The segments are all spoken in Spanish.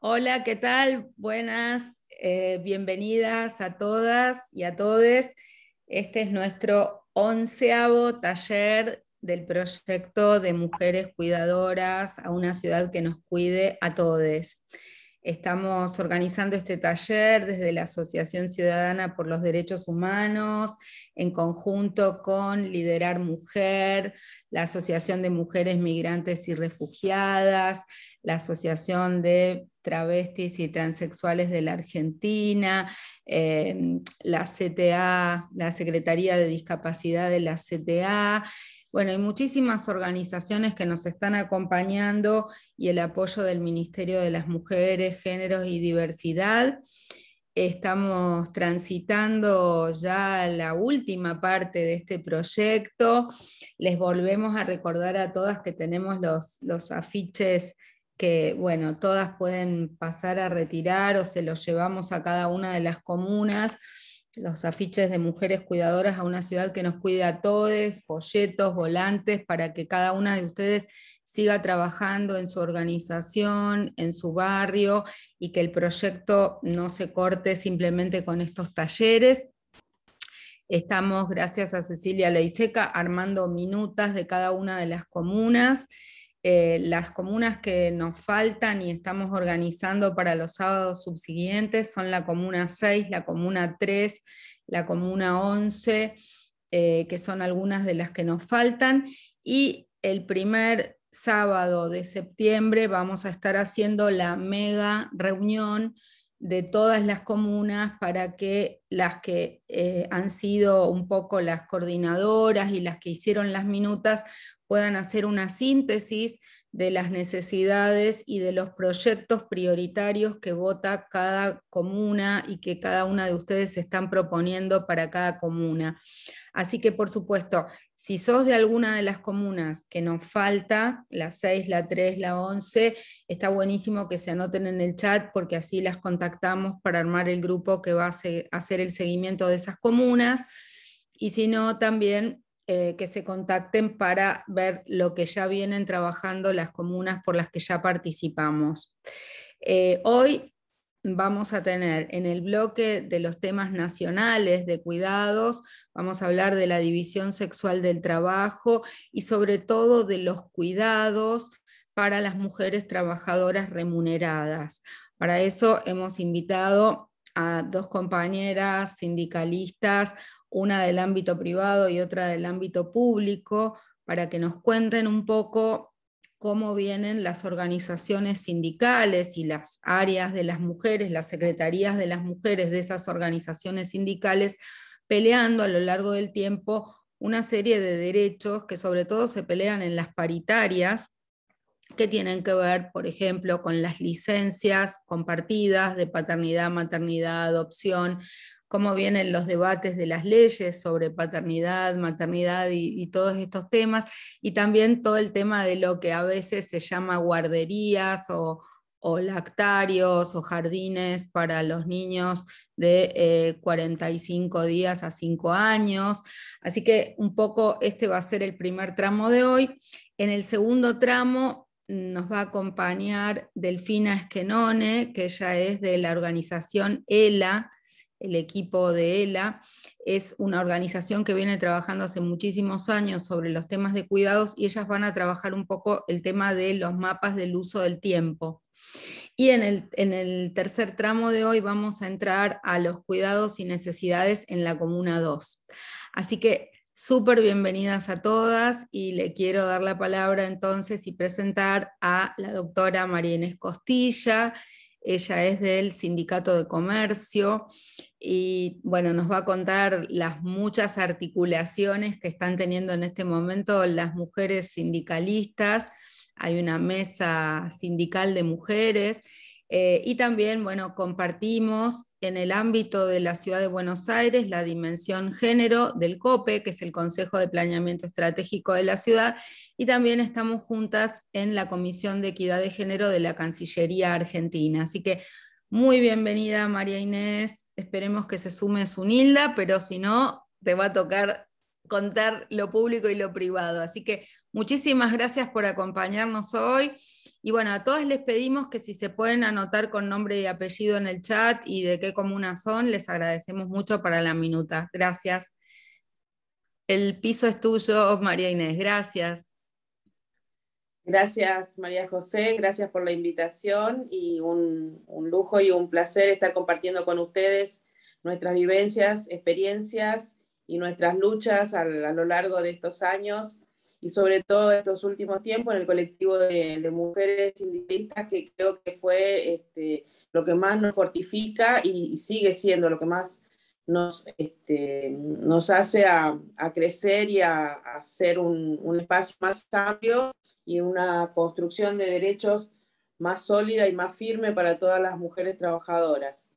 Hola, ¿qué tal? Buenas, eh, bienvenidas a todas y a todos. Este es nuestro onceavo taller del proyecto de mujeres cuidadoras a una ciudad que nos cuide a todes. Estamos organizando este taller desde la Asociación Ciudadana por los Derechos Humanos, en conjunto con Liderar Mujer, la Asociación de Mujeres Migrantes y Refugiadas, la Asociación de travestis y transexuales de la Argentina, em, la CTA, la Secretaría de Discapacidad de la CTA. Bueno, hay muchísimas organizaciones que nos están acompañando y el apoyo del Ministerio de las Mujeres, Géneros y Diversidad. Estamos transitando ya la última parte de este proyecto. Les volvemos a recordar a todas que tenemos los afiches que bueno, todas pueden pasar a retirar o se los llevamos a cada una de las comunas, los afiches de mujeres cuidadoras a una ciudad que nos cuide a todos, folletos, volantes, para que cada una de ustedes siga trabajando en su organización, en su barrio y que el proyecto no se corte simplemente con estos talleres, Estamos, gracias a Cecilia Leiseca, armando minutas de cada una de las comunas eh, las comunas que nos faltan y estamos organizando para los sábados subsiguientes son la comuna 6, la comuna 3, la comuna 11, eh, que son algunas de las que nos faltan. Y el primer sábado de septiembre vamos a estar haciendo la mega reunión de todas las comunas para que las que eh, han sido un poco las coordinadoras y las que hicieron las minutas puedan hacer una síntesis de las necesidades y de los proyectos prioritarios que vota cada comuna y que cada una de ustedes están proponiendo para cada comuna. Así que, por supuesto, si sos de alguna de las comunas que nos falta, la 6, la 3, la 11, está buenísimo que se anoten en el chat porque así las contactamos para armar el grupo que va a hacer el seguimiento de esas comunas. Y si no, también eh, que se contacten para ver lo que ya vienen trabajando las comunas por las que ya participamos. Eh, hoy vamos a tener en el bloque de los temas nacionales de cuidados, vamos a hablar de la división sexual del trabajo y sobre todo de los cuidados para las mujeres trabajadoras remuneradas. Para eso hemos invitado a dos compañeras sindicalistas, una del ámbito privado y otra del ámbito público, para que nos cuenten un poco cómo vienen las organizaciones sindicales y las áreas de las mujeres, las secretarías de las mujeres de esas organizaciones sindicales, peleando a lo largo del tiempo una serie de derechos que sobre todo se pelean en las paritarias, que tienen que ver, por ejemplo, con las licencias compartidas de paternidad, maternidad, adopción, cómo vienen los debates de las leyes sobre paternidad, maternidad y, todos estos temas, y también todo el tema de lo que a veces se llama guarderías o, lactarios o jardines para los niños de 45 eh, días a 5 años. Así que un poco este va a ser el primer tramo de hoy. En el segundo tramo nos va a acompañar Delfina Esquenone, que ella es de la organización ELA, el equipo de ELA, es una organización que viene trabajando hace muchísimos años sobre los temas de cuidados y ellas van a trabajar un poco el tema de los mapas del uso del tiempo. Y en el, tercer tramo de hoy vamos a entrar a los cuidados y necesidades en la Comuna 2. Así que súper bienvenidas a todas y le quiero dar la palabra entonces y presentar a la doctora María Inés Costilla, ella es del Sindicato de Comercio y bueno, nos va a contar las muchas articulaciones que están teniendo en este momento las mujeres sindicalistas. Hay una mesa sindical de mujeres eh, y también, bueno, compartimos en el ámbito de la ciudad de Buenos Aires la dimensión género del COPE, que es el Consejo de Planeamiento Estratégico de la Ciudad, y también estamos juntas en la Comisión de Equidad de Género de la Cancillería Argentina. Así que muy bienvenida María Inés, esperemos que se sume su NILDA, pero si no, te va a tocar contar lo público y lo privado. Así que muchísimas gracias por acompañarnos hoy. Y bueno, a todas les pedimos que si se pueden anotar con nombre y apellido en el chat y de qué comuna son, les agradecemos mucho para la minuta. Gracias. El piso es tuyo, María Inés. Gracias. Gracias, María José. Gracias por la invitación y un, lujo y un placer estar compartiendo con ustedes nuestras vivencias, experiencias y nuestras luchas a, a lo largo de estos años y sobre todo estos últimos tiempos en el colectivo de, mujeres sindicalistas, que creo que fue este, lo que más nos fortifica y, sigue siendo lo que más nos, este, nos hace a, crecer y a, ser un, espacio más amplio y una construcción de derechos más sólida y más firme para todas las mujeres trabajadoras.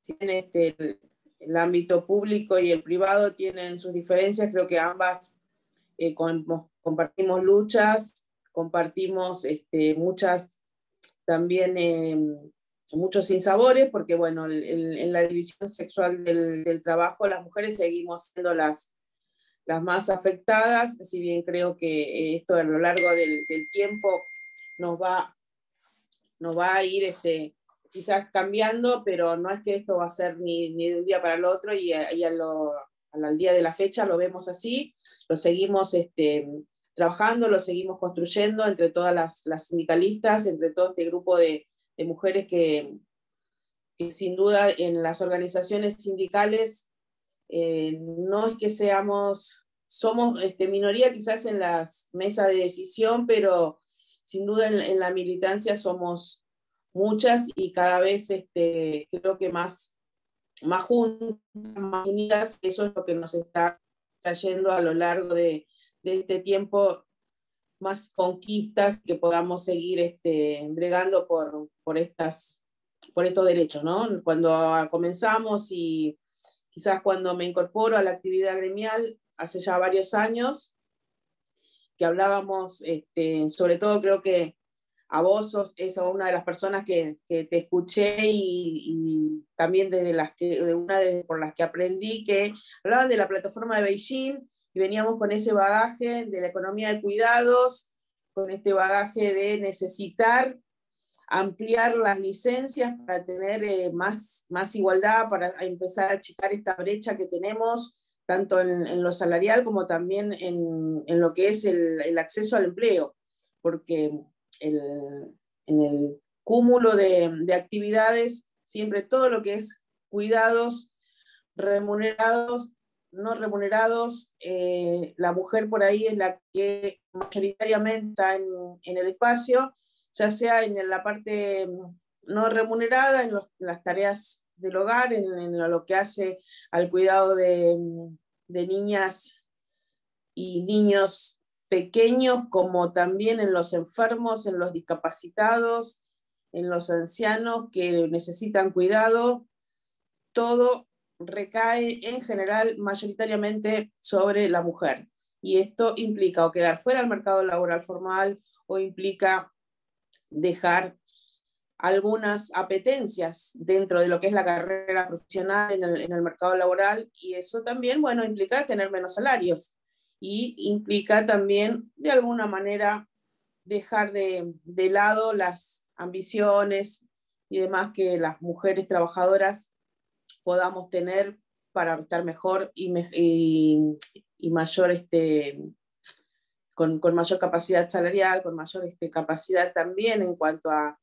tiene este, el, ámbito público y el privado tienen sus diferencias, creo que ambas eh, con, compartimos luchas, compartimos este, muchas también em, muchos sinsabores, porque bueno, en, la división sexual del, trabajo las mujeres seguimos siendo las, las más afectadas, si bien creo que eh, esto a lo largo del, tiempo nos va, nos va a ir este, quizás cambiando, pero no es que esto va a ser ni, de un día para el otro y, al día de la fecha lo vemos así, lo seguimos este, trabajando, lo seguimos construyendo entre todas las, sindicalistas, entre todo este grupo de, mujeres que, sin duda en las organizaciones sindicales eh, no es que seamos, somos este, minoría quizás en las mesas de decisión, pero sin duda en, la militancia somos muchas y cada vez este, creo que más, juntas, más unidas, eso es lo que nos está trayendo a lo largo de, de este tiempo más conquistas, que podamos seguir este, bregando por, estas, por estos derechos, ¿no? Cuando comenzamos y quizás cuando me incorporo a la actividad gremial, hace ya varios años, que hablábamos, este, sobre todo creo que a vos es una de las personas que, te escuché y, también desde las que, de una de, por las que aprendí, que hablaban de la plataforma de Beijing y veníamos con ese bagaje de la economía de cuidados, con este bagaje de necesitar ampliar las licencias para tener eh, más, más igualdad, para empezar a achicar esta brecha que tenemos, tanto en, lo salarial como también en, en lo que es el, acceso al empleo, porque el, en el cúmulo de, de actividades, siempre todo lo que es cuidados remunerados no remunerados, eh, la mujer por ahí es la que mayoritariamente está en, en, el espacio, ya sea en la parte mm, no remunerada, en, las tareas del hogar, en, lo que hace al cuidado de, mm, de niñas y niños pequeños, como también en los enfermos, en los discapacitados, en los ancianos que necesitan cuidado, todo recae en general mayoritariamente sobre la mujer. Y esto implica o quedar fuera del mercado laboral formal o implica dejar algunas apetencias dentro de lo que es la carrera profesional en el, mercado laboral y eso también, bueno, implica tener menos salarios y implica también de alguna manera dejar de, de lado las ambiciones y demás que las mujeres trabajadoras podamos tener para estar mejor y, y, mayor este, con, mayor capacidad salarial, con mayor este, capacidad también en cuanto a,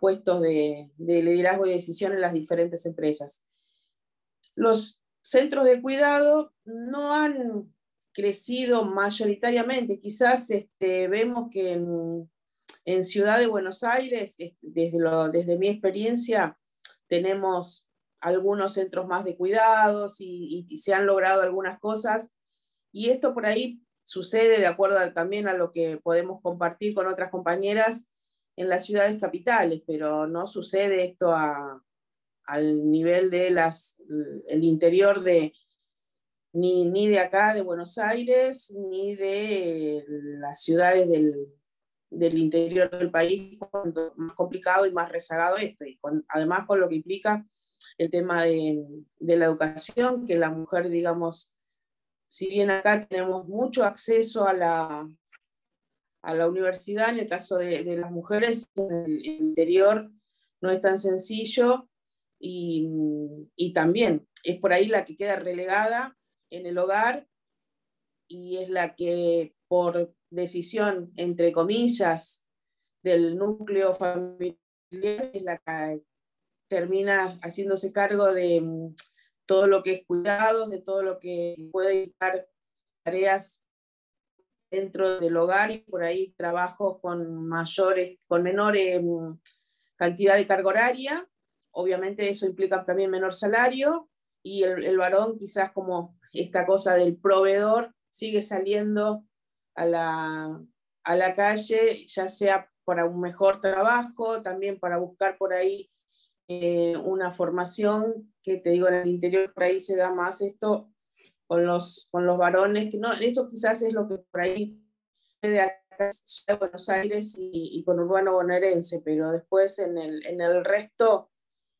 puestos de, liderazgo y decisión en las diferentes empresas. Los centros de cuidado no han crecido mayoritariamente. Quizás este, vemos que en, Ciudad de Buenos Aires, este, desde, desde mi experiencia, tenemos algunos centros más de cuidados y, se han logrado algunas cosas. Y esto por ahí sucede, de acuerdo también a lo que podemos compartir con otras compañeras, en las ciudades capitales, pero no sucede esto a, al nivel de las, el interior de, ni, ni, de acá, de Buenos Aires, ni de las ciudades del, del interior del país, más complicado y más rezagado esto, y además con lo que implica el tema de, la educación, que la mujer, digamos, si bien acá tenemos mucho acceso a la, a la universidad, en el caso de, las mujeres en el interior no es tan sencillo y, y, también es por ahí la que queda relegada en el hogar y es la que por decisión, entre comillas, del núcleo familiar es la que termina haciéndose cargo de mm, todo lo que es cuidado, de todo lo que puede dar tareas dentro del hogar y por ahí trabajos con mayores, con menor mm, cantidad de carga horaria. Obviamente eso implica también menor salario y el, varón quizás como esta cosa del proveedor sigue saliendo a la, a la calle, ya sea para un mejor trabajo, también para buscar por ahí eh, una formación que te digo en el interior, por ahí se da más esto con los, con los varones, que no, eso quizás es lo que por ahí de acá, de Buenos Aires y, y, con urbano bonaerense, pero después en el, en el resto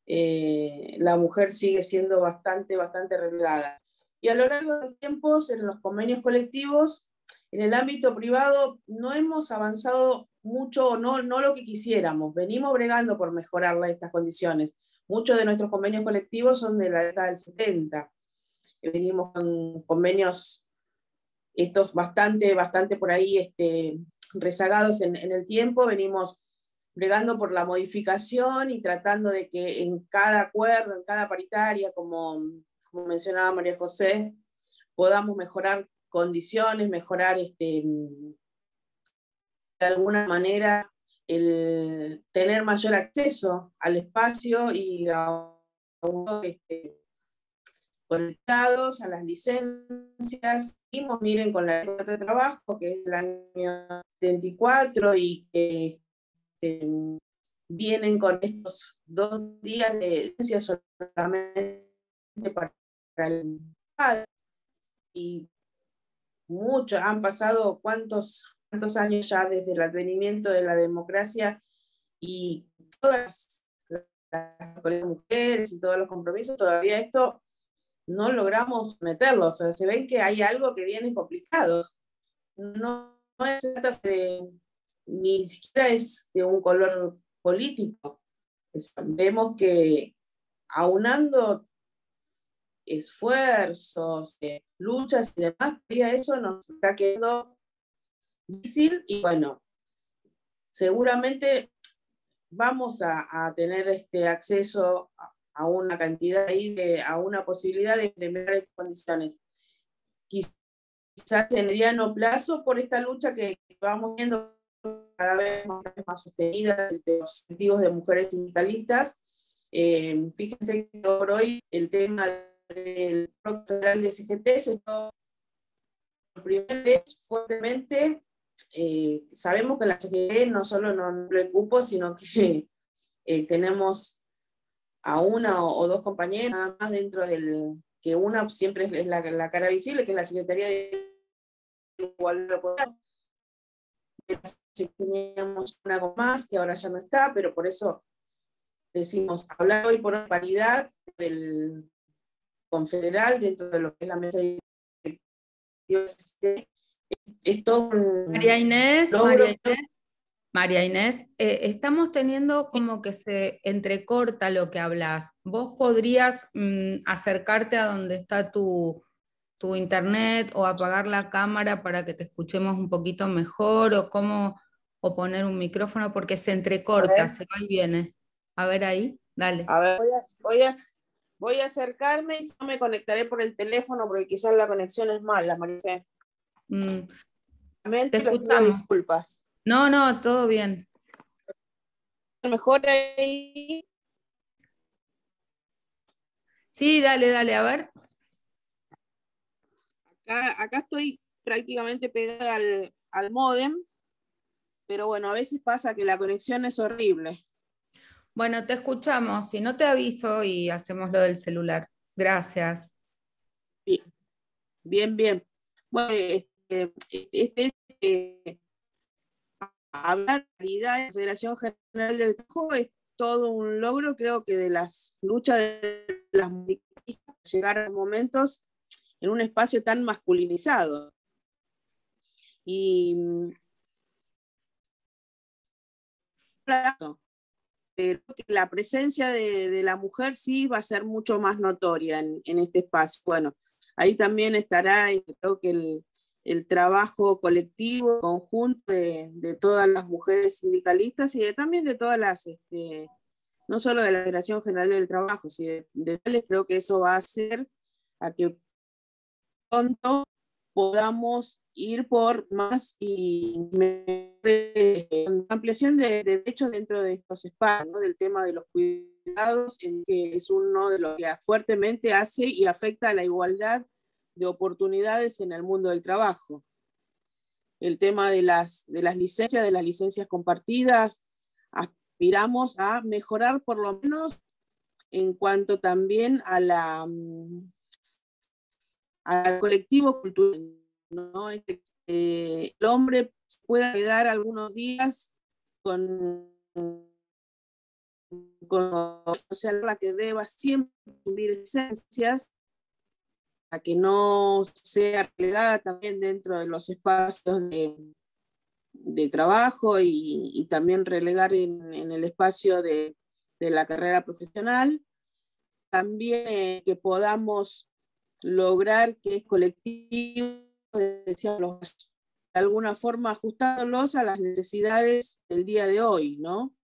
eh, la mujer sigue siendo bastante, bastante relegada. Y a lo largo de los tiempos, en los convenios colectivos, en el ámbito privado, no hemos avanzado mucho, no, no lo que quisiéramos, venimos bregando por mejorar estas condiciones. Muchos de nuestros convenios colectivos son de la edad del 70. Venimos con convenios, estos bastante, bastante por ahí este, rezagados en, el tiempo, venimos bregando por la modificación y tratando de que en cada acuerdo, en cada paritaria, como, como mencionaba María José, podamos mejorar condiciones, mejorar este, alguna manera el tener mayor acceso al espacio y a, este, conectados a las licencias. y miren, con la de trabajo, que es el año 24 y que este, vienen con estos dos días de licencia solamente para el padre. Y muchos han pasado cuántos tantos años ya desde el advenimiento de la democracia y todas las mujeres y todos los compromisos, todavía esto no logramos meterlo. O sea, se ven que hay algo que viene complicado. No, es de, ni siquiera es de un color político. vemos que aunando esfuerzos, eh, luchas y demás, todavía eso nos está quedando y bueno, seguramente vamos a, tener este acceso a, una cantidad ahí a una posibilidad de, tener mejores condiciones. Quizás en mediano plazo por esta lucha que vamos viendo cada vez más, sostenida de los objetivos de mujeres sindicalistas. Eh, fíjense que por hoy el tema del Federal de CGT se dio, fuertemente eh, sabemos que la CGT no solo no lo ocupo, sino que eh, tenemos a una o, dos compañeras nada más dentro del que una siempre es la, cara visible, que es la Secretaría de Igualdad. Teníamos una más que ahora ya no está, pero por eso decimos hablar hoy por paridad del confederal dentro de lo que es la mesa de María Inés, María Inés, eh, estamos teniendo como que se entrecorta lo que hablas. ¿Vos podrías mm, acercarte a donde está tu, tu internet o apagar la cámara para que te escuchemos un poquito mejor o cómo o poner un micrófono porque se entrecorta, se va y viene. A ver ahí, dale. voy a, acercarme y me conectaré por el teléfono porque quizás la conexión es mala, María. Mm. Te escuchamos. Disculpas. No, no, todo bien. A lo mejor ahí. Sí, dale, dale, a ver. Acá, estoy prácticamente pegada al, al modem, pero bueno, a veces pasa que la conexión es horrible. Bueno, te escuchamos. Si no, te aviso y hacemos lo del celular. Gracias. Bien, bien. bien. Bueno, este, hablar realidad de la Federación General del Tajo es todo un logro, creo que de las luchas de las mujeres llegar a momentos en un espacio tan masculinizado. Y mm, pero la presencia de, la mujer sí va a ser mucho más notoria en, en este espacio. Bueno, ahí también estará, creo que el, el trabajo colectivo, conjunto de, todas las mujeres sindicalistas y de, también de todas las, este, no solo de la Federación General del Trabajo, sino de, tales, creo que eso va a hacer a que pronto podamos ir por más y eh, ampliación de, derechos dentro de estos espacios, del tema de los cuidados, en que es uno de los que fuertemente hace y afecta a la igualdad de oportunidades en el mundo del trabajo. El tema de las, de las licencias, de las licencias compartidas, aspiramos a mejorar por lo menos en cuanto también a la, mm, al colectivo cultural. ¿no? Este, eh, el hombre pueda quedar algunos días con, con o sea, la que deba siempre cumplir licencias que no sea relegada también dentro de los espacios de, trabajo y, también relegar en, el espacio de, la carrera profesional. También eh, que podamos lograr que es colectivo de alguna forma ajustándolos a las necesidades del día de hoy, ¿no?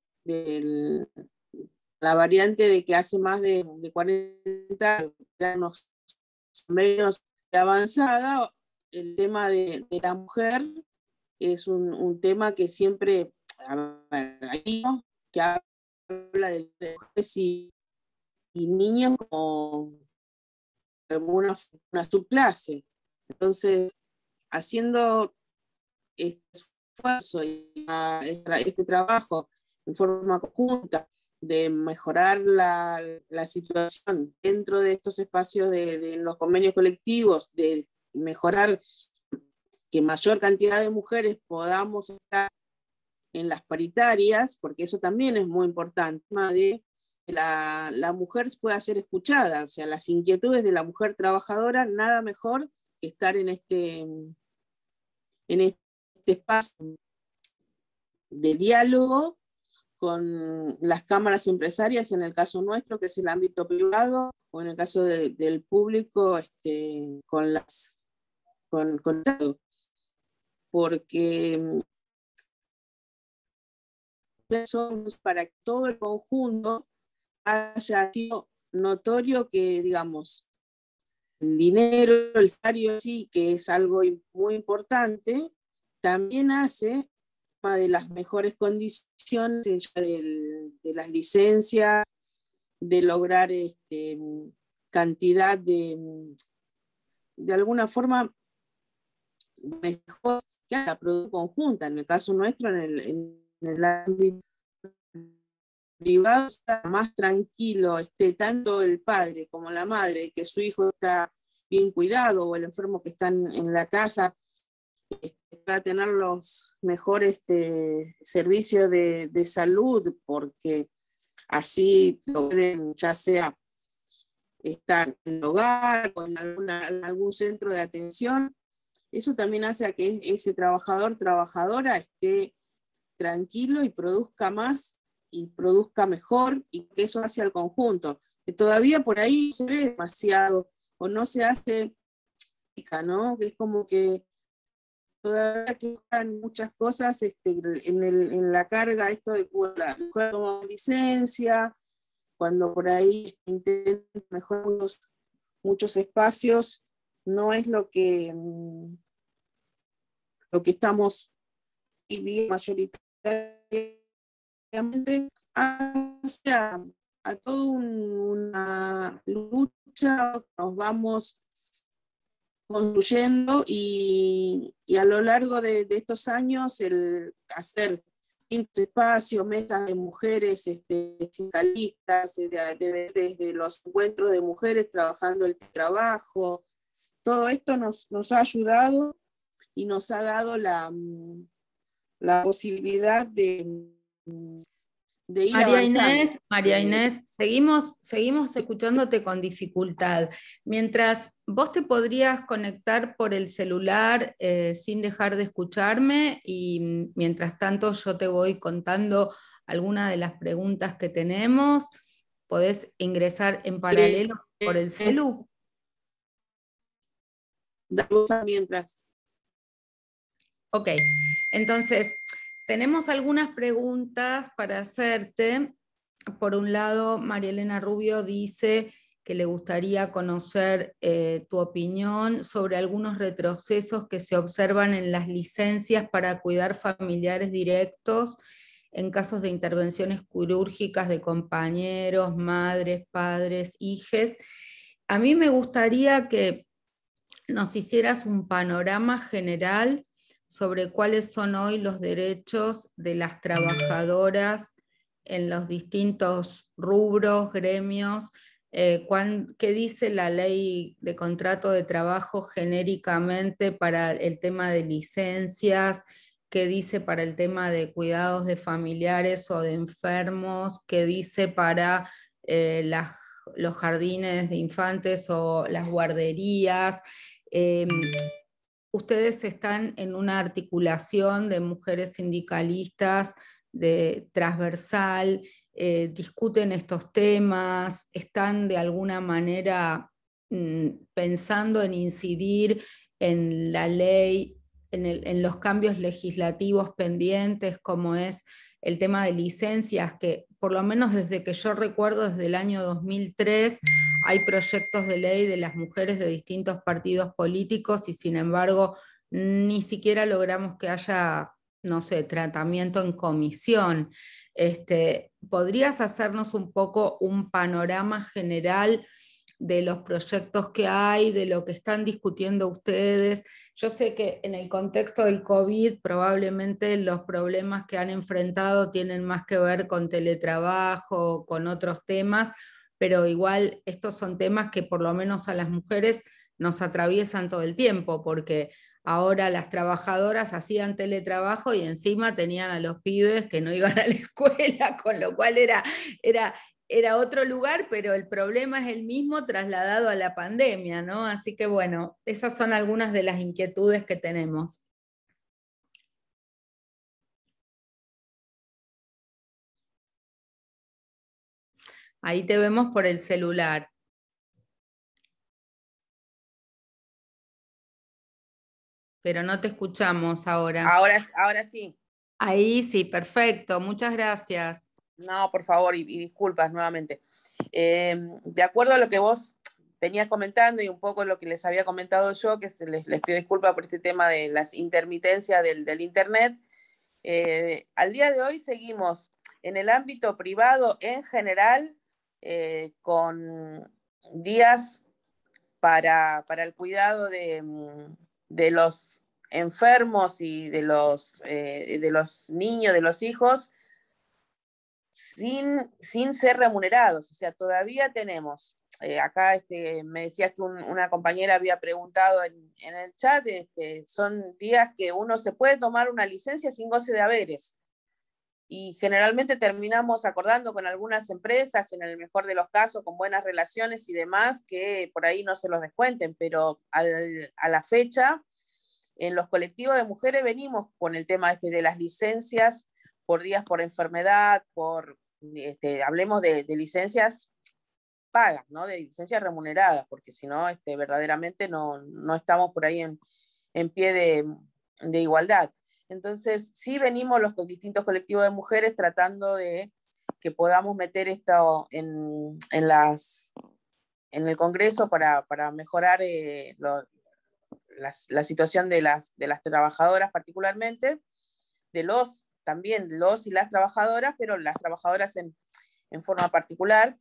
la variante de que hace más de, de 40 años menos avanzada, el tema de, la mujer es un, tema que siempre, que habla de, mujeres y, niños como alguna una subclase. Entonces, haciendo este esfuerzo y ah, este trabajo en forma conjunta de mejorar la, situación dentro de estos espacios de, los convenios colectivos, de mejorar que mayor cantidad de mujeres podamos estar en las paritarias, porque eso también es muy importante, de la, la mujer pueda ser escuchada, o sea, las inquietudes de la mujer trabajadora, nada mejor que estar en este, en este espacio de diálogo con las cámaras empresarias, en el caso nuestro, que es el ámbito privado, o en el caso del público, este, con las con, con porque mm, para todo el conjunto haya sido notorio que, digamos, el dinero, el salario, sí, que es algo muy importante, también hace de las mejores condiciones de las licencias, de lograr este, cantidad de, de alguna forma, mejor que la producción conjunta. En el caso nuestro, en el, en el ámbito privado, está más tranquilo, esté tanto el padre como la madre, que su hijo está bien cuidado o el enfermo que está en, la casa, a tener los mejores este, servicios de, salud, porque así ya sea estar en el hogar o en, algún centro de atención. Eso también hace a que ese trabajador, trabajadora esté tranquilo y produzca más y produzca mejor y que eso hace al conjunto. Que todavía por ahí se ve demasiado o no se hace, ¿no? Es como que todavía quedan muchas cosas este, en, la carga, esto de la licencia, cuando por ahí intentan mejor muchos, espacios, no es lo que, mm, lo que estamos viviendo mayoritariamente hacia ah, a toda una lucha, nos vamos construyendo y, a lo largo de, estos años el hacer espacios, mesas de mujeres este, sindicalistas, desde de, los encuentros de mujeres trabajando el trabajo, todo esto nos, nos ha ayudado y nos ha dado la, la posibilidad de, María Inés, seguimos, seguimos escuchándote con dificultad. Mientras vos te podrías conectar por el celular eh, sin dejar de escucharme y mientras tanto yo te voy contando algunas de las preguntas que tenemos, podés ingresar en paralelo por el celu. Mientras. Ok, entonces tenemos algunas preguntas para hacerte. Por un lado, María Elena Rubio dice que le gustaría conocer eh, tu opinión sobre algunos retrocesos que se observan en las licencias para cuidar familiares directos en casos de intervenciones quirúrgicas de compañeros, madres, padres, hijes. A mí me gustaría que nos hicieras un panorama general sobre cuáles son hoy los derechos de las trabajadoras en los distintos rubros, gremios, eh, qué dice la ley de contrato de trabajo genéricamente para el tema de licencias, qué dice para el tema de cuidados de familiares o de enfermos, qué dice para eh, los jardines de infantes o las guarderías. Em, ustedes están en una articulación de mujeres sindicalistas de transversal, eh, discuten estos temas, están de alguna manera mm, pensando en incidir en la ley, en los cambios legislativos pendientes, como es el tema de licencias, que por lo menos desde que yo recuerdo, desde el año 2003, hay proyectos de ley de las mujeres de distintos partidos políticos y sin embargo ni siquiera logramos que haya, no sé, tratamiento en comisión. Este, ¿Podrías hacernos un poco un panorama general de los proyectos que hay, de lo que están discutiendo ustedes? Yo sé que en el contexto del COVID probablemente los problemas que han enfrentado tienen más que ver con teletrabajo, con otros temas, pero igual estos son temas que por lo menos a las mujeres nos atraviesan todo el tiempo, porque ahora las trabajadoras hacían teletrabajo y encima tenían a los pibes que no iban a la escuela, con lo cual era, era, era otro lugar, pero el problema es el mismo trasladado a la pandemia, ¿no? Así que bueno, esas son algunas de las inquietudes que tenemos. Ahí te vemos por el celular. Pero no te escuchamos ahora. Ahora, ahora sí. Ahí sí, perfecto. Muchas gracias. No, por favor, y, disculpas nuevamente. Eh, de acuerdo a lo que vos venías comentando y un poco lo que les había comentado yo, que les, les pido disculpas por este tema de las intermitencias del, Internet, eh, al día de hoy seguimos en el ámbito privado en general eh, con días para, el cuidado mm, de, los enfermos y de los, eh, de los niños, de los hijos, sin, ser remunerados. O sea, todavía tenemos, eh, acá este, me decías que una compañera había preguntado en, el chat, este, son días que uno se puede tomar una licencia sin goce de haberes y generalmente terminamos acordando con algunas empresas, en el mejor de los casos, con buenas relaciones y demás, que por ahí no se los descuenten, pero a la fecha, en los colectivos de mujeres venimos con el tema este de las licencias por días por enfermedad, por, este, hablemos de, licencias pagas, ¿no? de licencias remuneradas, porque si no, este, verdaderamente no, estamos por ahí en, pie de igualdad entonces, sí venimos los distintos colectivos de mujeres tratando de que podamos meter esto en, el Congreso para, mejorar eh, la situación de las, trabajadoras particularmente, de los también, los y las trabajadoras, pero las trabajadoras en, en forma particular.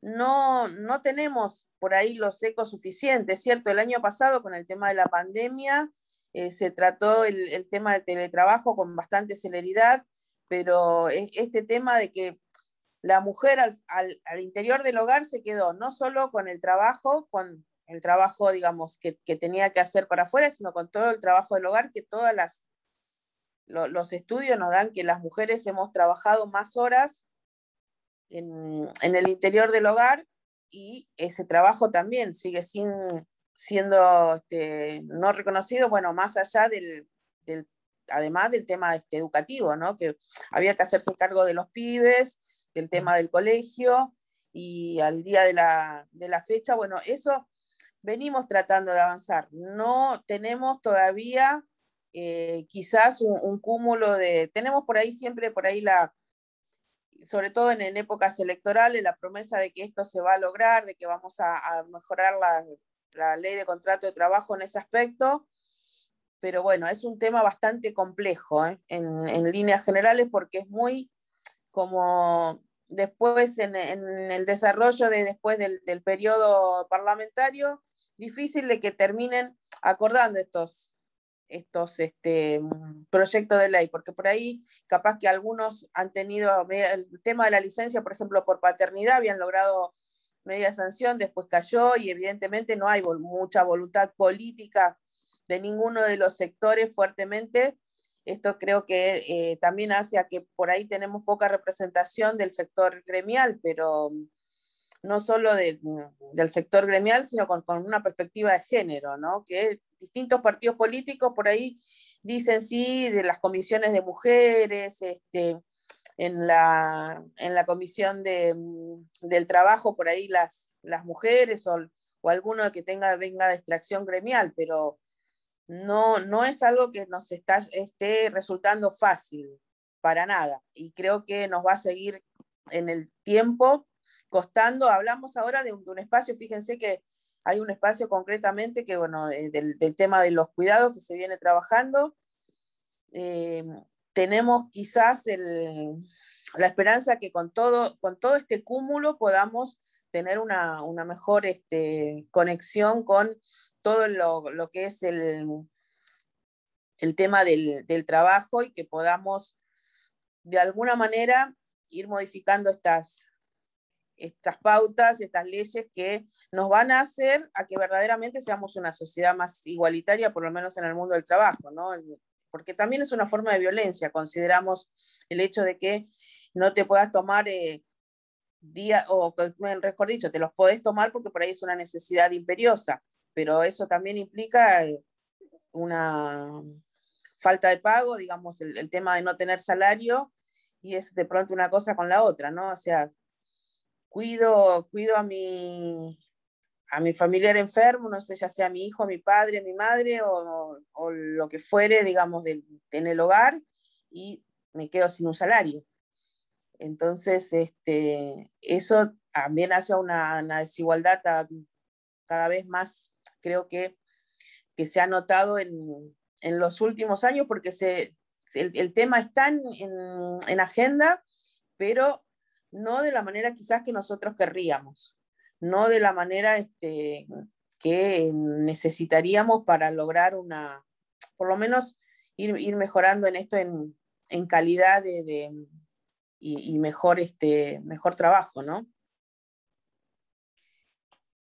No, no tenemos por ahí los ecos suficientes, ¿cierto? El año pasado con el tema de la pandemia eh, se trató el, tema del teletrabajo con bastante celeridad, pero e, este tema de que la mujer al, interior del hogar se quedó no solo con el trabajo, con el trabajo, digamos, que, tenía que hacer para afuera, sino con todo el trabajo del hogar, que todas las los estudios nos dan que las mujeres hemos trabajado más horas en, en el interior del hogar y ese trabajo también sigue sin, siendo este, no reconocido, bueno, más allá del, además del tema este, educativo, ¿no? que había que hacerse cargo de los pibes, del tema del colegio y al día de la, fecha, bueno, eso venimos tratando de avanzar. No tenemos todavía eh, quizás un, cúmulo de, tenemos por ahí siempre, por ahí la, sobre todo en, épocas electorales, la promesa de que esto se va a lograr, de que vamos a mejorar la, la ley de contrato de trabajo en ese aspecto, pero bueno, es un tema bastante complejo ¿eh? en, en, líneas generales porque es muy como después en, en el desarrollo de después del, del, periodo parlamentario, difícil de que terminen acordando estos, estos este, proyectos de ley, porque por ahí capaz que algunos han tenido el tema de la licencia, por ejemplo, por paternidad, habían logrado media sanción, después cayó y evidentemente no hay mucha voluntad política de ninguno de los sectores fuertemente. Esto creo que eh, también hace que por ahí tenemos poca representación del sector gremial, pero no solo del sector gremial, sino con, con, una perspectiva de género, ¿no? Que distintos partidos políticos por ahí dicen sí, de las comisiones de mujeres, este, en la, comisión mm, del trabajo por ahí las, las mujeres o, o alguno que tenga, venga de extracción gremial, pero no, no es algo que nos está, esté resultando fácil para nada. Y creo que nos va a seguir en el tiempo costando. Hablamos ahora de un, espacio, fíjense que hay un espacio concretamente que, bueno, eh, del, tema de los cuidados que se viene trabajando. Eh, tenemos quizás la esperanza que con todo, con todo este cúmulo podamos tener una, mejor este, conexión con todo lo, que es el, el tema del, trabajo y que podamos de alguna manera ir modificando estas, estas pautas, estas leyes que nos van a hacer a que verdaderamente seamos una sociedad más igualitaria, por lo menos en el mundo del trabajo, ¿no? porque también es una forma de violencia. Consideramos el hecho de que no te puedas tomar eh, día, o mejor dicho, te los podés tomar porque por ahí es una necesidad imperiosa, pero eso también implica eh, una falta de pago, digamos, el, tema de no tener salario y es de pronto una cosa con la otra, ¿no? O sea, cuido, cuido a mi a mi familiar enfermo, no sé, ya sea mi hijo, mi padre, mi madre o, lo que fuere, digamos, en el hogar y me quedo sin un salario. Entonces, este, eso también hace una, una desigualdad cada vez más, creo que, que se ha notado en, los últimos años porque se, el, tema está en agenda, pero no de la manera quizás que nosotros querríamos no de la manera este, que necesitaríamos para lograr una, por lo menos ir, mejorando en esto en, calidad de, y, mejor, este, mejor trabajo, ¿no?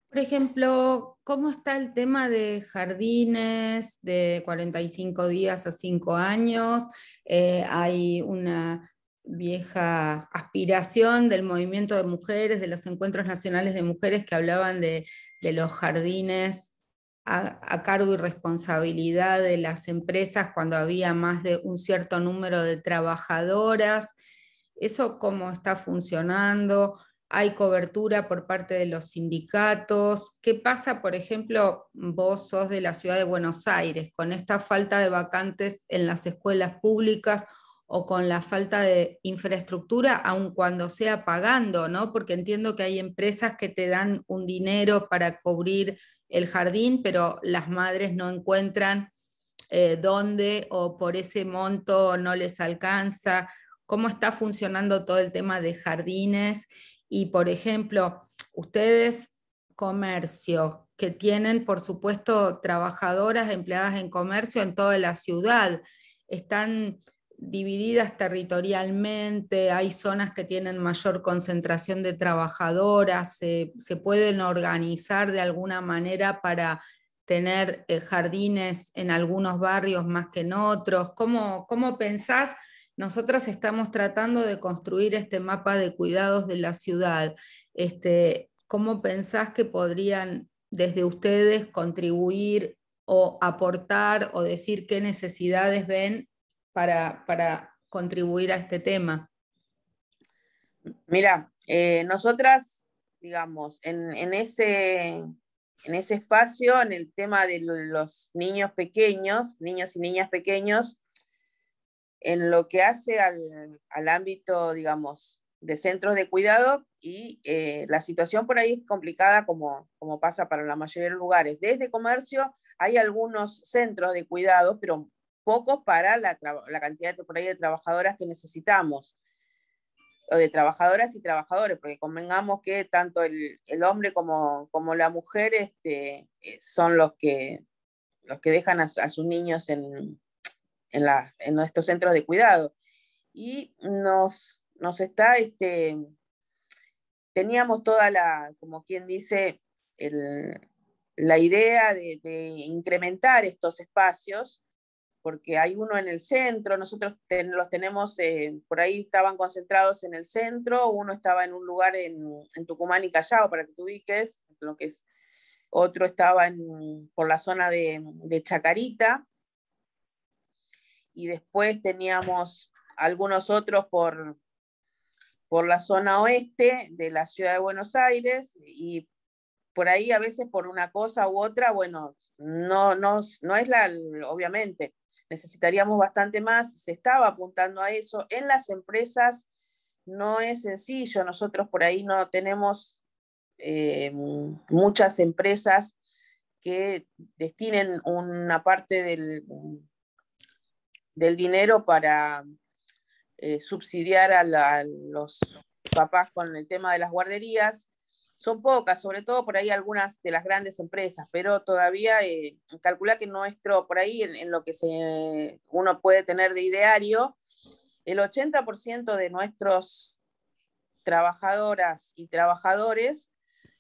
Por ejemplo, ¿cómo está el tema de jardines de 45 días a 5 años? Eh, hay una vieja aspiración del movimiento de mujeres, de los encuentros nacionales de mujeres que hablaban de, los jardines a, a, cargo y responsabilidad de las empresas cuando había más de un cierto número de trabajadoras. Eso cómo está funcionando, hay cobertura por parte de los sindicatos. ¿Qué pasa, por ejemplo, vos sos de la ciudad de Buenos Aires, con esta falta de vacantes en las escuelas públicas o con la falta de infraestructura, aun cuando sea pagando, ¿no? Porque entiendo que hay empresas que te dan un dinero para cubrir el jardín, pero las madres no encuentran eh, dónde o por ese monto no les alcanza. ¿Cómo está funcionando todo el tema de jardines? Y, por ejemplo, ustedes, comercio, que tienen, por supuesto, trabajadoras empleadas en comercio en toda la ciudad, están divididas territorialmente, hay zonas que tienen mayor concentración de trabajadoras, se pueden organizar de alguna manera para tener eh, jardines en algunos barrios más que en otros. ¿Cómo, cómo pensás? nosotros estamos tratando de construir este mapa de cuidados de la ciudad. Este, ¿Cómo pensás que podrían desde ustedes contribuir o aportar o decir qué necesidades ven para, contribuir a este tema? Mira, eh, nosotras, digamos, en, ese, en ese espacio, en el tema de los niños pequeños, niños y niñas pequeños, en lo que hace al, ámbito, digamos, de centros de cuidado y eh, la situación por ahí es complicada como, como pasa para la mayoría de lugares. Desde comercio hay algunos centros de cuidado, pero poco para la, cantidad de, trabajadoras que necesitamos, o de trabajadoras y trabajadores, porque convengamos que tanto el, hombre como, la mujer este, eh, son los que, dejan a, sus niños en, nuestros centros de cuidado. Y nos, está, este, teníamos toda la, como quien dice, la idea de incrementar estos espacios porque hay uno en el centro, nosotros los tenemos, eh, por ahí estaban concentrados en el centro, uno estaba en un lugar en, Tucumán y Callao, para que te ubiques, lo que es, otro estaba por la zona de, Chacarita, y después teníamos algunos otros por, por la zona oeste de la ciudad de Buenos Aires, y por ahí a veces por una cosa u otra, bueno, no, no, no es la, obviamente, necesitaríamos bastante más, se estaba apuntando a eso. En las empresas no es sencillo, nosotros por ahí no tenemos eh, muchas empresas que destinen una parte del, dinero para eh, subsidiar a los papás con el tema de las guarderías son pocas, sobre todo por ahí algunas de las grandes empresas, pero todavía eh, calcula que nuestro, por ahí en, lo que se, uno puede tener de ideario, el 80% de nuestros trabajadoras y trabajadores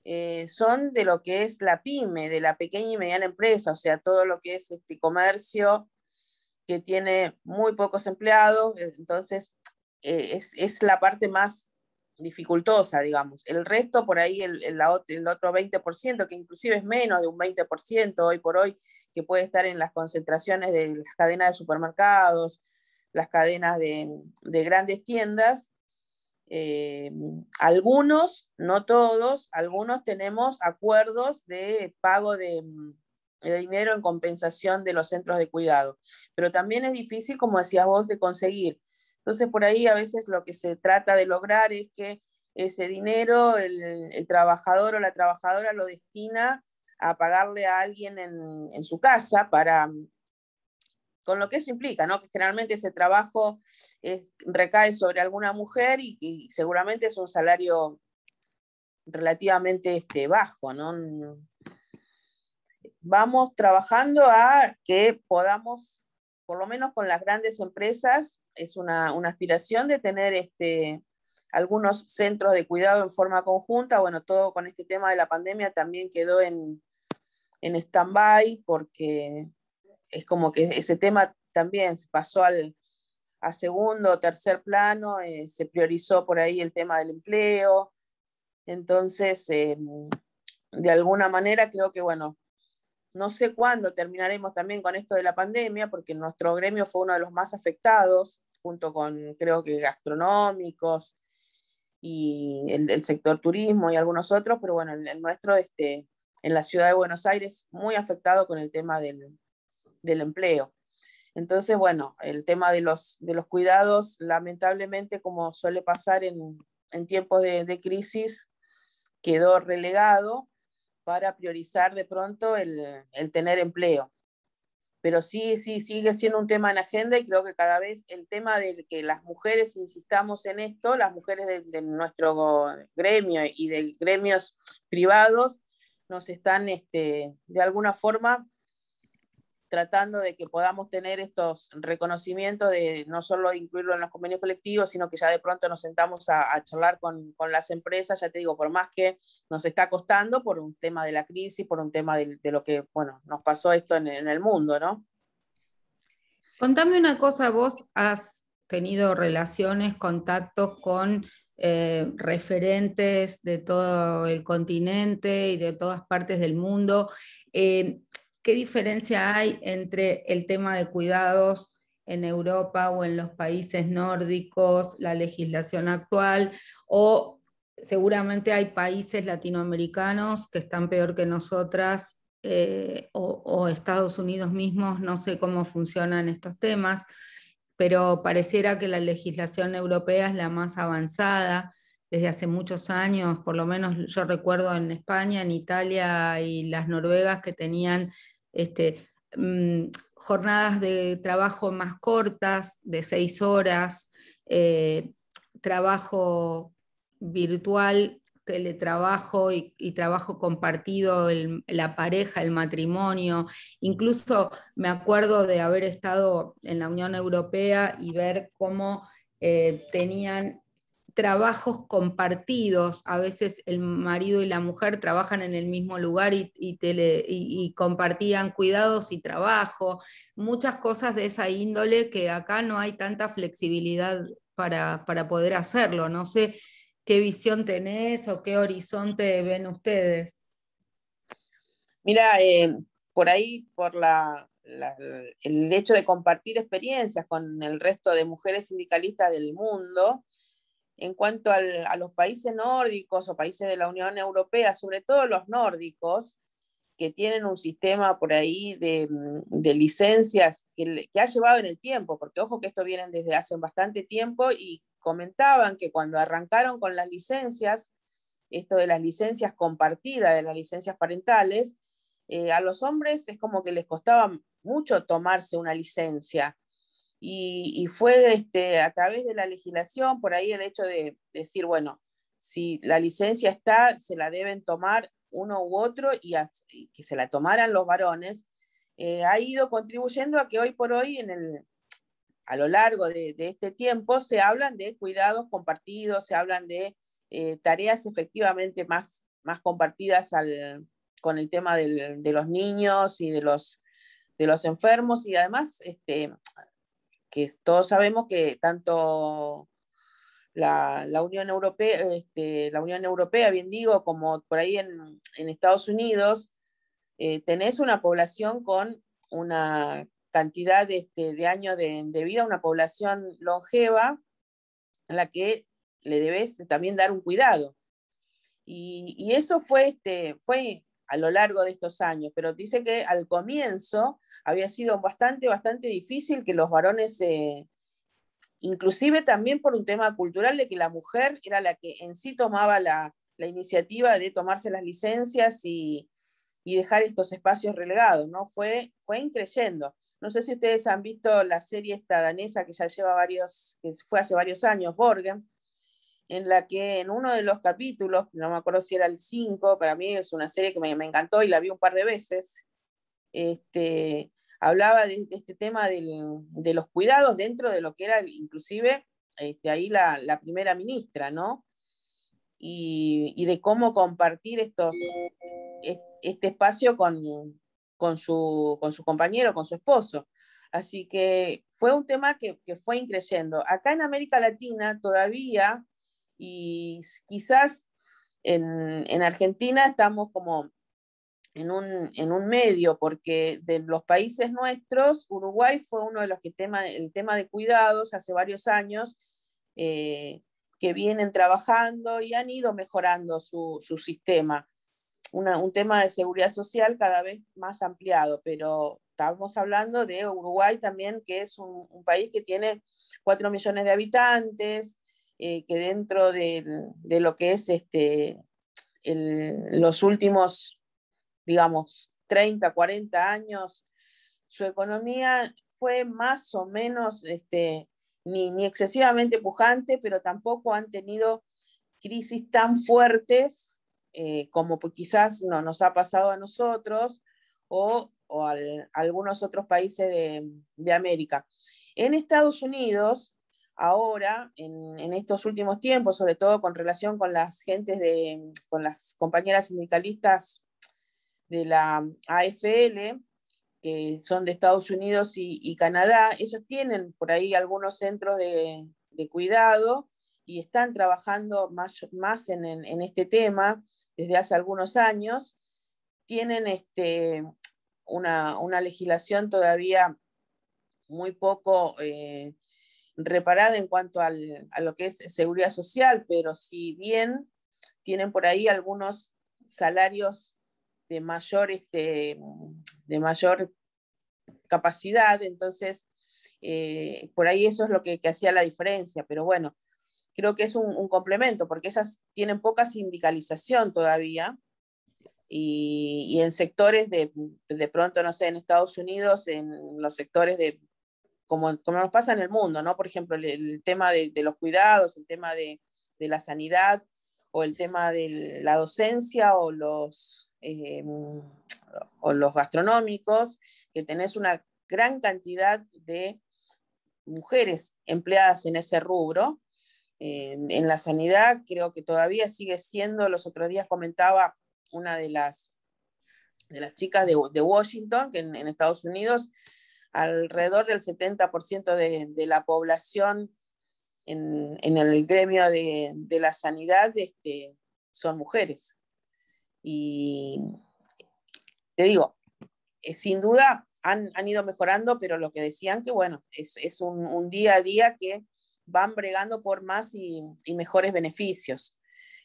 eh, son de lo que es la pyme, de la pequeña y mediana empresa, o sea, todo lo que es este comercio que tiene muy pocos empleados, eh, entonces eh, es, es la parte más dificultosa, digamos. El resto, por ahí, el, otro 20%, que inclusive es menos de un 20% hoy por hoy, que puede estar en las concentraciones de las cadenas de supermercados, las cadenas de, grandes tiendas. Eh, algunos, no todos, algunos tenemos acuerdos de pago de, de dinero en compensación de los centros de cuidado, pero también es difícil, como decías vos, de conseguir entonces, por ahí a veces lo que se trata de lograr es que ese dinero el, trabajador o la trabajadora lo destina a pagarle a alguien en, su casa para con lo que eso implica, ¿no? Que generalmente ese trabajo es, recae sobre alguna mujer y, y seguramente es un salario relativamente este, bajo, ¿no? Vamos trabajando a que podamos por lo menos con las grandes empresas, es una, aspiración de tener este, algunos centros de cuidado en forma conjunta. Bueno, todo con este tema de la pandemia también quedó en, en stand-by porque es como que ese tema también pasó al, a segundo o tercer plano, eh, se priorizó por ahí el tema del empleo. Entonces, eh, de alguna manera creo que, bueno, no sé cuándo terminaremos también con esto de la pandemia, porque nuestro gremio fue uno de los más afectados, junto con creo que gastronómicos y el, sector turismo y algunos otros, pero bueno, el, nuestro este, en la ciudad de Buenos Aires muy afectado con el tema del, empleo. Entonces, bueno, el tema de los, de los cuidados, lamentablemente, como suele pasar en, en tiempos de crisis, quedó relegado para priorizar de pronto el, tener empleo. Pero sí, sí, sigue siendo un tema en agenda y creo que cada vez el tema de que las mujeres insistamos en esto, las mujeres de, nuestro gremio y de gremios privados, nos están este, de alguna forma tratando de que podamos tener estos reconocimientos de no solo incluirlo en los convenios colectivos, sino que ya de pronto nos sentamos a, charlar con, las empresas, ya te digo, por más que nos está costando por un tema de la crisis, por un tema de, lo que, bueno, nos pasó esto en, el mundo, ¿no? Contame una cosa, vos has tenido relaciones, contactos con eh, referentes de todo el continente y de todas partes del mundo. Eh, ¿Qué diferencia hay entre el tema de cuidados en Europa o en los países nórdicos, la legislación actual, o seguramente hay países latinoamericanos que están peor que nosotras, eh, o, Estados Unidos mismos, no sé cómo funcionan estos temas, pero pareciera que la legislación europea es la más avanzada desde hace muchos años, por lo menos yo recuerdo en España, en Italia y las Noruegas que tenían este, mm, jornadas de trabajo más cortas, de seis horas, eh, trabajo virtual, teletrabajo y, trabajo compartido, la pareja, el matrimonio. Incluso me acuerdo de haber estado en la Unión Europea y ver cómo eh, tenían trabajos compartidos, a veces el marido y la mujer trabajan en el mismo lugar y, y, compartían cuidados y trabajo, muchas cosas de esa índole que acá no hay tanta flexibilidad para, poder hacerlo. No sé qué visión tenés o qué horizonte ven ustedes. Mira, eh, por ahí, por el hecho de compartir experiencias con el resto de mujeres sindicalistas del mundo, en cuanto a los países nórdicos o países de la Unión Europea, sobre todo los nórdicos, que tienen un sistema por ahí de, mm, licencias que, ha llevado en el tiempo, porque ojo que esto viene desde hace bastante tiempo y comentaban que cuando arrancaron con las licencias, esto de las licencias compartidas, de las licencias parentales, eh, a los hombres es como que les costaba mucho tomarse una licencia. Y, fue este, a través de la legislación, por ahí el hecho de decir, bueno, si la licencia está, se la deben tomar uno u otro y, que se la tomaran los varones, eh, ha ido contribuyendo a que hoy por hoy, en a lo largo de, este tiempo, se hablan de cuidados compartidos, se hablan de eh, tareas efectivamente más, más compartidas con el tema de los niños y de los, de los enfermos y además este, que todos sabemos que tanto la, Unión Europea, este, la Unión Europea, bien digo, como por ahí en, Estados Unidos, eh, tenés una población con una cantidad de, este, de años de, vida, una población longeva, a la que le debes también dar un cuidado. Y, eso fue, este, fue a lo largo de estos años, pero dice que al comienzo había sido bastante, bastante difícil que los varones, eh, inclusive también por un tema cultural de que la mujer era la que en sí tomaba la, la iniciativa de tomarse las licencias y, y, dejar estos espacios relegados, ¿no? Fue, fue increyendo. No sé si ustedes han visto la serie esta danesa que ya lleva varios, que fue hace varios años, Borgen, en la que en uno de los capítulos, no me acuerdo si era el 5, para mí es una serie que me, me encantó y la vi un par de veces, este, hablaba de, este tema de los cuidados dentro de lo que era inclusive este, ahí la, primera ministra, ¿no? Y, y de cómo compartir estos, e, este espacio con, con, su, con su compañero, con su esposo. Así que fue un tema que, que fue increyendo. Acá en América Latina todavía y quizás en, en Argentina estamos como en un, en un, medio, porque de los países nuestros, Uruguay fue uno de los que tema, el tema de cuidados hace varios años, eh, que vienen trabajando y han ido mejorando su, su sistema. un tema de seguridad social cada vez más ampliado, pero estamos hablando de Uruguay también, que es un, un país que tiene 4 millones de habitantes, eh, que dentro de, lo que es este, los últimos, digamos, 30, 40 años, su economía fue más o menos, este, ni, excesivamente pujante, pero tampoco han tenido crisis tan fuertes eh, como quizás no, nos ha pasado a nosotros o, a algunos otros países de, América. En Estados Unidos, ahora, en, estos últimos tiempos, sobre todo con relación con las gentes de, las compañeras sindicalistas de la AFL, que son de Estados Unidos y, Canadá, ellos tienen por ahí algunos centros de, cuidado y están trabajando más, más en, este tema desde hace algunos años. Tienen este, una, legislación todavía muy poco eh, reparada en cuanto a lo que es seguridad social, pero si bien tienen por ahí algunos salarios de mayor, este, de mayor capacidad, entonces eh, por ahí eso es lo que, hacía la diferencia, pero bueno, creo que es un, complemento, porque esas tienen poca sindicalización todavía, y, en sectores de, de pronto, no sé, en Estados Unidos, en los sectores de como, nos pasa en el mundo, ¿no? Por ejemplo, el, tema de, los cuidados, el tema de, la sanidad o el tema de la docencia o los, eh, o los gastronómicos, que tenés una gran cantidad de mujeres empleadas en ese rubro. Eh, en la sanidad creo que todavía sigue siendo, los otros días comentaba una de las, de las chicas de, Washington, que en Estados Unidos alrededor del 70% de, la población en, el gremio de, la sanidad este, son mujeres. Y te digo, eh, sin duda han, ido mejorando, pero lo que decían que, bueno, es, un, día a día que van bregando por más y mejores beneficios.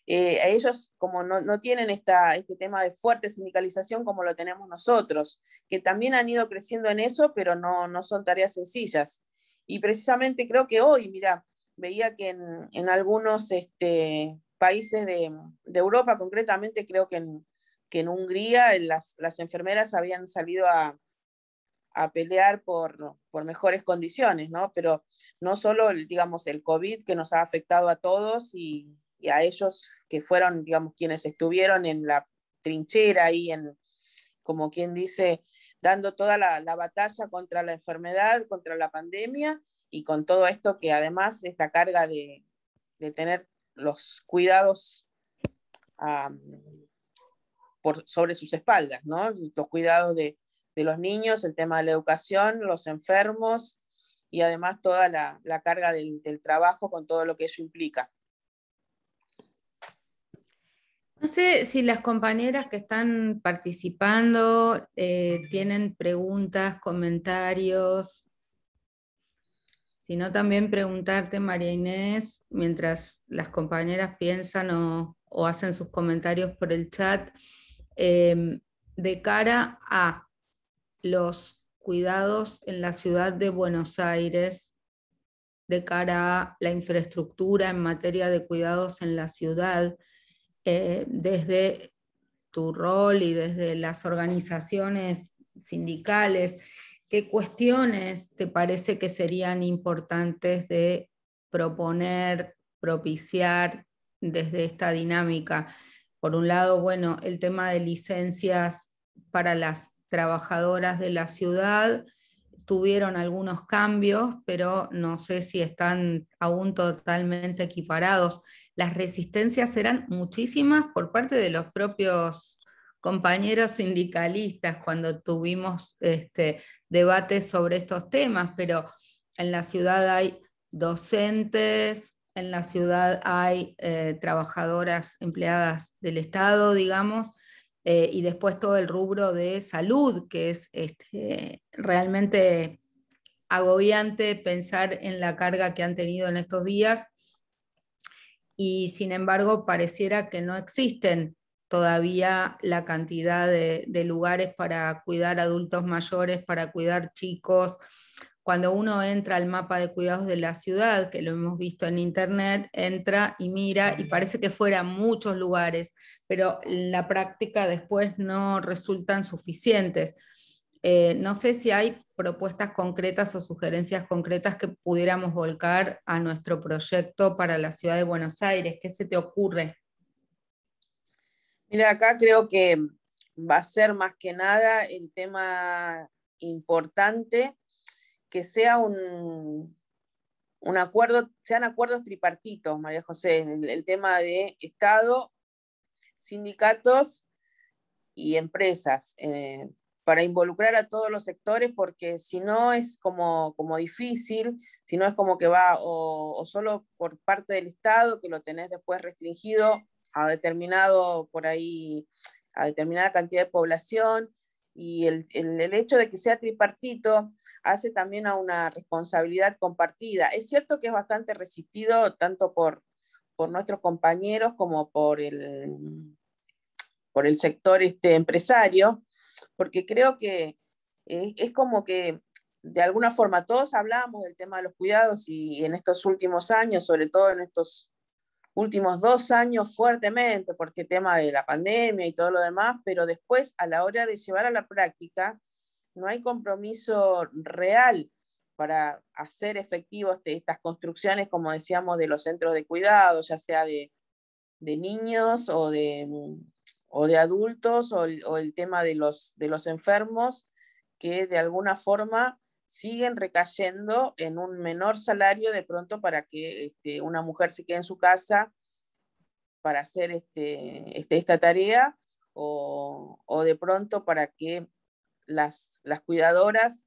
Eh, ellos, como no, tienen esta, este tema de fuerte sindicalización como lo tenemos nosotros, que también han ido creciendo en eso, pero no, no son tareas sencillas. Y precisamente creo que hoy, mira, veía que en, algunos este, países de, Europa, concretamente creo que en, que en Hungría las, enfermeras habían salido a, pelear por, por, mejores condiciones, ¿no? Pero no solo, digamos, el COVID que nos ha afectado a todos y, y a ellos que fueron, digamos, quienes estuvieron en la trinchera y en, como quien dice, dando toda la, batalla contra la enfermedad, contra la pandemia y con todo esto que además esta carga de, tener los cuidados por, sobre sus espaldas, Los cuidados de, los niños, el tema de la educación, los enfermos y además toda la, carga del, trabajo con todo lo que eso implica. No sé si las compañeras que están participando eh, tienen preguntas, comentarios. Si no, también preguntarte, María Inés, mientras las compañeras piensan o, hacen sus comentarios por el chat, em, de cara a los cuidados en la ciudad de Buenos Aires, de cara a la infraestructura en materia de cuidados en la ciudad, eh, desde tu rol y desde las organizaciones sindicales, qué cuestiones te parece que serían importantes de proponer, propiciar desde esta dinámica. Por un lado, bueno, el tema de licencias para las trabajadoras de la ciudad tuvieron algunos cambios, pero no sé si están aún totalmente equiparados las resistencias eran muchísimas por parte de los propios compañeros sindicalistas cuando tuvimos este, debates sobre estos temas, pero en la ciudad hay docentes, en la ciudad hay eh, trabajadoras empleadas del Estado, digamos, eh, y después todo el rubro de salud, que es este, realmente agobiante pensar en la carga que han tenido en estos días y sin embargo pareciera que no existen todavía la cantidad de, lugares para cuidar adultos mayores, para cuidar chicos. Cuando uno entra al mapa de cuidados de la ciudad, que lo hemos visto en internet, entra y mira y parece que fuera muchos lugares, pero en la práctica después no resultan suficientes. Eh, no sé si hay propuestas concretas o sugerencias concretas que pudiéramos volcar a nuestro proyecto para la ciudad de Buenos Aires. ¿Qué se te ocurre? Mira, acá creo que va a ser más que nada el tema importante que sea un, un acuerdo, sean acuerdos tripartitos, María José, el, tema de Estado, sindicatos y empresas. Eh, para involucrar a todos los sectores, porque si no es como, como difícil, si no es como que va o, solo por parte del Estado, que lo tenés después restringido a determinado, por ahí, a determinada cantidad de población, y el, hecho de que sea tripartito hace también a una responsabilidad compartida. Es cierto que es bastante resistido tanto por, por nuestros compañeros como por el, por el sector este, empresario, porque creo que eh, es como que de alguna forma todos hablamos del tema de los cuidados y en estos últimos años, sobre todo en estos últimos dos años fuertemente, porque este tema de la pandemia y todo lo demás, pero después a la hora de llevar a la práctica, no hay compromiso real para hacer efectivos estas construcciones, como decíamos, de los centros de cuidados, ya sea de niños o de o de adultos o el, tema de los, de los enfermos que de alguna forma siguen recayendo en un menor salario de pronto para que este, una mujer se quede en su casa para hacer este, este esta tarea o, de pronto para que las, las cuidadoras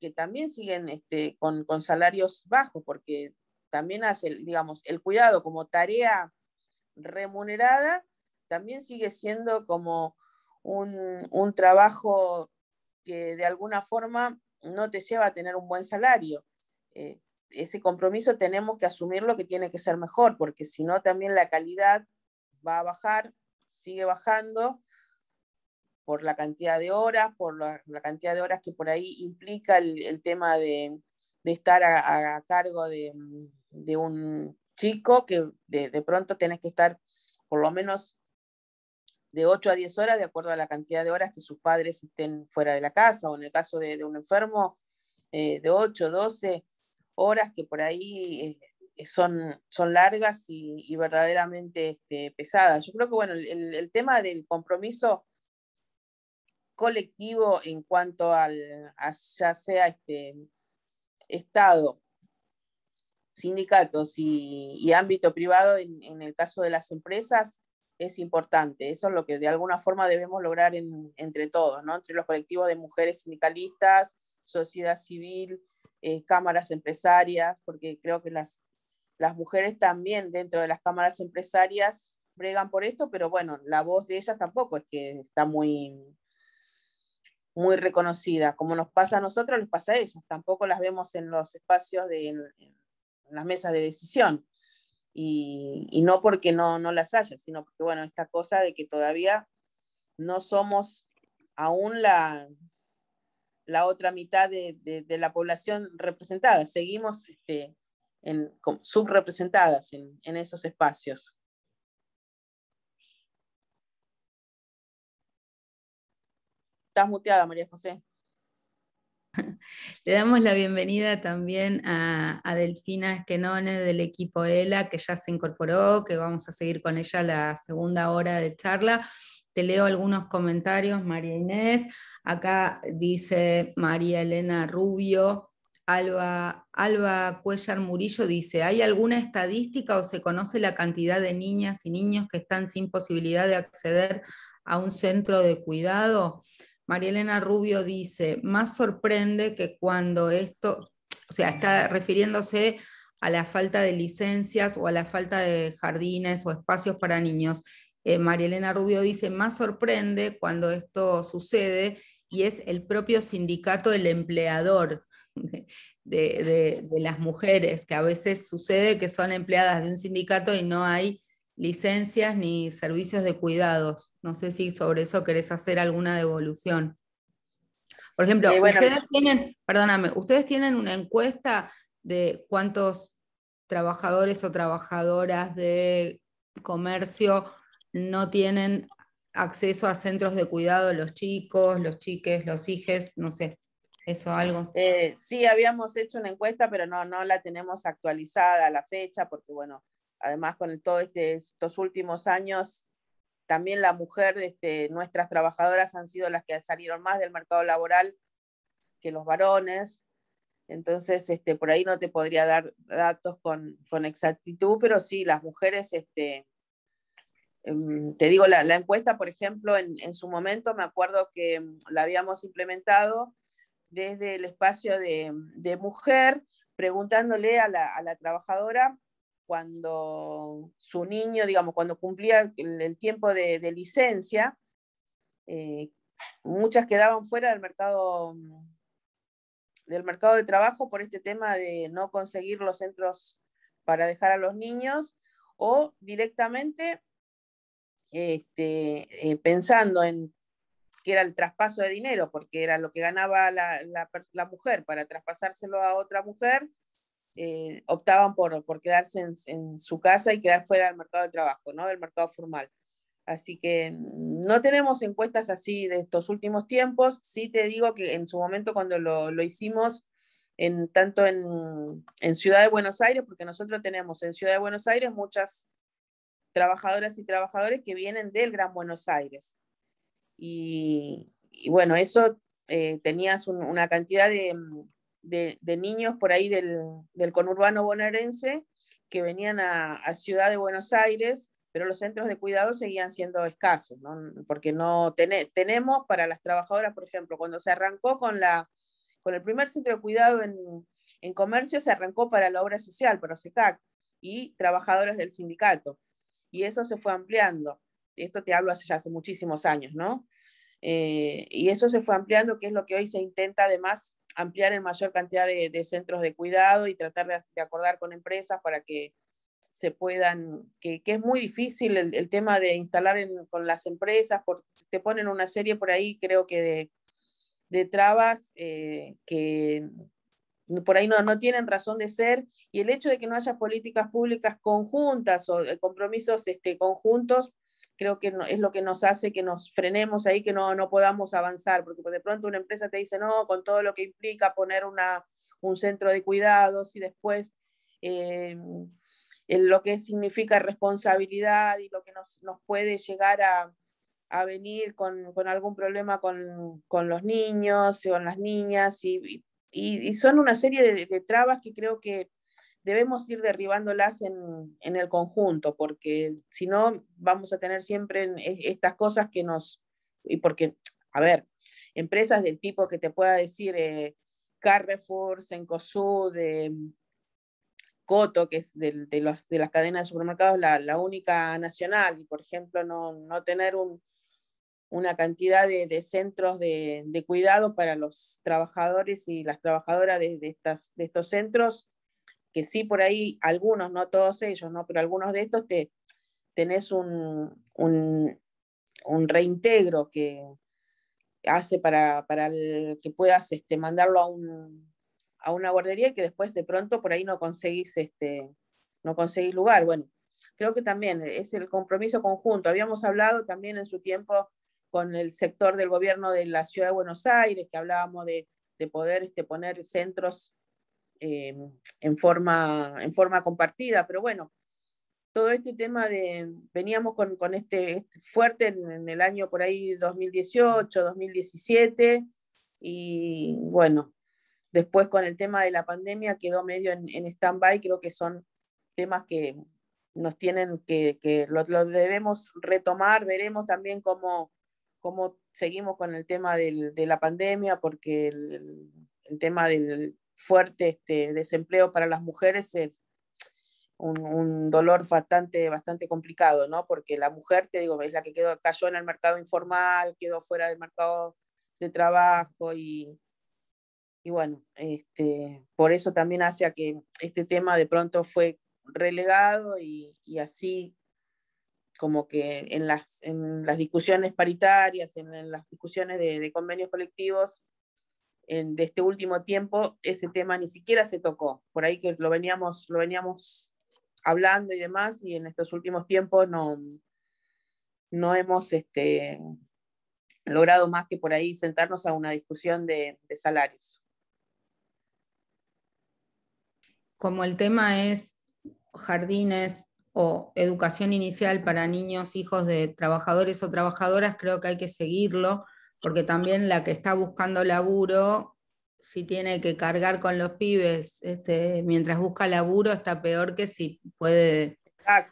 que también siguen este, con, con, salarios bajos, porque también hace, digamos, el cuidado como tarea remunerada también sigue siendo como un, trabajo que de alguna forma no te lleva a tener un buen salario. Eh, ese compromiso tenemos que asumirlo que tiene que ser mejor, porque si no también la calidad va a bajar, sigue bajando por la cantidad de horas, por la, cantidad de horas que por ahí implica el, tema de, estar a, cargo de, un chico que de, de, pronto tenés que estar por lo menos de 8 a 10 horas, de acuerdo a la cantidad de horas que sus padres estén fuera de la casa, o en el caso de, un enfermo, eh, de 8, 12 horas que por ahí eh, son, son largas y, verdaderamente este, pesadas. Yo creo que bueno, el, tema del compromiso colectivo en cuanto al, a ya sea este Estado, sindicatos y, ámbito privado, en el caso de las empresas, es importante. Eso es lo que de alguna forma debemos lograr entre todos, ¿no? entre los colectivos de mujeres sindicalistas, sociedad civil, eh, cámaras empresarias, porque creo que las, las mujeres también dentro de las cámaras empresarias bregan por esto, pero bueno, la voz de ellas tampoco es que está muy, muy reconocida. Como nos pasa a nosotros, les pasa a ellas. Tampoco las vemos en los espacios, de, las mesas de decisión. Y, no porque no, las haya, sino porque, bueno, esta cosa de que todavía no somos aún la, la otra mitad de, la población representada, seguimos este, en, subrepresentadas en, en esos espacios. Estás muteada, María José. Le damos la bienvenida también a, Delfina Esquenone del equipo ELA, que ya se incorporó, que vamos a seguir con ella la segunda hora de charla. Te leo algunos comentarios, María Inés. Acá dice María Elena Rubio. Alba, Alba Cuellar Murillo dice, ¿hay alguna estadística o se conoce la cantidad de niñas y niños que están sin posibilidad de acceder a un centro de cuidado? María Elena Rubio dice, más sorprende que cuando esto, o sea, está refiriéndose a la falta de licencias o a la falta de jardines o espacios para niños. Eh, María Elena Rubio dice, más sorprende cuando esto sucede y es el propio sindicato del empleador de, las mujeres, que a veces sucede que son empleadas de un sindicato y no hay licencias ni servicios de cuidados. No sé si sobre eso querés hacer alguna devolución. Por ejemplo, eh, ustedes tienen, perdóname, ustedes tienen una encuesta de cuántos trabajadores o trabajadoras de comercio no tienen acceso a centros de cuidado los chicos, los chiques, los hijes, no sé, eso algo. Eh, sí, habíamos hecho una encuesta, pero no, no la tenemos actualizada a la fecha, porque bueno, además con todos este, estos últimos años, también la mujer, este, nuestras trabajadoras han sido las que salieron más del mercado laboral que los varones. Entonces, este, por ahí no te podría dar datos con, con exactitud, pero sí, las mujeres, este, em, te digo, la, encuesta, por ejemplo, en, su momento me acuerdo que em, la habíamos implementado desde el espacio de, de mujer, preguntándole a la, a la, trabajadora cuando su niño, digamos, cuando cumplía el, tiempo de, licencia, eh, muchas quedaban fuera del mercado del mercado de trabajo por este tema de no conseguir los centros para dejar a los niños o directamente este, eh, pensando en que era el traspaso de dinero, porque era lo que ganaba la mujer para traspasárselo a otra mujer, eh, optaban por, por quedarse en, su casa y quedar fuera del mercado de trabajo, ¿no? Del mercado formal. Así que no tenemos encuestas así de estos últimos tiempos. Sí te digo que en su momento cuando lo, lo hicimos, en, tanto en, en, Ciudad de Buenos Aires, porque nosotros tenemos en Ciudad de Buenos Aires muchas trabajadoras y trabajadores que vienen del Gran Buenos Aires. Y, y bueno, eso eh, tenías una cantidad de, de, niños por ahí del, conurbano bonaerense que venían a, Ciudad de Buenos Aires, pero los centros de cuidado seguían siendo escasos, porque no tenemos para las trabajadoras, por ejemplo, cuando se arrancó con, la, con el primer centro de cuidado en, comercio, se arrancó para la obra social, para y trabajadoras del sindicato. Y eso se fue ampliando. Esto te hablo hace, ya hace muchísimos años, ¿no? Eh, y eso se fue ampliando, que es lo que hoy se intenta además ampliar en mayor cantidad de, centros de cuidado y tratar de, acordar con empresas para que se puedan, que, es muy difícil el, tema de instalar con las empresas, porque te ponen una serie por ahí, creo que de, trabas eh, que por ahí no, no tienen razón de ser, y el hecho de que no haya políticas públicas conjuntas o eh, compromisos este, conjuntos creo que no, es lo que nos hace que nos frenemos ahí, que no, no podamos avanzar, porque pues, de pronto una empresa te dice, no, con todo lo que implica poner una, un centro de cuidados y después... Em, lo que significa responsabilidad y lo que nos, nos puede llegar a, a venir con, con, algún problema con, con, los niños, con las niñas, y, y, son una serie de, trabas que creo que debemos ir derribándolas en, en el conjunto, porque si no, vamos a tener siempre e, estas cosas que nos... Y porque, a ver, empresas del tipo que te pueda decir eh, Carrefour, Sencosud, mm, Coto, que es de, las cadenas de supermercados la, única nacional, y por ejemplo no, tener una cantidad de, centros de, cuidado para los trabajadores y las trabajadoras de, de estos centros, que sí por ahí algunos, no todos ellos, ¿no? pero algunos de estos te, tenés un, reintegro que hace para, que puedas este, mandarlo a, una guardería que después de pronto por ahí no conseguís, este, no lugar. Bueno, creo que también es el compromiso conjunto. Habíamos hablado también en su tiempo con el sector del gobierno de la Ciudad de Buenos Aires, que hablábamos de, de poder este, poner centros Em, en, forma, en forma compartida, pero bueno, todo este tema de, veníamos con, con este, este fuerte en, el año por ahí 2018, 2017, y bueno, después con el tema de la pandemia quedó medio en, en stand-by, creo que son temas que nos tienen que, que los debemos retomar, veremos también cómo, cómo seguimos con el tema del, de la pandemia, porque el tema del, fuerte este desempleo para las mujeres es un, dolor bastante, bastante complicado, ¿no? Porque la mujer, te digo, es la que quedó, cayó en el mercado informal, quedó fuera del mercado de trabajo y, y bueno, este, por eso también hace que este tema de pronto fue relegado y, y así como que en las, en las discusiones paritarias, en, las discusiones de, de, convenios colectivos, en, de este último tiempo ese tema ni siquiera se tocó. Por ahí que lo veníamos, lo veníamos hablando y demás, y en estos últimos tiempos no, hemos este, logrado más que por ahí sentarnos a una discusión de salarios. Como el tema es jardines o educación inicial para niños, hijos de trabajadores o trabajadoras, creo que hay que seguirlo porque también la que está buscando laburo, si tiene que cargar con los pibes este, mientras busca laburo, está peor que si puede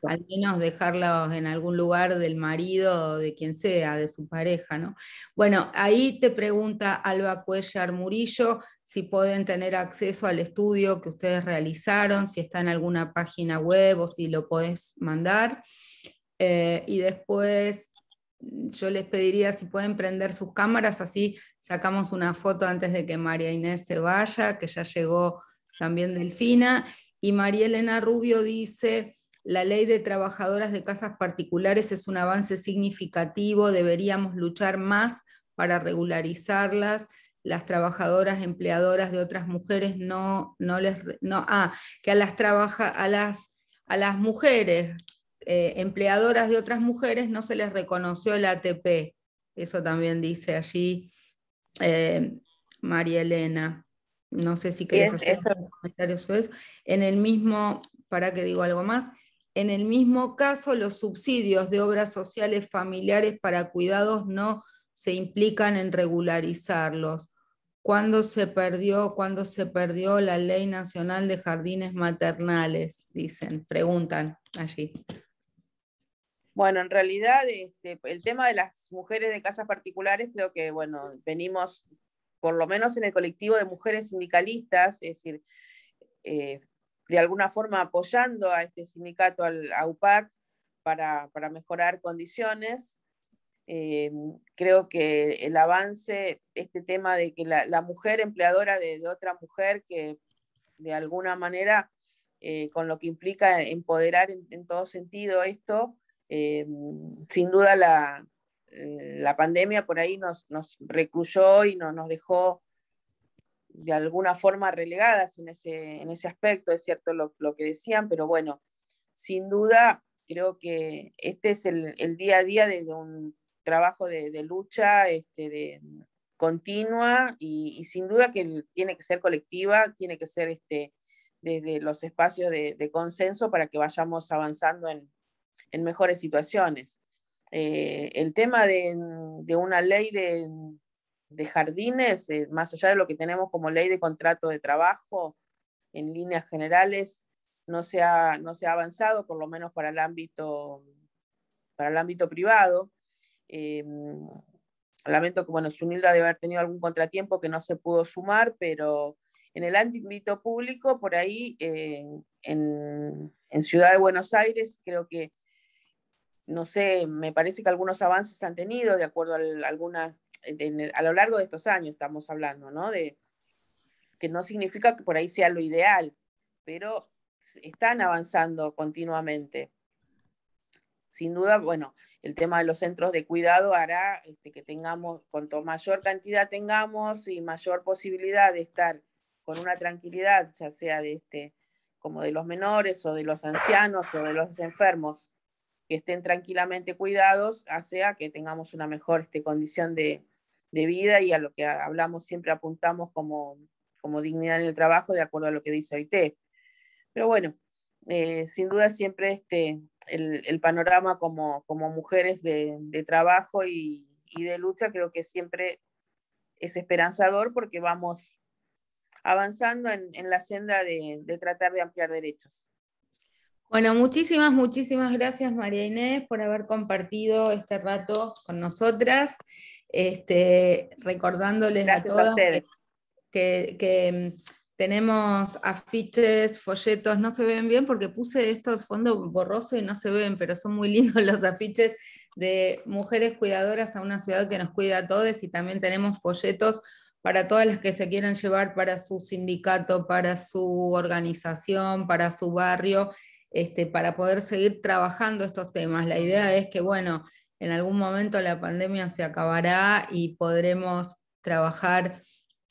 al menos dejarlos en algún lugar del marido, de quien sea, de su pareja. Bueno, ahí te pregunta Alba Cuellar Murillo si pueden tener acceso al estudio que ustedes realizaron, si está en alguna página web o si lo podés mandar. Eh, y después yo les pediría si pueden prender sus cámaras, así sacamos una foto antes de que María Inés se vaya, que ya llegó también Delfina. Y María Elena Rubio dice, la ley de trabajadoras de casas particulares es un avance significativo, deberíamos luchar más para regularizarlas. Las trabajadoras empleadoras de otras mujeres no, no les... No, ah, que a las, trabaja, a las, a las mujeres eh, empleadoras de otras mujeres no se les reconoció el ATP. Eso también dice allí eh, María Elena. No sé si querés hacer comentario sobre eso. En el mismo, para que digo algo más, en el mismo caso los subsidios de obras sociales familiares para cuidados no se implican en regularizarlos. ¿Cuándo se perdió, cuándo se perdió la Ley Nacional de Jardines Maternales? Dicen, preguntan allí. Bueno, en realidad este, el tema de las mujeres de casas particulares creo que, bueno, venimos, por lo menos en el colectivo de mujeres sindicalistas, es decir, eh, de alguna forma apoyando a este sindicato, al a UPAC, para, mejorar condiciones. Eh, creo que el avance, este tema de que la, mujer empleadora de, otra mujer, que de alguna manera, eh, con lo que implica empoderar en todo sentido esto, eh, sin duda eh, la, pandemia por ahí nos, recluyó y no, nos dejó de alguna forma relegadas en ese, en ese aspecto, es cierto lo, que decían, pero bueno, sin duda creo que este es el, día a día de, un trabajo de, lucha este, de, continua y, sin duda que tiene que ser colectiva, tiene que ser este, desde los espacios de, de consenso para que vayamos avanzando en, en mejores situaciones. Eh, el tema de, de, una ley de, de jardines, eh, más allá de lo que tenemos como ley de contrato de trabajo, en líneas generales, no se ha, no se ha avanzado, por lo menos para el ámbito, para el ámbito privado. Eh, lamento que, bueno, Sunilda de haber tenido algún contratiempo que no se pudo sumar, pero en el ámbito público, por ahí, en, en Ciudad de Buenos Aires, creo que no sé, me parece que algunos avances han tenido de acuerdo a algunas, a lo largo de estos años estamos hablando, ¿no? De, que no significa que por ahí sea lo ideal, pero están avanzando continuamente. Sin duda, bueno, el tema de los centros de cuidado hará este, que tengamos, cuanto mayor cantidad tengamos y mayor posibilidad de estar con una tranquilidad, ya sea de este, como de los menores o de los ancianos o de los enfermos, que estén tranquilamente cuidados, sea que tengamos una mejor este, condición de, vida y a lo que hablamos siempre apuntamos como, dignidad en el trabajo, de acuerdo a lo que dice OIT. Pero bueno, eh, sin duda siempre este, el, panorama como, como mujeres de, de trabajo y, de lucha creo que siempre es esperanzador porque vamos avanzando en, en la senda de, de, tratar de ampliar derechos. Bueno, muchísimas, muchísimas gracias María Inés por haber compartido este rato con nosotras, este, recordándoles a todos que mm, tenemos afiches, folletos, no se ven bien porque puse esto de fondo borroso y no se ven, pero son muy lindos los afiches de mujeres cuidadoras a una ciudad que nos cuida a todos y también tenemos folletos para todas las que se quieran llevar para su sindicato, para su organización, para su barrio este, para poder seguir trabajando estos temas. La idea es que, bueno, en algún momento la pandemia se acabará y podremos trabajar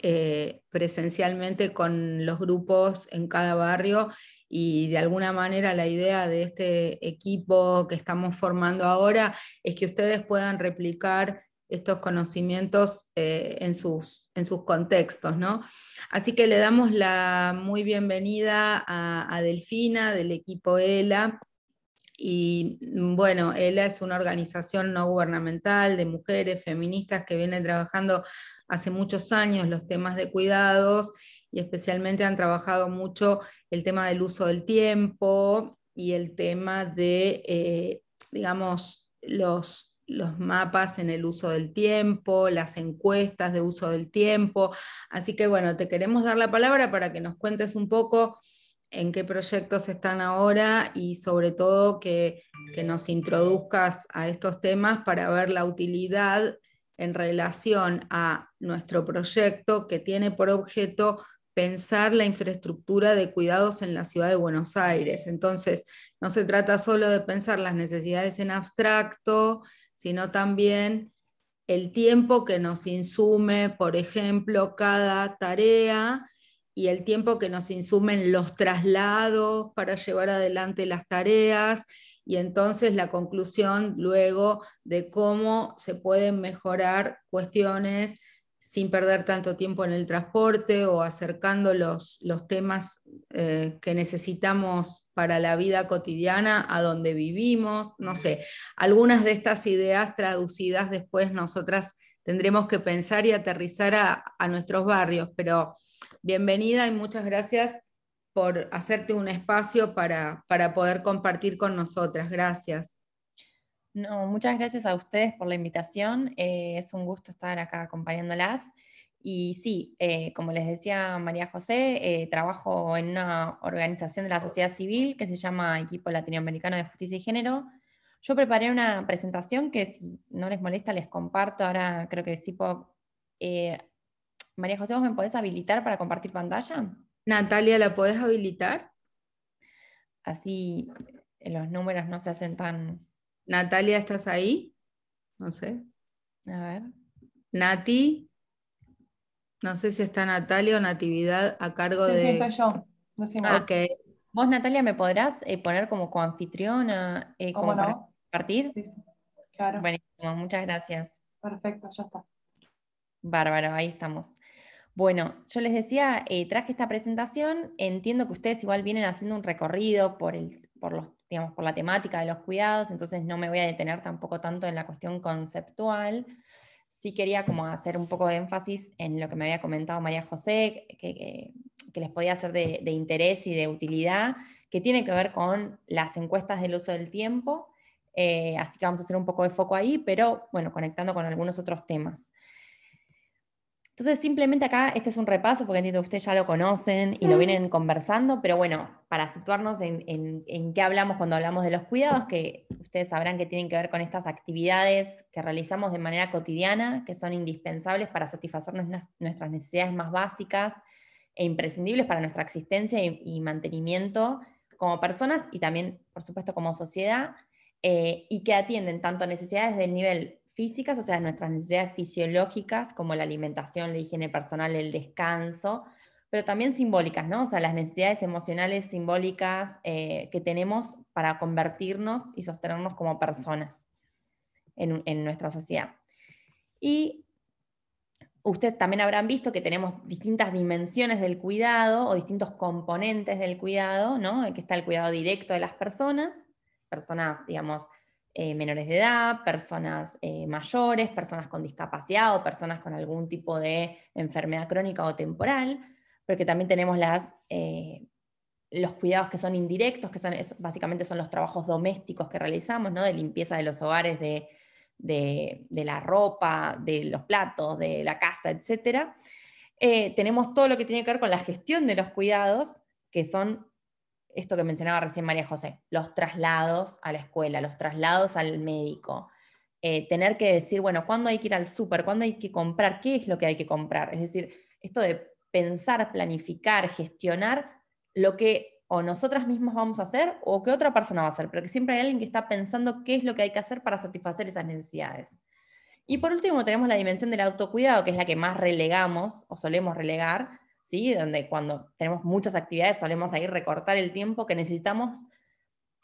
eh, presencialmente con los grupos en cada barrio y de alguna manera la idea de este equipo que estamos formando ahora es que ustedes puedan replicar estos conocimientos eh, en, sus, en, sus, contextos. ¿no? Así que le damos la muy bienvenida a, Delfina del equipo ELA. Y mm, bueno, ELA es una organización no gubernamental de mujeres feministas que vienen trabajando hace muchos años los temas de cuidados y especialmente han trabajado mucho el tema del uso del tiempo y el tema de, eh, digamos, los los mapas en el uso del tiempo, las encuestas de uso del tiempo. Así que bueno, te queremos dar la palabra para que nos cuentes un poco en qué proyectos están ahora y sobre todo que, nos introduzcas a estos temas para ver la utilidad en relación a nuestro proyecto que tiene por objeto pensar la infraestructura de cuidados en la ciudad de Buenos Aires. Entonces, no se trata solo de pensar las necesidades en abstracto, sino también el tiempo que nos insume, por ejemplo, cada tarea y el tiempo que nos insumen los traslados para llevar adelante las tareas y entonces la conclusión luego de cómo se pueden mejorar cuestiones sin perder tanto tiempo en el transporte o acercando los, los temas eh, que necesitamos para la vida cotidiana a donde vivimos, no sé, algunas de estas ideas traducidas después nosotras tendremos que pensar y aterrizar a, nuestros barrios, pero bienvenida y muchas gracias por hacerte un espacio para, para poder compartir con nosotras. Gracias muchas gracias a ustedes por la invitación. Eh, es un gusto estar acá acompañándolas. Y sí, eh, como les decía María José, eh, trabajo en una organización de la sociedad civil que se llama Equipo Latinoamericano de Justicia y Género. Yo preparé una presentación que si no les molesta les comparto. Ahora creo que sí puedo... María José, ¿vos me podés habilitar para compartir pantalla? Natalia, ¿la podés habilitar? Así los números no se hacen tan Natalia, ¿estás ahí? No sé. A ver. Nati. No sé si está Natalia o Natividad a cargo de. Sí, estoy yo. No sé okay. Vos, Natalia, ¿me podrás eh, poner como coanfitriona? Eh, como no? compartir? Sí, sí. Claro. Buenísimo, muchas gracias. Perfecto, ya está. Bárbaro, ahí estamos. Bueno, yo les decía, eh, traje esta presentación. Entiendo que ustedes igual vienen haciendo un recorrido por, el, por los digamos, por la temática de los cuidados, entonces no me voy a detener tampoco tanto en la cuestión conceptual. Sí quería como hacer un poco de énfasis en lo que me había comentado María José, que, les podía hacer de, interés y de utilidad, que tiene que ver con las encuestas del uso del tiempo. Eh, así que vamos a hacer un poco de foco ahí, pero bueno, conectando con algunos otros temas. Entonces, simplemente acá, este es un repaso, porque entiendo que ustedes ya lo conocen y lo vienen conversando, pero bueno, para situarnos en, qué hablamos cuando hablamos de los cuidados, que ustedes sabrán que tienen que ver con estas actividades que realizamos de manera cotidiana, que son indispensables para satisfacer nuestras necesidades más básicas e imprescindibles para nuestra existencia y, mantenimiento como personas y también, por supuesto, como sociedad, eh, y que atienden tanto necesidades del nivel físicas, o sea, nuestras necesidades fisiológicas, como la alimentación, la higiene personal, el descanso, pero también simbólicas, ¿no? O sea, las necesidades emocionales simbólicas eh, que tenemos para convertirnos y sostenernos como personas en, nuestra sociedad. Y ustedes también habrán visto que tenemos distintas dimensiones del cuidado o distintos componentes del cuidado, ¿no? que está el cuidado directo de las personas, personas, digamos, eh, menores de edad, personas eh, mayores, personas con discapacidad o personas con algún tipo de enfermedad crónica o temporal, porque también tenemos las, eh, los cuidados que son indirectos, que son, básicamente son los trabajos domésticos que realizamos, ¿no? de limpieza de los hogares, de, de la ropa, de los platos, de la casa, etc. tenemos todo lo que tiene que ver con la gestión de los cuidados, que son esto que mencionaba recién María José, los traslados a la escuela, los traslados al médico, eh, tener que decir, bueno, ¿cuándo hay que ir al súper? ¿Cuándo hay que comprar? ¿Qué es lo que hay que comprar? Es decir, esto de pensar, planificar, gestionar lo que o nosotras mismas vamos a hacer o que otra persona va a hacer, pero que siempre hay alguien que está pensando qué es lo que hay que hacer para satisfacer esas necesidades. Y por último tenemos la dimensión del autocuidado, que es la que más relegamos o solemos relegar, donde cuando tenemos muchas actividades solemos ahí recortar el tiempo que necesitamos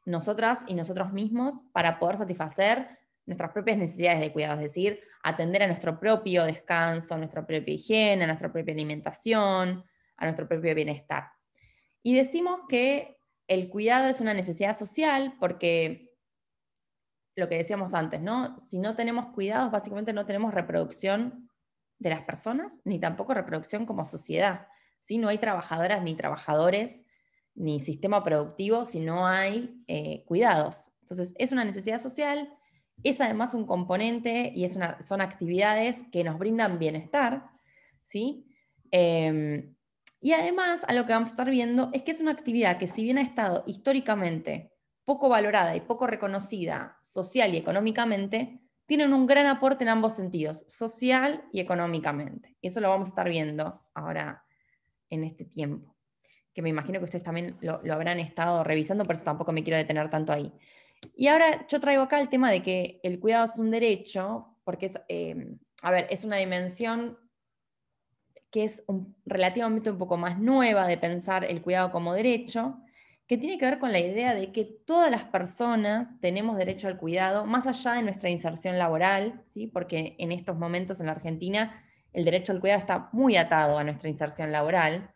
nosotras y nosotros mismos para poder satisfacer nuestras propias necesidades de cuidado, es decir, atender a nuestro propio descanso, a nuestra propia higiene, a nuestra propia alimentación, a nuestro propio bienestar. Y decimos que el cuidado es una necesidad social porque lo que decíamos antes, Si no tenemos cuidados, básicamente no tenemos reproducción de las personas, ni tampoco reproducción como sociedad si No hay trabajadoras ni trabajadores ni sistema productivo si no hay eh, cuidados. Entonces, es una necesidad social, es además un componente y es una, son actividades que nos brindan bienestar, ¿sí? Em, y además, a lo que vamos a estar viendo es que es una actividad que si bien ha estado históricamente poco valorada y poco reconocida social y económicamente, tiene un gran aporte en ambos sentidos, social y económicamente. Y eso lo vamos a estar viendo ahora en este tiempo, que me imagino que ustedes también lo, habrán estado revisando, por eso tampoco me quiero detener tanto ahí. Y ahora yo traigo acá el tema de que el cuidado es un derecho, porque es, em, a ver, es una dimensión que es relativamente un poco más nueva de pensar el cuidado como derecho, que tiene que ver con la idea de que todas las personas tenemos derecho al cuidado, más allá de nuestra inserción laboral, ¿sí? porque en estos momentos en la Argentina el derecho al cuidado está muy atado a nuestra inserción laboral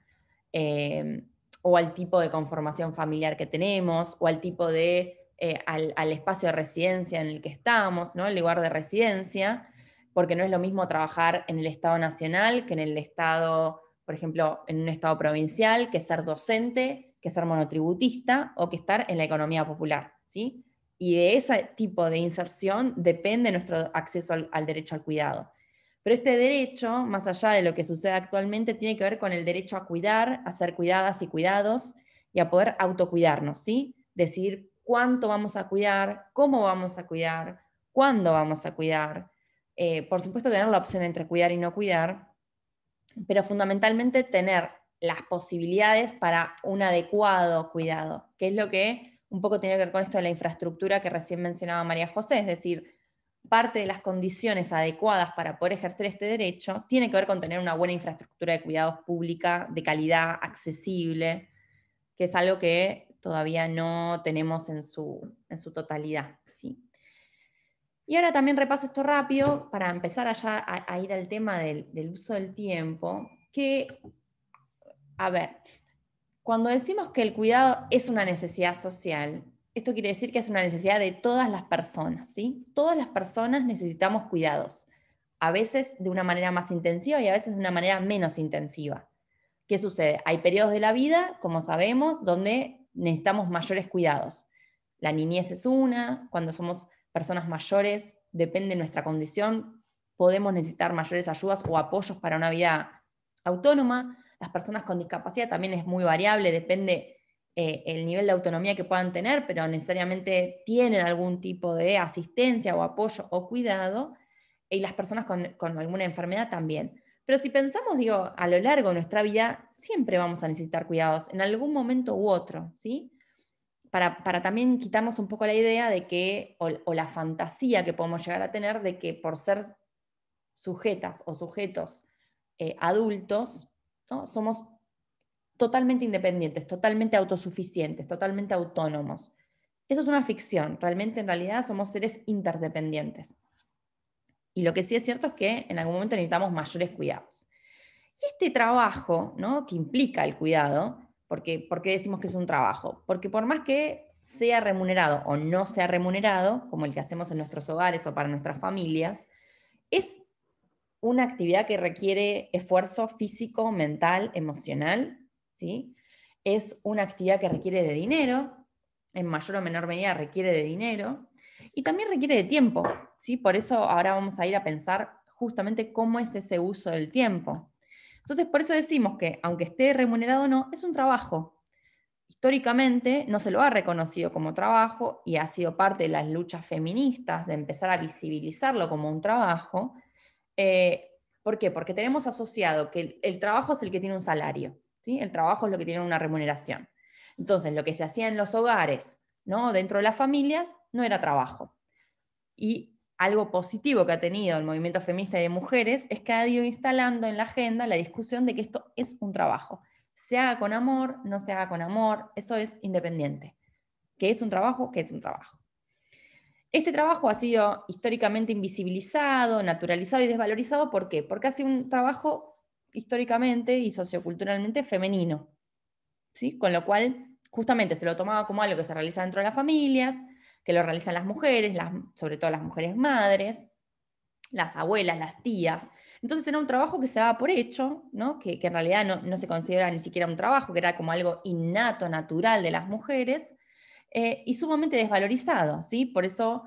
eh, o al tipo de conformación familiar que tenemos o al tipo de, eh, al, espacio de residencia en el que estamos, ¿no? el lugar de residencia, porque no es lo mismo trabajar en el Estado Nacional que en el Estado, por ejemplo, en un Estado provincial, que ser docente, que ser monotributista o que estar en la economía popular. ¿sí? Y de ese tipo de inserción depende nuestro acceso al derecho al cuidado. Pero este derecho, más allá de lo que sucede actualmente, tiene que ver con el derecho a cuidar, a ser cuidadas y cuidados y a poder autocuidarnos, ¿sí? Decir cuánto vamos a cuidar, cómo vamos a cuidar, cuándo vamos a cuidar. Eh, por supuesto, tener la opción entre cuidar y no cuidar, pero fundamentalmente tener las posibilidades para un adecuado cuidado, que es lo que un poco tiene que ver con esto de la infraestructura que recién mencionaba María José, es decir, parte de las condiciones adecuadas para poder ejercer este derecho tiene que ver con tener una buena infraestructura de cuidados pública, de calidad, accesible, que es algo que todavía no tenemos en su, totalidad. Y ahora también repaso esto rápido para empezar allá a, ir al tema del, del uso del tiempo, que, a ver, cuando decimos que el cuidado es una necesidad social, esto quiere decir que es una necesidad de todas las personas, ¿sí? Todas las personas necesitamos cuidados, a veces de una manera más intensiva y a veces de una manera menos intensiva. ¿Qué sucede? Hay periodos de la vida, como sabemos, donde necesitamos mayores cuidados. La niñez es una, cuando somos personas mayores, depende de nuestra condición, podemos necesitar mayores ayudas o apoyos para una vida autónoma. Las personas con discapacidad también es muy variable, depende eh, el nivel de autonomía que puedan tener, pero necesariamente tienen algún tipo de asistencia o apoyo o cuidado, y las personas con, alguna enfermedad también. Pero si pensamos, digo, a lo largo de nuestra vida, siempre vamos a necesitar cuidados, en algún momento u otro, ¿sí? Para, también quitarnos un poco la idea de que, o, la fantasía que podemos llegar a tener de que por ser sujetas o sujetos eh, adultos, ¿no? somos totalmente independientes, totalmente autosuficientes, totalmente autónomos. Eso es una ficción, realmente en realidad somos seres interdependientes. Y lo que sí es cierto es que en algún momento necesitamos mayores cuidados. Y este trabajo, ¿no? que implica el cuidado, porque ¿por qué decimos que es un trabajo? Porque por más que sea remunerado o no sea remunerado, como el que hacemos en nuestros hogares o para nuestras familias, es una actividad que requiere esfuerzo físico, mental, emocional ¿sí? Es una actividad que requiere de dinero, en mayor o menor medida requiere de dinero, y también requiere de tiempo, ¿sí? Por eso ahora vamos a ir a pensar justamente cómo es ese uso del tiempo. Entonces, por eso decimos que, aunque esté remunerado o no, es un trabajo. Históricamente no se lo ha reconocido como trabajo y ha sido parte de las luchas feministas de empezar a visibilizarlo como un trabajo. Eh, ¿Por qué? Porque tenemos asociado que el trabajo es el que tiene un salario. El trabajo es lo que tiene una remuneración. Entonces, lo que se hacía en los hogares, ¿no? dentro de las familias, no era trabajo. Y algo positivo que ha tenido el movimiento feminista y de mujeres es que ha ido instalando en la agenda la discusión de que esto es un trabajo. Se haga con amor, no se haga con amor, eso es independiente. Que es un trabajo, que es un trabajo. Este trabajo ha sido históricamente invisibilizado, naturalizado y desvalorizado. ¿Por qué? Porque ha sido un trabajo históricamente y socioculturalmente femenino. ¿sí? Con lo cual, justamente se lo tomaba como algo que se realiza dentro de las familias, que lo realizan las mujeres, sobre todo las mujeres madres, las abuelas, las tías. Entonces era un trabajo que se daba por hecho, ¿no? que, en realidad no, se considera ni siquiera un trabajo, que era como algo innato, natural de las mujeres, eh, y sumamente desvalorizado. ¿sí? Por eso,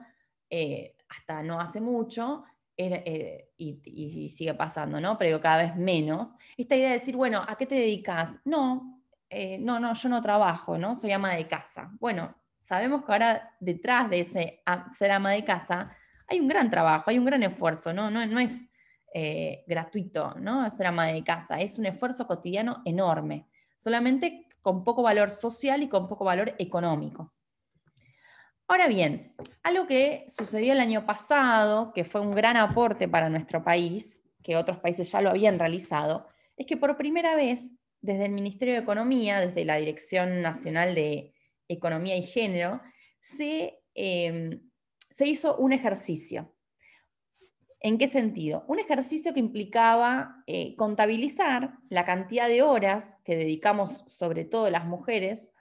eh, hasta no hace mucho, eh, y, sigue pasando, ¿no? Pero cada vez menos, esta idea de decir, bueno, ¿a qué te dedicas? No, eh, no, no, yo no trabajo, ¿no? Soy ama de casa. Bueno, sabemos que ahora detrás de ese ser ama de casa hay un gran trabajo, hay un gran esfuerzo, ¿no? No, es eh, gratuito, ¿no? Ser ama de casa, es un esfuerzo cotidiano enorme, solamente con poco valor social y con poco valor económico. Ahora bien, algo que sucedió el año pasado, que fue un gran aporte para nuestro país, que otros países ya lo habían realizado, es que por primera vez desde el Ministerio de Economía, desde la Dirección Nacional de Economía y Género, se, eh, hizo un ejercicio. ¿En qué sentido? Un ejercicio que implicaba eh, contabilizar la cantidad de horas que dedicamos, sobre todo las mujeres,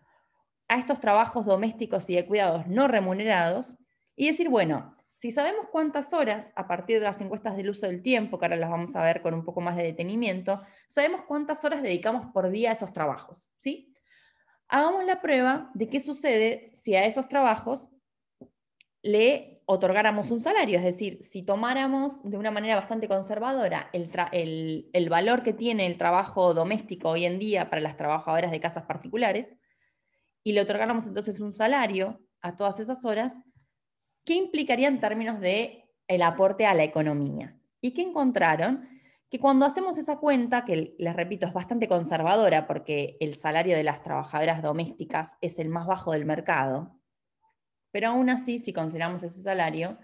a estos trabajos domésticos y de cuidados no remunerados y decir, bueno, si sabemos cuántas horas, a partir de las encuestas del uso del tiempo, que ahora las vamos a ver con un poco más de detenimiento, sabemos cuántas horas dedicamos por día a esos trabajos, ¿sí? Hagamos la prueba de qué sucede si a esos trabajos le otorgáramos un salario, es decir, si tomáramos de una manera bastante conservadora el, el valor que tiene el trabajo doméstico hoy en día para las trabajadoras de casas particulares, y le otorgáramos entonces un salario a todas esas horas, ¿qué implicaría en términos de el aporte a la economía? ¿Y qué encontraron? Que cuando hacemos esa cuenta, que les repito es bastante conservadora porque el salario de las trabajadoras domésticas es el más bajo del mercado, pero aún así, si consideramos ese salario,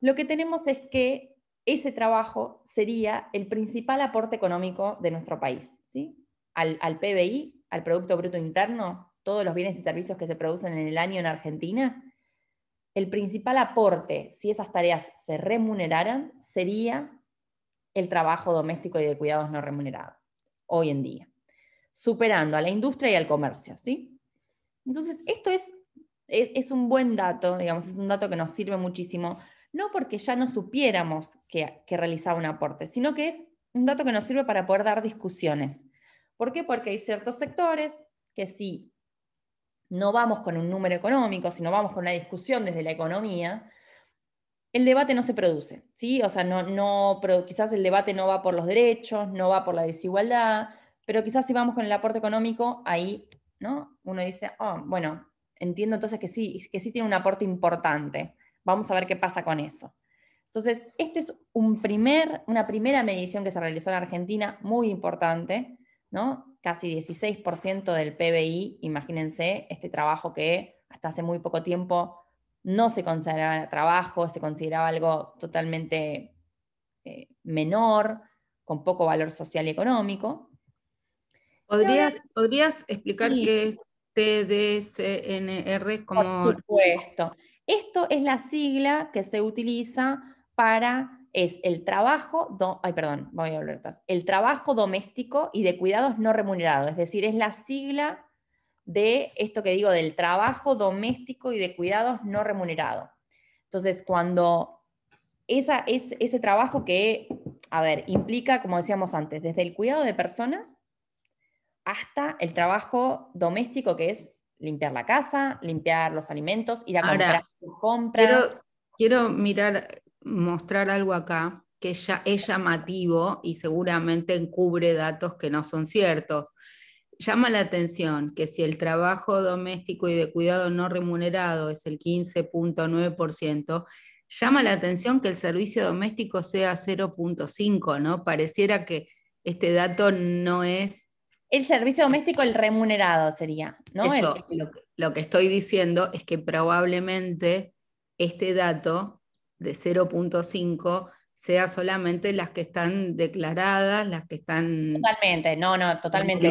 lo que tenemos es que ese trabajo sería el principal aporte económico de nuestro país, ¿sí? al, al PBI, al Producto Bruto Interno, todos los bienes y servicios que se producen en el año en Argentina, el principal aporte, si esas tareas se remuneraran, sería el trabajo doméstico y de cuidados no remunerado, hoy en día, superando a la industria y al comercio, ¿sí? Entonces, esto es, es, un buen dato, digamos, es un dato que nos sirve muchísimo, no porque ya no supiéramos que, que realizaba un aporte, sino que es un dato que nos sirve para poder dar discusiones. ¿Por qué? Porque hay ciertos sectores que sí no vamos con un número económico, sino vamos con una discusión desde la economía, el debate no se produce, ¿sí? O sea, no, quizás el debate no va por los derechos, no va por la desigualdad, pero quizás si vamos con el aporte económico, ahí, ¿no? Uno dice, oh, bueno, entiendo entonces que sí, que sí tiene un aporte importante, vamos a ver qué pasa con eso. Entonces, esta es un primer, una primera medición que se realizó en Argentina muy importante, ¿no? casi 16% del PBI, imagínense, este trabajo que hasta hace muy poco tiempo no se consideraba trabajo, se consideraba algo totalmente eh, menor, con poco valor social y económico. ¿Podrías, ¿podrías explicar qué es TDCNR? Como... Por supuesto. Esto es la sigla que se utiliza para es el trabajo, perdón, voy el trabajo doméstico y de cuidados no remunerado, es decir, es la sigla de esto que digo del trabajo doméstico y de cuidados no remunerado. Entonces, cuando esa, es, ese trabajo que, a ver, implica, como decíamos antes, desde el cuidado de personas hasta el trabajo doméstico que es limpiar la casa, limpiar los alimentos, ir a comprar compras. quiero mirar mostrar algo acá que ya es llamativo y seguramente encubre datos que no son ciertos. Llama la atención que si el trabajo doméstico y de cuidado no remunerado es el 15.9%, llama la atención que el servicio doméstico sea 0.5, ¿no? Pareciera que este dato no es... El servicio doméstico, el remunerado sería, ¿no? Eso, lo que estoy diciendo es que probablemente este dato de 0.5 sea solamente las que están declaradas, las que están... Totalmente, no, no, totalmente.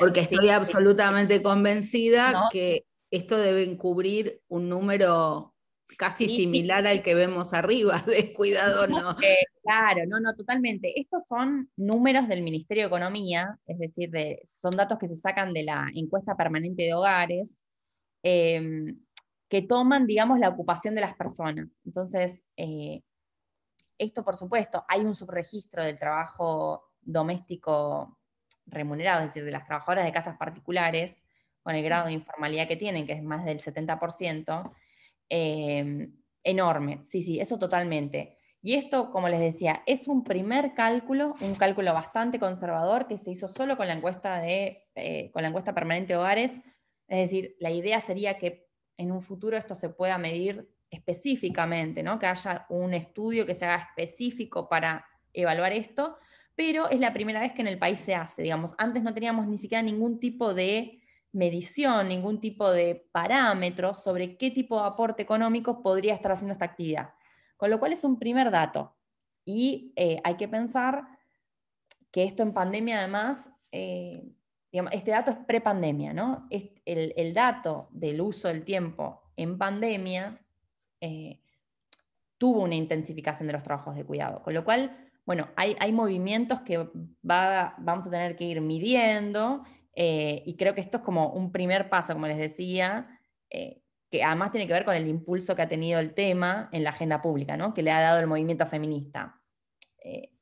Porque estoy absolutamente convencida que esto debe encubrir un número casi similar al que vemos arriba, de no. claro, no, no, totalmente. Estos son números del Ministerio de Economía, es decir, de, son datos que se sacan de la encuesta permanente de hogares. Eh, que toman, digamos, la ocupación de las personas. Entonces, eh, esto, por supuesto, hay un subregistro del trabajo doméstico remunerado, es decir, de las trabajadoras de casas particulares, con el grado de informalidad que tienen, que es más del 70%, eh, enorme. Sí, sí, eso totalmente. Y esto, como les decía, es un primer cálculo, un cálculo bastante conservador que se hizo solo con la encuesta, de, eh, con la encuesta permanente de hogares. Es decir, la idea sería que en un futuro esto se pueda medir específicamente, ¿no? que haya un estudio que se haga específico para evaluar esto, pero es la primera vez que en el país se hace, digamos, antes no teníamos ni siquiera ningún tipo de medición, ningún tipo de parámetro sobre qué tipo de aporte económico podría estar haciendo esta actividad. Con lo cual es un primer dato. Y eh, hay que pensar que esto en pandemia además eh, este dato es prepandemia, ¿no? El, el, dato del uso del tiempo en pandemia eh, tuvo una intensificación de los trabajos de cuidado, con lo cual, bueno, hay, hay movimientos que vamos a tener que ir midiendo eh, y creo que esto es como un primer paso, como les decía, eh, que además tiene que ver con el impulso que ha tenido el tema en la agenda pública, que le ha dado el movimiento feminista.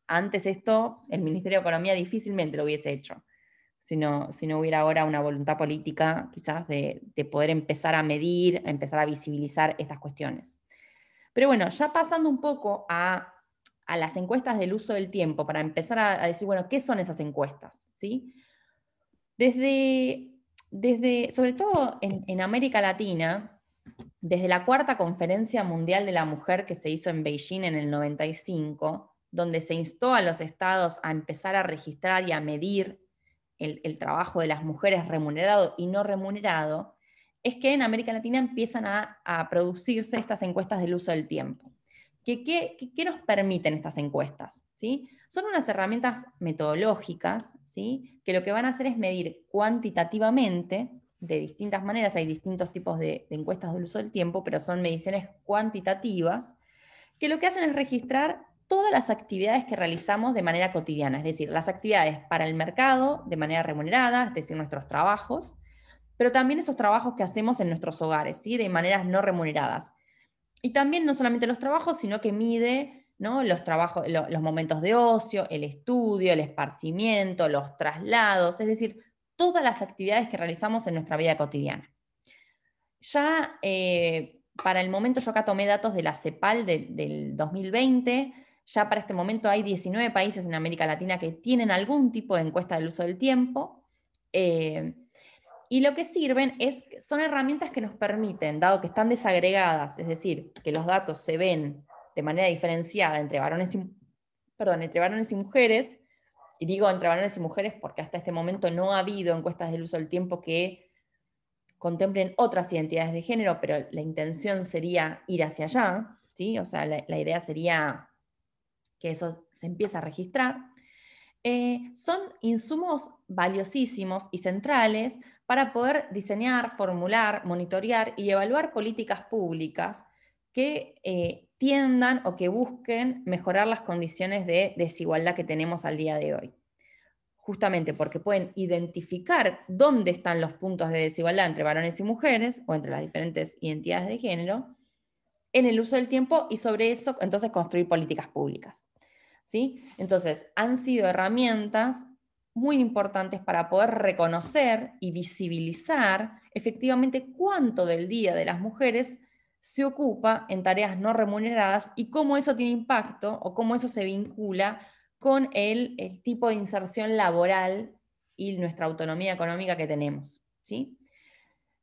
antes esto, el Ministerio de Economía difícilmente lo hubiese hecho si no, hubiera ahora una voluntad política quizás de, poder empezar a medir, a empezar a visibilizar estas cuestiones. Pero bueno, ya pasando un poco a, las encuestas del uso del tiempo, para empezar a, decir, bueno, ¿qué son esas encuestas? ¿Sí? Desde, desde, sobre todo en, en América Latina, desde la cuarta conferencia mundial de la mujer que se hizo en Beijing en el 95, donde se instó a los estados a empezar a registrar y a medir el, trabajo de las mujeres remunerado y no remunerado, es que en América Latina empiezan a, producirse estas encuestas del uso del tiempo. ¿Qué, nos permiten estas encuestas? ¿sí? Son unas herramientas metodológicas ¿sí? que lo que van a hacer es medir cuantitativamente, de distintas maneras, hay distintos tipos de, de encuestas del uso del tiempo, pero son mediciones cuantitativas, que lo que hacen es registrar todas las actividades que realizamos de manera cotidiana, es decir, las actividades para el mercado de manera remunerada, es decir, nuestros trabajos, pero también esos trabajos que hacemos en nuestros hogares, ¿sí? de maneras no remuneradas. Y también no solamente los trabajos, sino que mide ¿no? los, trabajos, los momentos de ocio, el estudio, el esparcimiento, los traslados, es decir, todas las actividades que realizamos en nuestra vida cotidiana. Ya eh, para el momento yo acá tomé datos de la CEPAL del 2020 ya para este momento hay 19 países en América Latina que tienen algún tipo de encuesta del uso del tiempo. Eh, y lo que sirven es, son herramientas que nos permiten, dado que están desagregadas, es decir, que los datos se ven de manera diferenciada entre varones y, perdón, entre varones y mujeres, y digo entre varones y mujeres porque hasta este momento no ha habido encuestas del uso del tiempo que contemplen otras identidades de género, pero la intención sería ir hacia allá, ¿sí? o sea, la idea sería que eso se empieza a registrar, eh, son insumos valiosísimos y centrales para poder diseñar, formular, monitorear y evaluar políticas públicas que eh, tiendan o que busquen mejorar las condiciones de desigualdad que tenemos al día de hoy. Justamente porque pueden identificar dónde están los puntos de desigualdad entre varones y mujeres o entre las diferentes identidades de género en el uso del tiempo y sobre eso entonces construir políticas públicas. ¿sí? Entonces, han sido herramientas muy importantes para poder reconocer y visibilizar efectivamente cuánto del día de las mujeres se ocupa en tareas no remuneradas y cómo eso tiene impacto o cómo eso se vincula con el, el tipo de inserción laboral y nuestra autonomía económica que tenemos. ¿sí?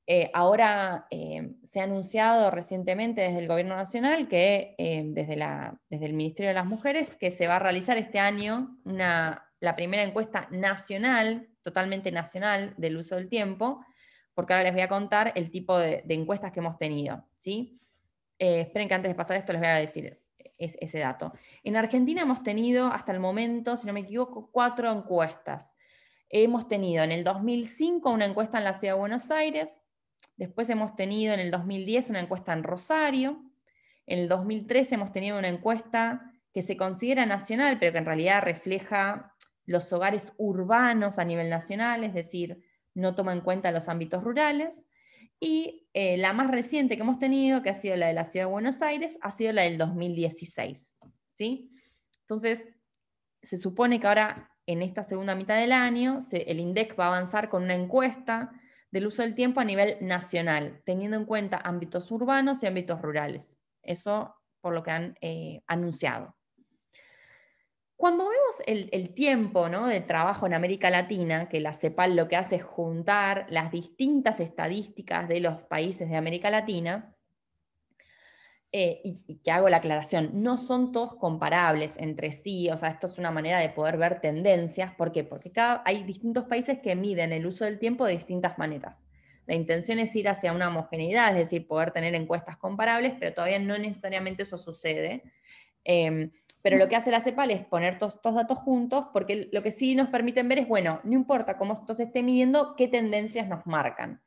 Eh, ahora eh, se ha anunciado recientemente desde el Gobierno Nacional que eh, desde, el Ministerio de las Mujeres que se va a realizar este año una, la primera encuesta nacional, totalmente nacional, del uso del tiempo, porque ahora les voy a contar el tipo de, encuestas que hemos tenido. ¿sí? esperen que antes de pasar esto les voy a decir ese dato. En Argentina hemos tenido hasta el momento, si no me equivoco, cuatro encuestas. Hemos tenido en el 2005 una encuesta en la Ciudad de Buenos Aires, Después hemos tenido en el 2010 una encuesta en Rosario. En el 2013 hemos tenido una encuesta que se considera nacional, pero que en realidad refleja los hogares urbanos a nivel nacional, es decir, no toma en cuenta los ámbitos rurales. Y eh, la más reciente que hemos tenido, que ha sido la de la Ciudad de Buenos Aires, ha sido la del 2016. ¿sí? Entonces, se supone que ahora, en esta segunda mitad del año, el INDEC va a avanzar con una encuesta del uso del tiempo a nivel nacional, teniendo en cuenta ámbitos urbanos y ámbitos rurales. Eso por lo que han eh, anunciado. Cuando vemos el, tiempo ¿no? de trabajo en América Latina, que la CEPAL lo que hace es juntar las distintas estadísticas de los países de América Latina, eh, y, que hago la aclaración, no son todos comparables entre sí, o sea, esto es una manera de poder ver tendencias, ¿por qué? Porque cada, hay distintos países que miden el uso del tiempo de distintas maneras. La intención es ir hacia una homogeneidad, es decir, poder tener encuestas comparables, pero todavía no necesariamente eso sucede. Em, pero lo que hace la CEPAL es poner todos estos datos juntos, porque lo que sí nos permiten ver es, bueno, no importa cómo esto se esté midiendo, qué tendencias nos marcan.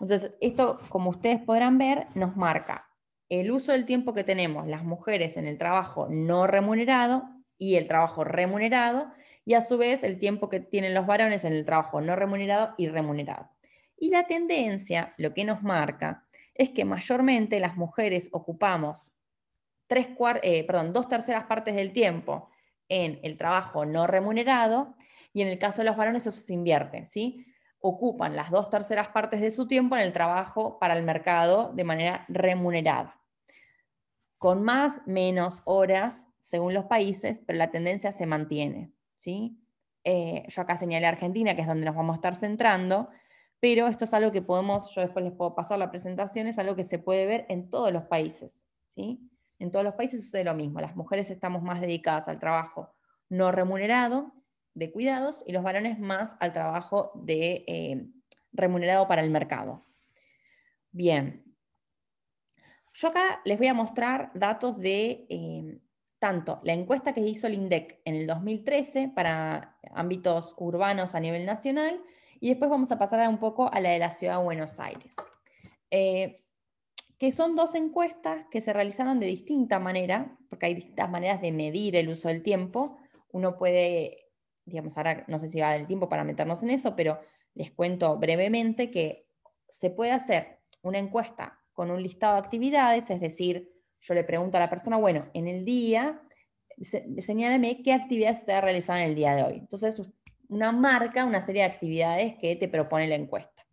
Entonces, esto, como ustedes podrán ver, nos marca el uso del tiempo que tenemos las mujeres en el trabajo no remunerado y el trabajo remunerado, y a su vez el tiempo que tienen los varones en el trabajo no remunerado y remunerado. Y la tendencia, lo que nos marca, es que mayormente las mujeres ocupamos eh, perdón, dos terceras partes del tiempo en el trabajo no remunerado, y en el caso de los varones eso se invierte, ¿sí? Ocupan las dos terceras partes de su tiempo en el trabajo para el mercado de manera remunerada con más, menos horas según los países, pero la tendencia se mantiene. ¿sí? Eh, yo acá señalé Argentina, que es donde nos vamos a estar centrando, pero esto es algo que podemos, yo después les puedo pasar la presentación, es algo que se puede ver en todos los países. ¿sí? En todos los países sucede lo mismo, las mujeres estamos más dedicadas al trabajo no remunerado de cuidados y los varones más al trabajo de, eh, remunerado para el mercado. Bien, yo acá les voy a mostrar datos de em, tanto la encuesta que hizo el INDEC en el 2013 para ámbitos urbanos a nivel nacional, y después vamos a pasar un poco a la de la Ciudad de Buenos Aires, eh, que son dos encuestas que se realizaron de distinta manera, porque hay distintas maneras de medir el uso del tiempo. Uno puede, digamos, ahora no sé si va del tiempo para meternos en eso, pero les cuento brevemente que se puede hacer una encuesta con un listado de actividades, es decir, yo le pregunto a la persona, bueno, en el día, señálame qué actividades usted ha realizado en el día de hoy. Entonces, una marca, una serie de actividades que te propone la encuesta.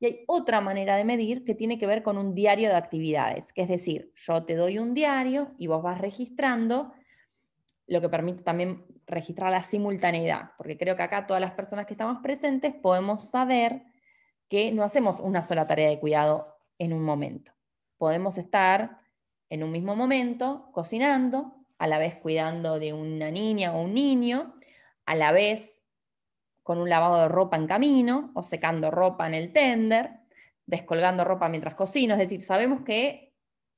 Y hay otra manera de medir que tiene que ver con un diario de actividades, que es decir, yo te doy un diario y vos vas registrando, lo que permite también registrar la simultaneidad, porque creo que acá todas las personas que estamos presentes podemos saber que no hacemos una sola tarea de cuidado en un momento. Podemos estar en un mismo momento cocinando, a la vez cuidando de una niña o un niño, a la vez con un lavado de ropa en camino o secando ropa en el tender, descolgando ropa mientras cocino. Es decir, sabemos que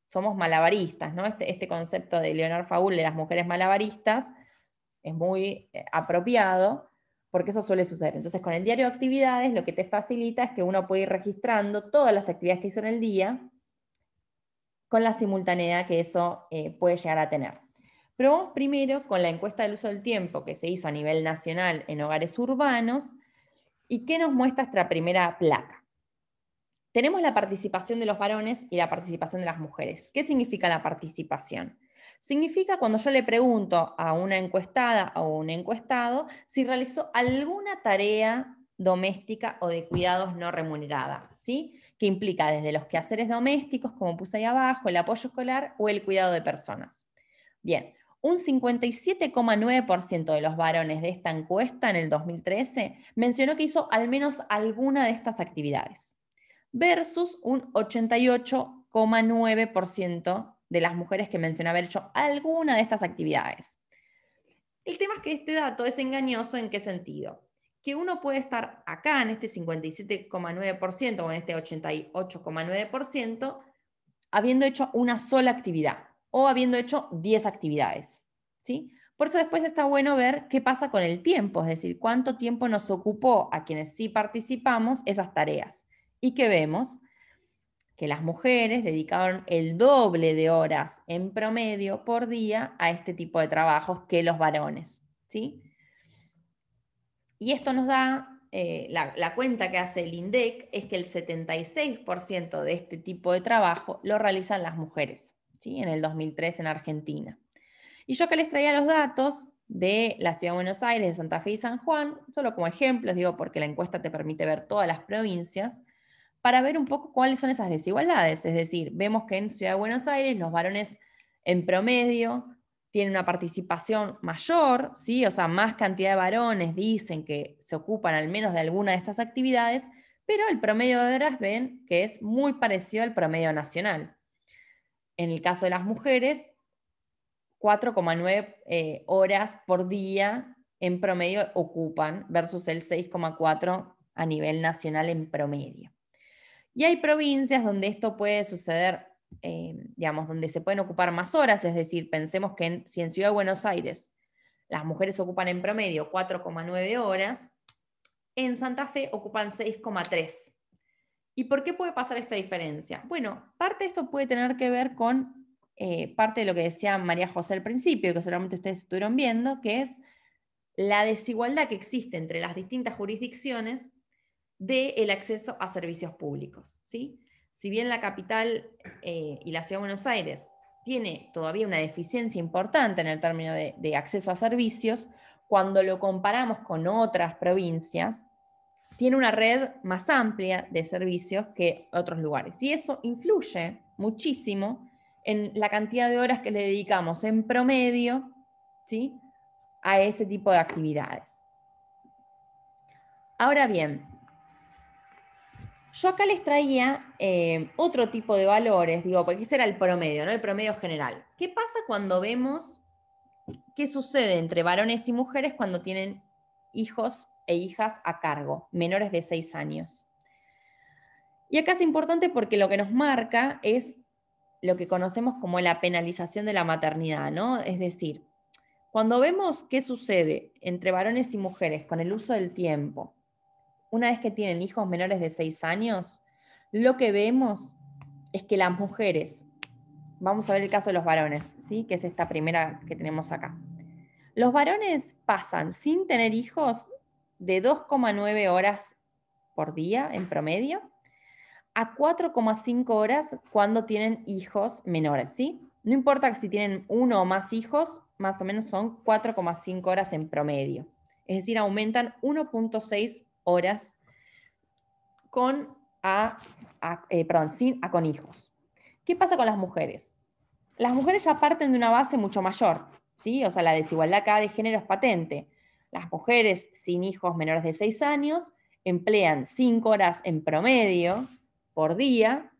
somos malabaristas, ¿no? Este, este concepto de Leonor Faul de las mujeres malabaristas es muy eh, apropiado porque eso suele suceder. Entonces, con el diario de actividades, lo que te facilita es que uno puede ir registrando todas las actividades que hizo en el día con la simultaneidad que eso eh, puede llegar a tener. Pero vamos primero con la encuesta del uso del tiempo que se hizo a nivel nacional en hogares urbanos. ¿Y qué nos muestra esta primera placa? Tenemos la participación de los varones y la participación de las mujeres. ¿Qué significa la participación? Significa cuando yo le pregunto a una encuestada o un encuestado si realizó alguna tarea doméstica o de cuidados no remunerada, ¿sí? que implica desde los quehaceres domésticos, como puse ahí abajo, el apoyo escolar o el cuidado de personas. Bien, un 57,9% de los varones de esta encuesta en el 2013 mencionó que hizo al menos alguna de estas actividades, versus un 88,9% de las mujeres que mencioné haber hecho alguna de estas actividades. El tema es que este dato es engañoso en qué sentido. Que uno puede estar acá en este 57,9% o en este 88,9% habiendo hecho una sola actividad o habiendo hecho 10 actividades. ¿sí? Por eso después está bueno ver qué pasa con el tiempo, es decir, cuánto tiempo nos ocupó a quienes sí participamos esas tareas. ¿Y qué vemos? que las mujeres dedicaron el doble de horas en promedio por día a este tipo de trabajos que los varones. ¿sí? Y esto nos da, eh, la, cuenta que hace el INDEC es que el 76% de este tipo de trabajo lo realizan las mujeres, ¿sí? en el 2003 en Argentina. Y yo que les traía los datos de la Ciudad de Buenos Aires, de Santa Fe y San Juan, solo como ejemplos, digo, porque la encuesta te permite ver todas las provincias, para ver un poco cuáles son esas desigualdades. Es decir, vemos que en Ciudad de Buenos Aires los varones en promedio tienen una participación mayor, ¿sí? o sea, más cantidad de varones dicen que se ocupan al menos de alguna de estas actividades, pero el promedio de horas ven que es muy parecido al promedio nacional. En el caso de las mujeres, 4,9 eh, horas por día en promedio ocupan versus el 6,4 a nivel nacional en promedio. Y hay provincias donde esto puede suceder, eh, digamos, donde se pueden ocupar más horas, es decir, pensemos que en, si en Ciudad de Buenos Aires las mujeres ocupan en promedio 4,9 horas, en Santa Fe ocupan 6,3. ¿Y por qué puede pasar esta diferencia? Bueno, parte de esto puede tener que ver con eh, parte de lo que decía María José al principio, que seguramente ustedes estuvieron viendo, que es la desigualdad que existe entre las distintas jurisdicciones del acceso a servicios públicos. ¿sí? Si bien la capital eh, y la ciudad de Buenos Aires tiene todavía una deficiencia importante en el término de, acceso a servicios, cuando lo comparamos con otras provincias, tiene una red más amplia de servicios que otros lugares. Y eso influye muchísimo en la cantidad de horas que le dedicamos en promedio ¿sí? a ese tipo de actividades. Ahora bien, yo acá les traía em, otro tipo de valores, digo, porque ese era el promedio, ¿no? El promedio general. ¿Qué pasa cuando vemos qué sucede entre varones y mujeres cuando tienen hijos e hijas a cargo, menores de seis años? Y acá es importante porque lo que nos marca es lo que conocemos como la penalización de la maternidad, ¿no? Es decir, cuando vemos qué sucede entre varones y mujeres con el uso del tiempo, una vez que tienen hijos menores de 6 años, lo que vemos es que las mujeres, vamos a ver el caso de los varones, ¿sí? que es esta primera que tenemos acá. Los varones pasan sin tener hijos de 2,9 horas por día en promedio a 4,5 horas cuando tienen hijos menores, ¿sí? No importa si tienen uno o más hijos, más o menos son 4,5 horas en promedio. Es decir, aumentan 1.6 horas con a, eh, sin con hijos. ¿Qué pasa con las mujeres? Las mujeres ya parten de una base mucho mayor, ¿sí? O sea, la desigualdad acá de género es patente. Las mujeres sin hijos menores de 6 años emplean 5 horas en promedio por día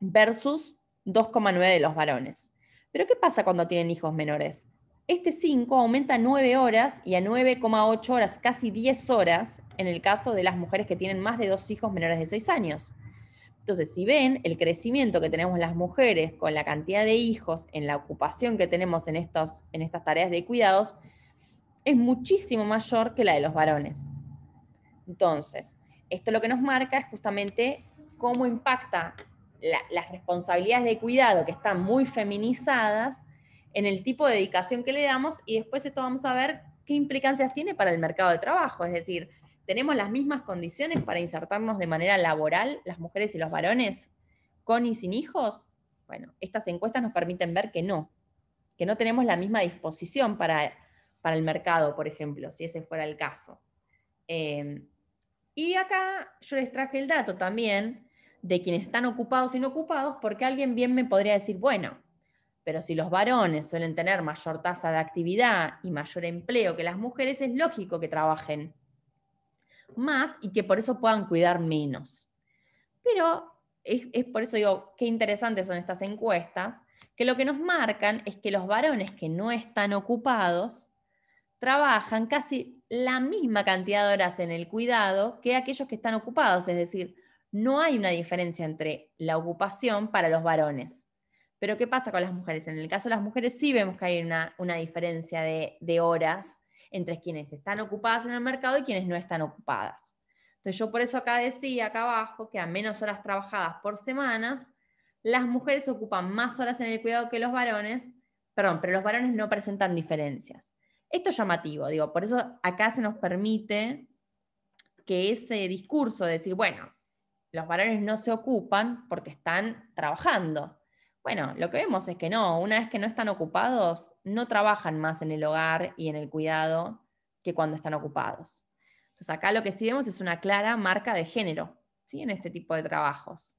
versus 2,9 de los varones. Pero ¿qué pasa cuando tienen hijos menores? Este 5 aumenta a 9 horas y a 9,8 horas, casi 10 horas, en el caso de las mujeres que tienen más de dos hijos menores de 6 años. Entonces, si ven el crecimiento que tenemos las mujeres con la cantidad de hijos, en la ocupación que tenemos en, estos, en estas tareas de cuidados, es muchísimo mayor que la de los varones. Entonces, esto lo que nos marca es justamente cómo impacta las responsabilidades de cuidado que están muy feminizadas en el tipo de dedicación que le damos y después esto vamos a ver qué implicancias tiene para el mercado de trabajo. Es decir, ¿tenemos las mismas condiciones para insertarnos de manera laboral las mujeres y los varones con y sin hijos? Bueno, estas encuestas nos permiten ver que no, que no tenemos la misma disposición para, para el mercado, por ejemplo, si ese fuera el caso. Em, y acá yo les traje el dato también de quienes están ocupados y no ocupados, porque alguien bien me podría decir, bueno, pero si los varones suelen tener mayor tasa de actividad y mayor empleo que las mujeres, es lógico que trabajen más y que por eso puedan cuidar menos. Pero es, por eso digo, qué interesantes son estas encuestas, que lo que nos marcan es que los varones que no están ocupados trabajan casi la misma cantidad de horas en el cuidado que aquellos que están ocupados, es decir, no hay una diferencia entre la ocupación para los varones. Pero ¿qué pasa con las mujeres? En el caso de las mujeres sí vemos que hay una, diferencia de, de, horas entre quienes están ocupadas en el mercado y quienes no están ocupadas. Entonces yo por eso acá decía, acá abajo, que a menos horas trabajadas por semanas, las mujeres ocupan más horas en el cuidado que los varones, perdón, pero los varones no presentan diferencias. Esto es llamativo, digo, por eso acá se nos permite que ese discurso de decir, bueno, los varones no se ocupan porque están trabajando. Bueno, lo que vemos es que no, una vez que no están ocupados, no trabajan más en el hogar y en el cuidado que cuando están ocupados. Entonces acá lo que sí vemos es una clara marca de género ¿sí? en este tipo de trabajos.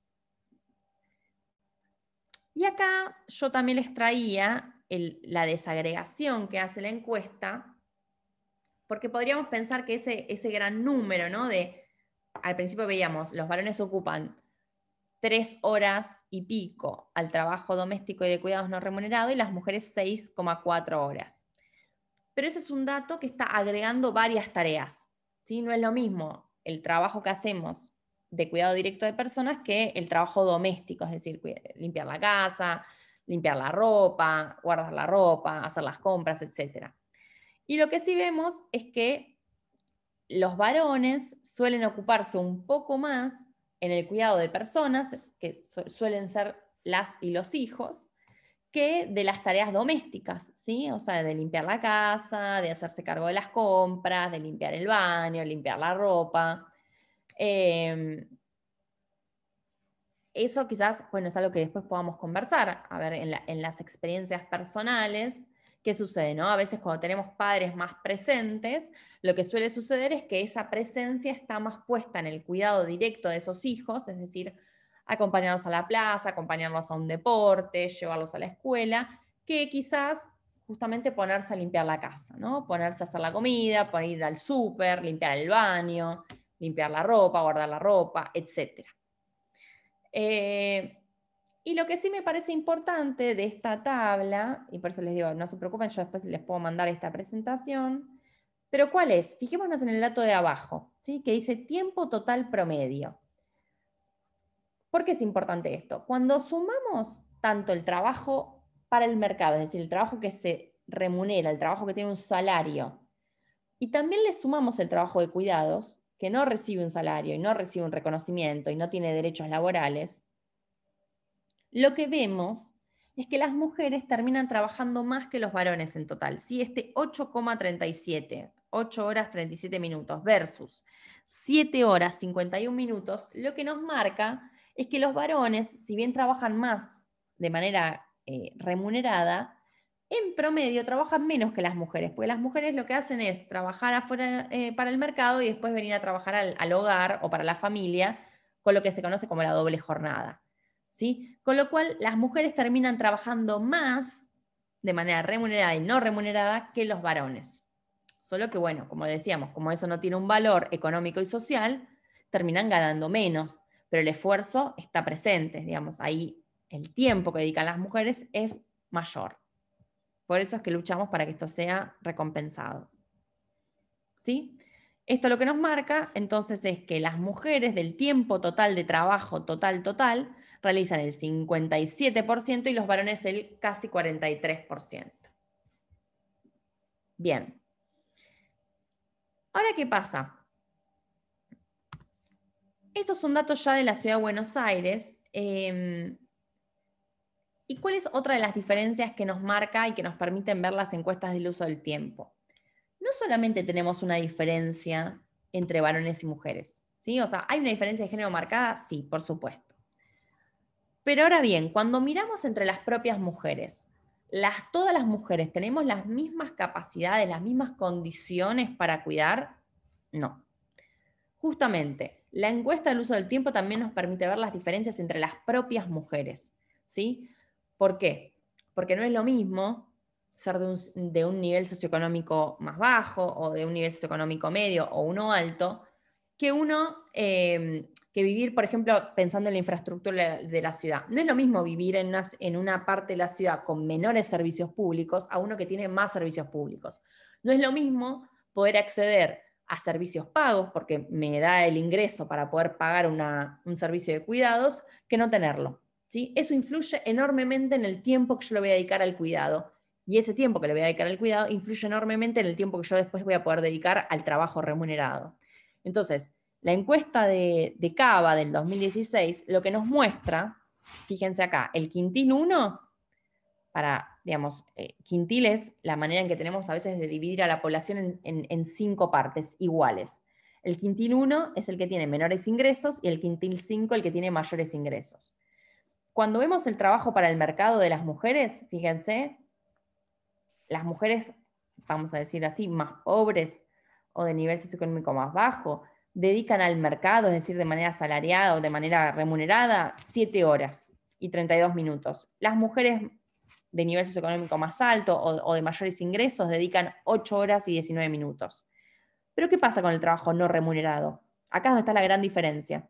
Y acá yo también les traía la desagregación que hace la encuesta, porque podríamos pensar que ese, ese gran número, ¿no? De, al principio veíamos, los varones ocupan tres horas y pico al trabajo doméstico y de cuidados no remunerados, y las mujeres 6,4 horas. Pero ese es un dato que está agregando varias tareas. ¿sí? No es lo mismo el trabajo que hacemos de cuidado directo de personas que el trabajo doméstico, es decir, limpiar la casa, limpiar la ropa, guardar la ropa, hacer las compras, etc. Y lo que sí vemos es que los varones suelen ocuparse un poco más en el cuidado de personas, que suelen ser las y los hijos, que de las tareas domésticas, ¿sí? O sea, de limpiar la casa, de hacerse cargo de las compras, de limpiar el baño, limpiar la ropa. Em, eso quizás, bueno, es algo que después podamos conversar, a ver, en las experiencias personales, ¿Qué sucede? No? A veces cuando tenemos padres más presentes, lo que suele suceder es que esa presencia está más puesta en el cuidado directo de esos hijos, es decir, acompañarlos a la plaza, acompañarlos a un deporte, llevarlos a la escuela, que quizás justamente ponerse a limpiar la casa, ¿no? Ponerse a hacer la comida, poner ir al súper, limpiar el baño, limpiar la ropa, guardar la ropa, etc. Y lo que sí me parece importante de esta tabla, y por eso les digo, no se preocupen, yo después les puedo mandar esta presentación, pero ¿cuál es? Fijémonos en el dato de abajo, ¿sí? que dice tiempo total promedio. ¿Por qué es importante esto? Cuando sumamos tanto el trabajo para el mercado, es decir, el trabajo que se remunera, el trabajo que tiene un salario, y también le sumamos el trabajo de cuidados, que no recibe un salario y no recibe un reconocimiento y no tiene derechos laborales, lo que vemos es que las mujeres terminan trabajando más que los varones en total. Si este 8,37, 8 horas 37 minutos versus 7 horas 51 minutos, lo que nos marca es que los varones, si bien trabajan más de manera eh, remunerada, en promedio trabajan menos que las mujeres, porque las mujeres lo que hacen es trabajar afuera eh, para el mercado y después venir a trabajar al hogar o para la familia con lo que se conoce como la doble jornada. Con lo cual, las mujeres terminan trabajando más de manera remunerada y no remunerada que los varones. Solo que, bueno, como decíamos, como eso no tiene un valor económico y social, terminan ganando menos, pero el esfuerzo está presente, digamos, ahí el tiempo que dedican las mujeres es mayor. Por eso es que luchamos para que esto sea recompensado. ¿Sí? Esto lo que nos marca entonces es que las mujeres del tiempo total de trabajo total total realizan el 57% y los varones el casi 43%. Bien. Ahora, ¿qué pasa? Estos son datos ya de la ciudad de Buenos Aires. Em, ¿Y cuál es otra de las diferencias que nos marca y que nos permiten ver las encuestas del uso del tiempo? No solamente tenemos una diferencia entre varones y mujeres, ¿sí? O ¿hay una diferencia de género marcada? Sí, por supuesto. Pero ahora bien, cuando miramos entre las propias mujeres, las, todas las mujeres tenemos las mismas capacidades, las mismas condiciones para cuidar? No. Justamente, la encuesta del uso del tiempo también nos permite ver las diferencias entre las propias mujeres, ¿sí? ¿Por qué? Porque no es lo mismo ser de un, nivel socioeconómico más bajo o de un nivel socioeconómico medio o uno alto, que uno em, que vivir, por ejemplo, pensando en la infraestructura de la ciudad. No es lo mismo vivir en una, en una parte de la ciudad con menores servicios públicos a uno que tiene más servicios públicos. No es lo mismo poder acceder a servicios pagos, porque me da el ingreso para poder pagar un servicio de cuidados, que no tenerlo. ¿sí? Eso influye enormemente en el tiempo que yo le voy a dedicar al cuidado. Y ese tiempo que le voy a dedicar al cuidado influye enormemente en el tiempo que yo después voy a poder dedicar al trabajo remunerado. Entonces, la encuesta de, Cava del 2016 lo que nos muestra, fíjense acá, el quintil 1, para, digamos, quintiles, eh, quintil es la manera en que tenemos a veces de dividir a la población en, en cinco partes iguales. El quintil 1 es el que tiene menores ingresos y el quintil 5 el que tiene mayores ingresos. Cuando vemos el trabajo para el mercado de las mujeres, fíjense, las mujeres, vamos a decir así, más pobres o de nivel socioeconómico más bajo, dedican al mercado, es decir, de manera asalariada o de manera remunerada, 7 horas y 32 minutos. Las mujeres de nivel socioeconómico más alto o, o de mayores ingresos dedican 8 horas y 19 minutos. Pero ¿qué pasa con el trabajo no remunerado? Acá es donde está la gran diferencia.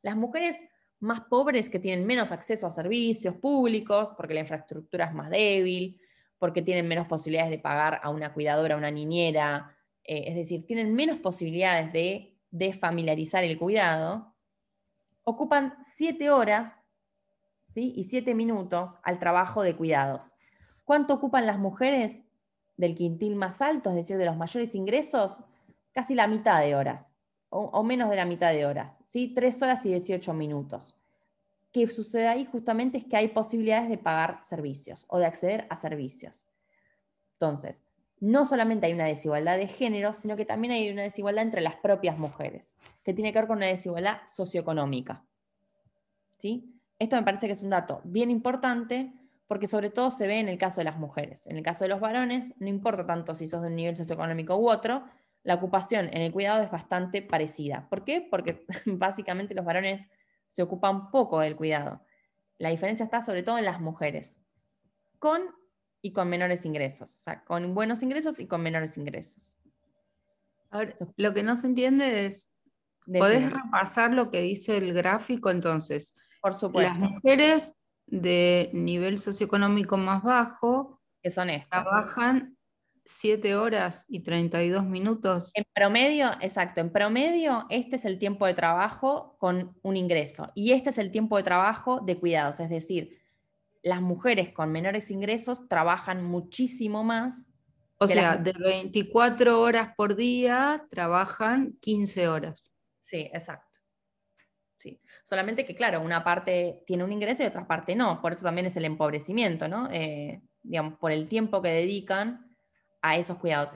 Las mujeres más pobres que tienen menos acceso a servicios públicos, porque la infraestructura es más débil, porque tienen menos posibilidades de pagar a una cuidadora, a una niñera, eh, es decir, tienen menos posibilidades de familiarizar el cuidado, ocupan 7 horas y 7 minutos al trabajo de cuidados. ¿Cuánto ocupan las mujeres del quintil más alto, es decir, de los mayores ingresos? Casi la mitad de horas, o, menos de la mitad de horas, ¿sí? 3 horas y 18 minutos. ¿Qué sucede ahí justamente es que hay posibilidades de pagar servicios o de acceder a servicios. Entonces, no solamente hay una desigualdad de género, sino que también hay una desigualdad entre las propias mujeres, que tiene que ver con una desigualdad socioeconómica. ¿Sí? Esto me parece que es un dato bien importante porque sobre todo se ve en el caso de las mujeres. En el caso de los varones, no importa tanto si sos de un nivel socioeconómico u otro, la ocupación en el cuidado es bastante parecida. ¿Por qué? Porque básicamente los varones se ocupan poco del cuidado. La diferencia está sobre todo en las mujeres, con y con menores ingresos, o sea, con buenos ingresos y con menores ingresos. lo que no se entiende es, ¿podés repasar lo que dice el gráfico entonces? Por supuesto. Las mujeres de nivel socioeconómico más bajo, que son estas, trabajan 7 horas y 32 minutos. En promedio, exacto, en promedio este es el tiempo de trabajo con un ingreso y este es el tiempo de trabajo de cuidados, es decir, las mujeres con menores ingresos trabajan muchísimo más. O sea, de 24 horas por día trabajan 15 horas. Sí, exacto. Sí. Solamente que, claro, una parte tiene un ingreso y otra parte no. Por eso también es el empobrecimiento, ¿no? Eh, digamos, por el tiempo que dedican a esos cuidados.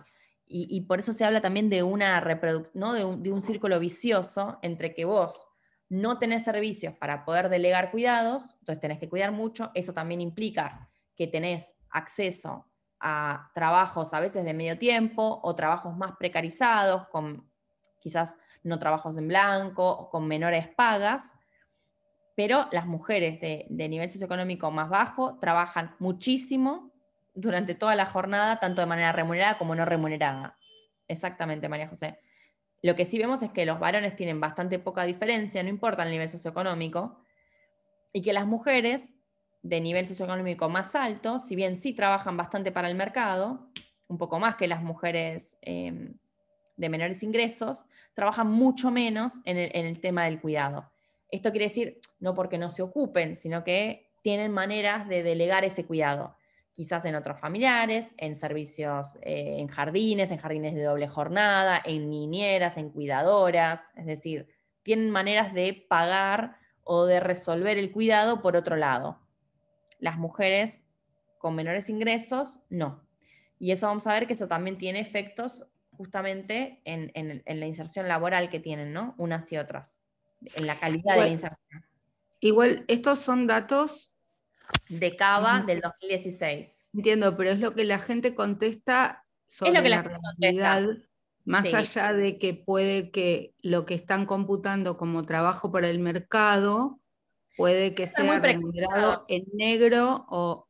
Y, por eso se habla también de una de un círculo vicioso entre que vos no tenés servicios para poder delegar cuidados, entonces tenés que cuidar mucho, eso también implica que tenés acceso a trabajos a veces de medio tiempo o trabajos más precarizados, con quizás no trabajos en blanco, con menores pagas, pero las mujeres de, de nivel socioeconómico más bajo trabajan muchísimo durante toda la jornada, tanto de manera remunerada como no remunerada. Exactamente, María José. Lo que sí vemos es que los varones tienen bastante poca diferencia, no importa el nivel socioeconómico, y que las mujeres de nivel socioeconómico más alto, si bien sí trabajan bastante para el mercado, un poco más que las mujeres em, de menores ingresos, trabajan mucho menos en el, en el tema del cuidado. Esto quiere decir, no porque no se ocupen, sino que tienen maneras de delegar ese cuidado quizás en otros familiares, en servicios eh, en jardines, en jardines de doble jornada, en niñeras, en cuidadoras, es decir, tienen maneras de pagar o de resolver el cuidado por otro lado. Las mujeres con menores ingresos, no. Y eso vamos a ver que eso también tiene efectos justamente en, la inserción laboral que tienen, ¿no? Unas y otras, en la calidad de la inserción. Igual, estos son datos de Cava del 2016. Entiendo, pero es lo que la gente contesta sobre la, realidad, más allá de que puede que lo que están computando como trabajo para el mercado puede que sea remunerado en negro o,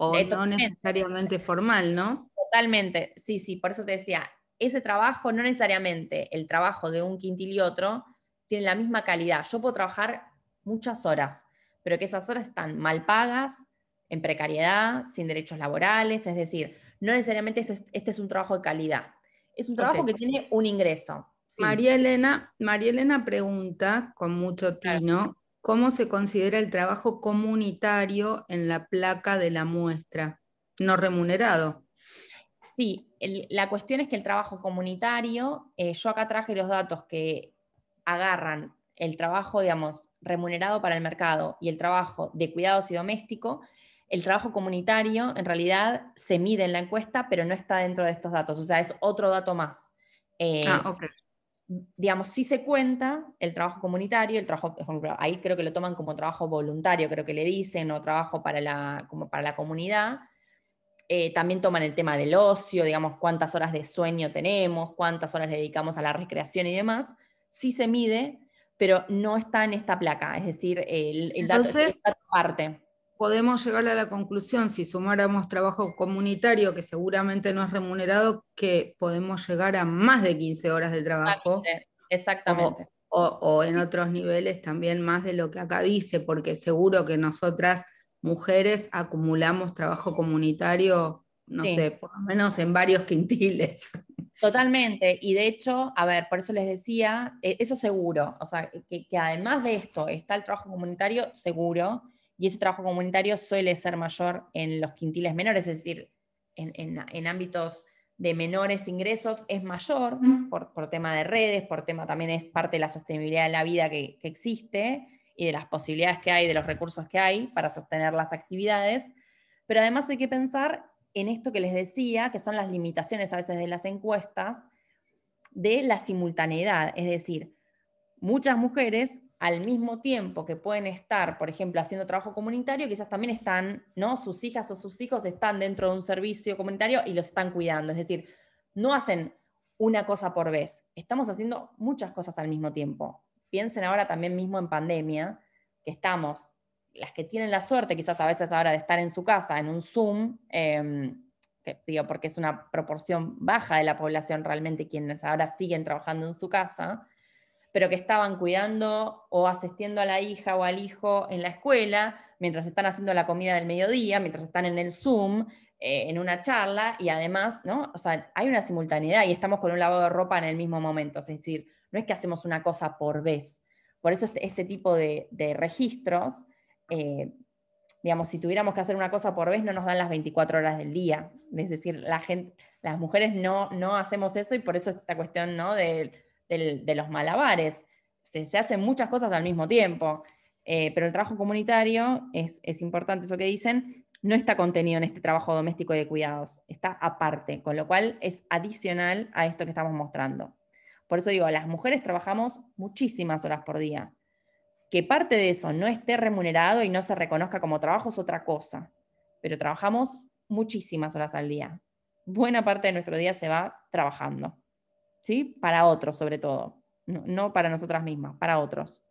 o no necesariamente formal, ¿no? Totalmente, sí, sí, por eso te decía, ese trabajo, no necesariamente el trabajo de un quintil y otro, tiene la misma calidad. Yo puedo trabajar muchas horas, pero que esas horas están mal pagas, en precariedad, sin derechos laborales, es decir, no necesariamente este es un trabajo de calidad, es un trabajo que tiene un ingreso. María, Elena, María Elena pregunta con mucho tino, ¿cómo se considera el trabajo comunitario en la placa de la muestra? No remunerado. Sí, la cuestión es que el trabajo comunitario, eh, yo acá traje los datos que agarran el trabajo, digamos, remunerado para el mercado y el trabajo de cuidados y doméstico, el trabajo comunitario en realidad se mide en la encuesta, pero no está dentro de estos datos, o sea, es otro dato más. Eh, ah, digamos, sí se cuenta el trabajo comunitario, el trabajo, ahí creo que lo toman como trabajo voluntario, creo que le dicen, o trabajo para la, como para la comunidad. Eh, también toman el tema del ocio, digamos, cuántas horas de sueño tenemos, cuántas horas le dedicamos a la recreación y demás. Sí se mide, pero no está en esta placa, es decir, el, dato Entonces, parte. Podemos llegar a la conclusión, si sumáramos trabajo comunitario, que seguramente no es remunerado, que podemos llegar a más de 15 horas de trabajo. Exactamente. O, en otros niveles también más de lo que acá dice, porque seguro que nosotras, mujeres, acumulamos trabajo comunitario, no sé, por lo menos en varios quintiles. Totalmente, y de hecho, a ver, por eso les decía, eh, eso seguro, o sea, que, además de esto está el trabajo comunitario seguro, y ese trabajo comunitario suele ser mayor en los quintiles menores, es decir, en, ámbitos de menores ingresos es mayor por, tema de redes, por tema también es parte de la sostenibilidad de la vida que, que existe y de las posibilidades que hay, de los recursos que hay para sostener las actividades, pero además hay que pensar en esto que les decía, que son las limitaciones a veces de las encuestas, de la simultaneidad. Es decir, muchas mujeres al mismo tiempo que pueden estar, por ejemplo, haciendo trabajo comunitario, quizás también están, ¿no? Sus hijas o sus hijos están dentro de un servicio comunitario y los están cuidando. Es decir, no hacen una cosa por vez. Estamos haciendo muchas cosas al mismo tiempo. Piensen ahora también mismo en pandemia, que estamos las que tienen la suerte, quizás a veces ahora de estar en su casa, en un Zoom, em, digo, porque es una proporción baja de la población realmente quienes ahora siguen trabajando en su casa, pero que estaban cuidando o asistiendo a la hija o al hijo en la escuela, mientras están haciendo la comida del mediodía, mientras están en el Zoom, eh, en una charla, y además, ¿no? O sea, hay una simultaneidad y estamos con un lavado de ropa en el mismo momento, es decir, no es que hacemos una cosa por vez. Por eso este, este tipo de registros eh, digamos, si tuviéramos que hacer una cosa por vez, no nos dan las 24 horas del día. Es decir, las mujeres no, no hacemos eso y por eso esta cuestión ¿no? de, los malabares. Se, se, hacen muchas cosas al mismo tiempo, eh, pero el trabajo comunitario, es, es, importante eso que dicen, no está contenido en este trabajo doméstico de cuidados, está aparte, con lo cual es adicional a esto que estamos mostrando. Por eso digo, las mujeres trabajamos muchísimas horas por día. Que parte de eso no esté remunerado y no se reconozca como trabajo es otra cosa, pero trabajamos muchísimas horas al día. Buena parte de nuestro día se va trabajando, ¿sí? Para otros sobre todo, no, para nosotras mismas, para otros.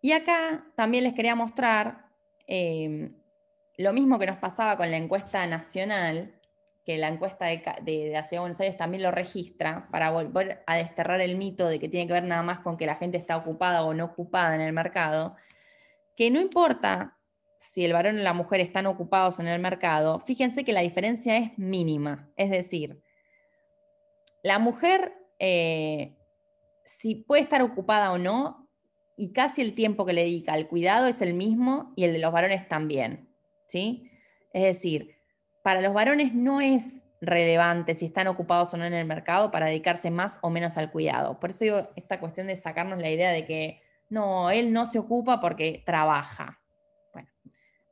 Y acá también les quería mostrar eh, lo mismo que nos pasaba con la encuesta nacional, que la encuesta de, de, la Ciudad de Buenos Aires también lo registra, para volver a desterrar el mito de que tiene que ver nada más con que la gente está ocupada o no ocupada en el mercado, que no importa si el varón o la mujer están ocupados en el mercado, fíjense que la diferencia es mínima. Es decir, la mujer, eh, si puede estar ocupada o no, y casi el tiempo que le dedica al cuidado es el mismo y el de los varones también. ¿sí? Es decir, para los varones no es relevante si están ocupados o no en el mercado para dedicarse más o menos al cuidado. Por eso digo esta cuestión de sacarnos la idea de que no, él no se ocupa porque trabaja. Bueno,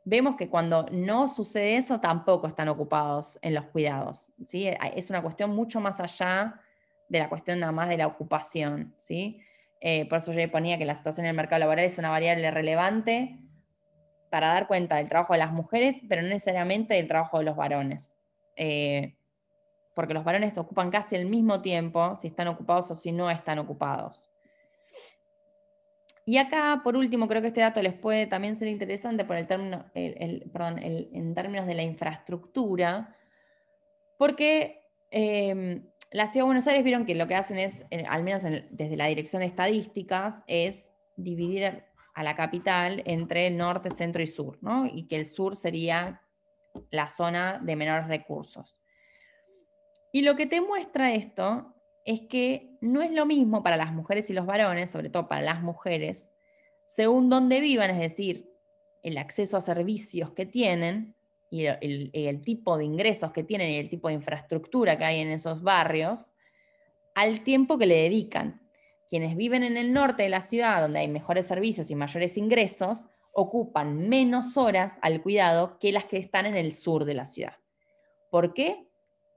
vemos que cuando no sucede eso tampoco están ocupados en los cuidados. ¿sí? Es una cuestión mucho más allá de la cuestión nada más de la ocupación. ¿sí? Eh, por eso yo ponía que la situación en el mercado laboral es una variable relevante para dar cuenta del trabajo de las mujeres, pero no necesariamente del trabajo de los varones. Eh, porque los varones ocupan casi el mismo tiempo, si están ocupados o si no están ocupados. Y acá, por último, creo que este dato les puede también ser interesante por el término, en términos de la infraestructura, porque em, la Ciudad de Buenos Aires vieron que lo que hacen es, al menos desde la Dirección de Estadísticas, es dividir a la capital entre norte, centro y sur, y que el sur sería la zona de menores recursos. Y lo que te muestra esto es que no es lo mismo para las mujeres y los varones, sobre todo para las mujeres, según dónde vivan, es decir, el acceso a servicios que tienen y el, el, tipo de ingresos que tienen y el tipo de infraestructura que hay en esos barrios, al tiempo que le dedican quienes viven en el norte de la ciudad, donde hay mejores servicios y mayores ingresos, ocupan menos horas al cuidado que las que están en el sur de la ciudad. ¿Por qué?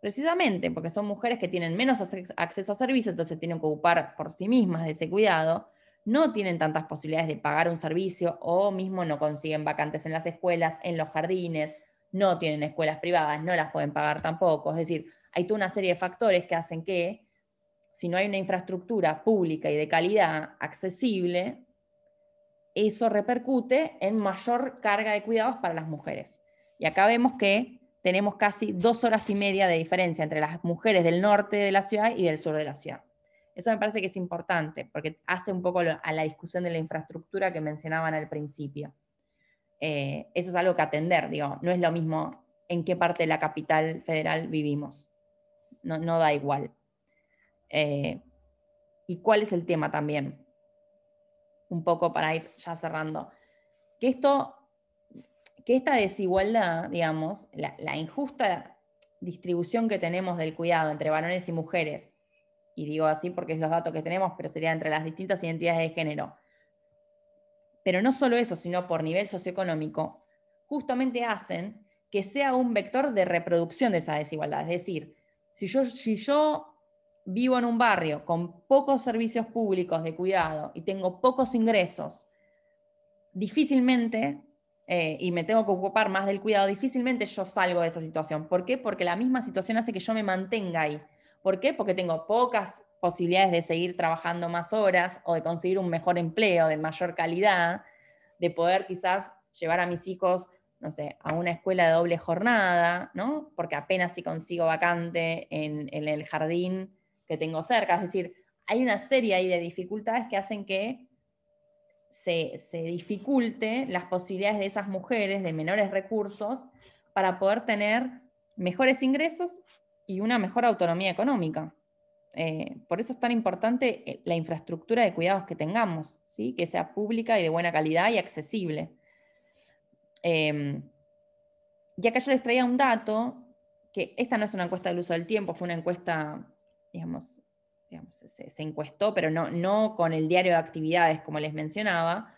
Precisamente porque son mujeres que tienen menos acceso a servicios, entonces tienen que ocupar por sí mismas de ese cuidado, no tienen tantas posibilidades de pagar un servicio o mismo no consiguen vacantes en las escuelas, en los jardines, no tienen escuelas privadas, no las pueden pagar tampoco. Es decir, hay toda una serie de factores que hacen que si no hay una infraestructura pública y de calidad accesible, eso repercute en mayor carga de cuidados para las mujeres. Y acá vemos que tenemos casi dos horas y media de diferencia entre las mujeres del norte de la ciudad y del sur de la ciudad. Eso me parece que es importante, porque hace un poco a la discusión de la infraestructura que mencionaban al principio. Eh, eso es algo que atender, digo, no es lo mismo en qué parte de la capital federal vivimos, no da igual. Eh, ¿Y cuál es el tema también? Un poco para ir ya cerrando. Que esto, que esta desigualdad, digamos, la, injusta distribución que tenemos del cuidado entre varones y mujeres, y digo así porque es los datos que tenemos, pero sería entre las distintas identidades de género. Pero no solo eso, sino por nivel socioeconómico, justamente hacen que sea un vector de reproducción de esa desigualdad. Es decir, si yo, si yo vivo en un barrio con pocos servicios públicos de cuidado y tengo pocos ingresos, difícilmente, eh, y me tengo que ocupar más del cuidado, difícilmente yo salgo de esa situación. ¿Por qué? Porque la misma situación hace que yo me mantenga ahí. ¿Por qué? Porque tengo pocas posibilidades de seguir trabajando más horas o de conseguir un mejor empleo de mayor calidad, de poder quizás llevar a mis hijos, no sé, a una escuela de doble jornada, ¿no? Porque apenas si consigo vacante en el jardín que tengo cerca. Es decir, hay una serie ahí de dificultades que hacen que se, se dificulte las posibilidades de esas mujeres de menores recursos para poder tener mejores ingresos y una mejor autonomía económica. Eh, por eso es tan importante eh, la infraestructura de cuidados que tengamos, ¿sí? que sea pública y de buena calidad y accesible. Em, y acá yo les traía un dato, que esta no es una encuesta del uso del tiempo, fue una encuesta digamos, se, encuestó, pero no, no con el diario de actividades, como les mencionaba,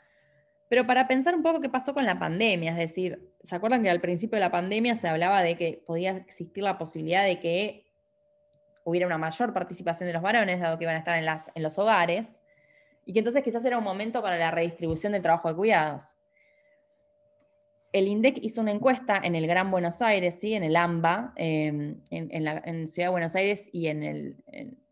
pero para pensar un poco qué pasó con la pandemia, es decir, ¿se acuerdan que al principio de la pandemia se hablaba de que podía existir la posibilidad de que hubiera una mayor participación de los varones, dado que iban a estar en, las, en los hogares, y que entonces quizás era un momento para la redistribución del trabajo de cuidados? el INDEC hizo una encuesta en el Gran Buenos Aires, en el AMBA, em, en, la, Ciudad de Buenos Aires y en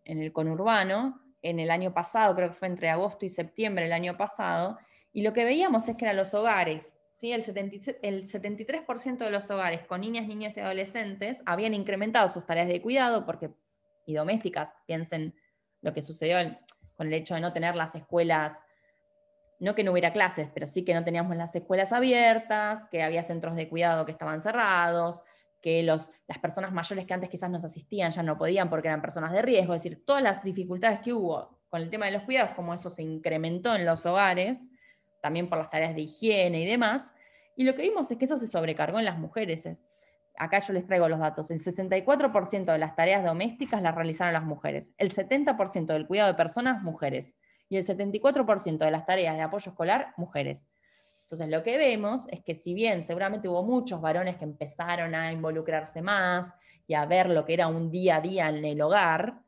el, conurbano, en el año pasado, creo que fue entre agosto y septiembre del año pasado, y lo que veíamos es que eran los hogares, el, 73% de los hogares con niñas, niños y adolescentes habían incrementado sus tareas de cuidado porque, y domésticas, piensen lo que sucedió con el hecho de no tener las escuelas no que no hubiera clases, pero sí que no teníamos las escuelas abiertas, que había centros de cuidado que estaban cerrados, que las personas mayores que antes quizás nos asistían ya no podían porque eran personas de riesgo, es decir, todas las dificultades que hubo con el tema de los cuidados, como eso se incrementó en los hogares, también por las tareas de higiene y demás, y lo que vimos es que eso se sobrecargó en las mujeres. Acá yo les traigo los datos, el 64% de las tareas domésticas las realizaron las mujeres, el 70% del cuidado de personas mujeres, y el 74% de las tareas de apoyo escolar, mujeres. Entonces, lo que vemos es que si bien seguramente hubo muchos varones que empezaron a involucrarse más y a ver lo que era un día a día en el hogar,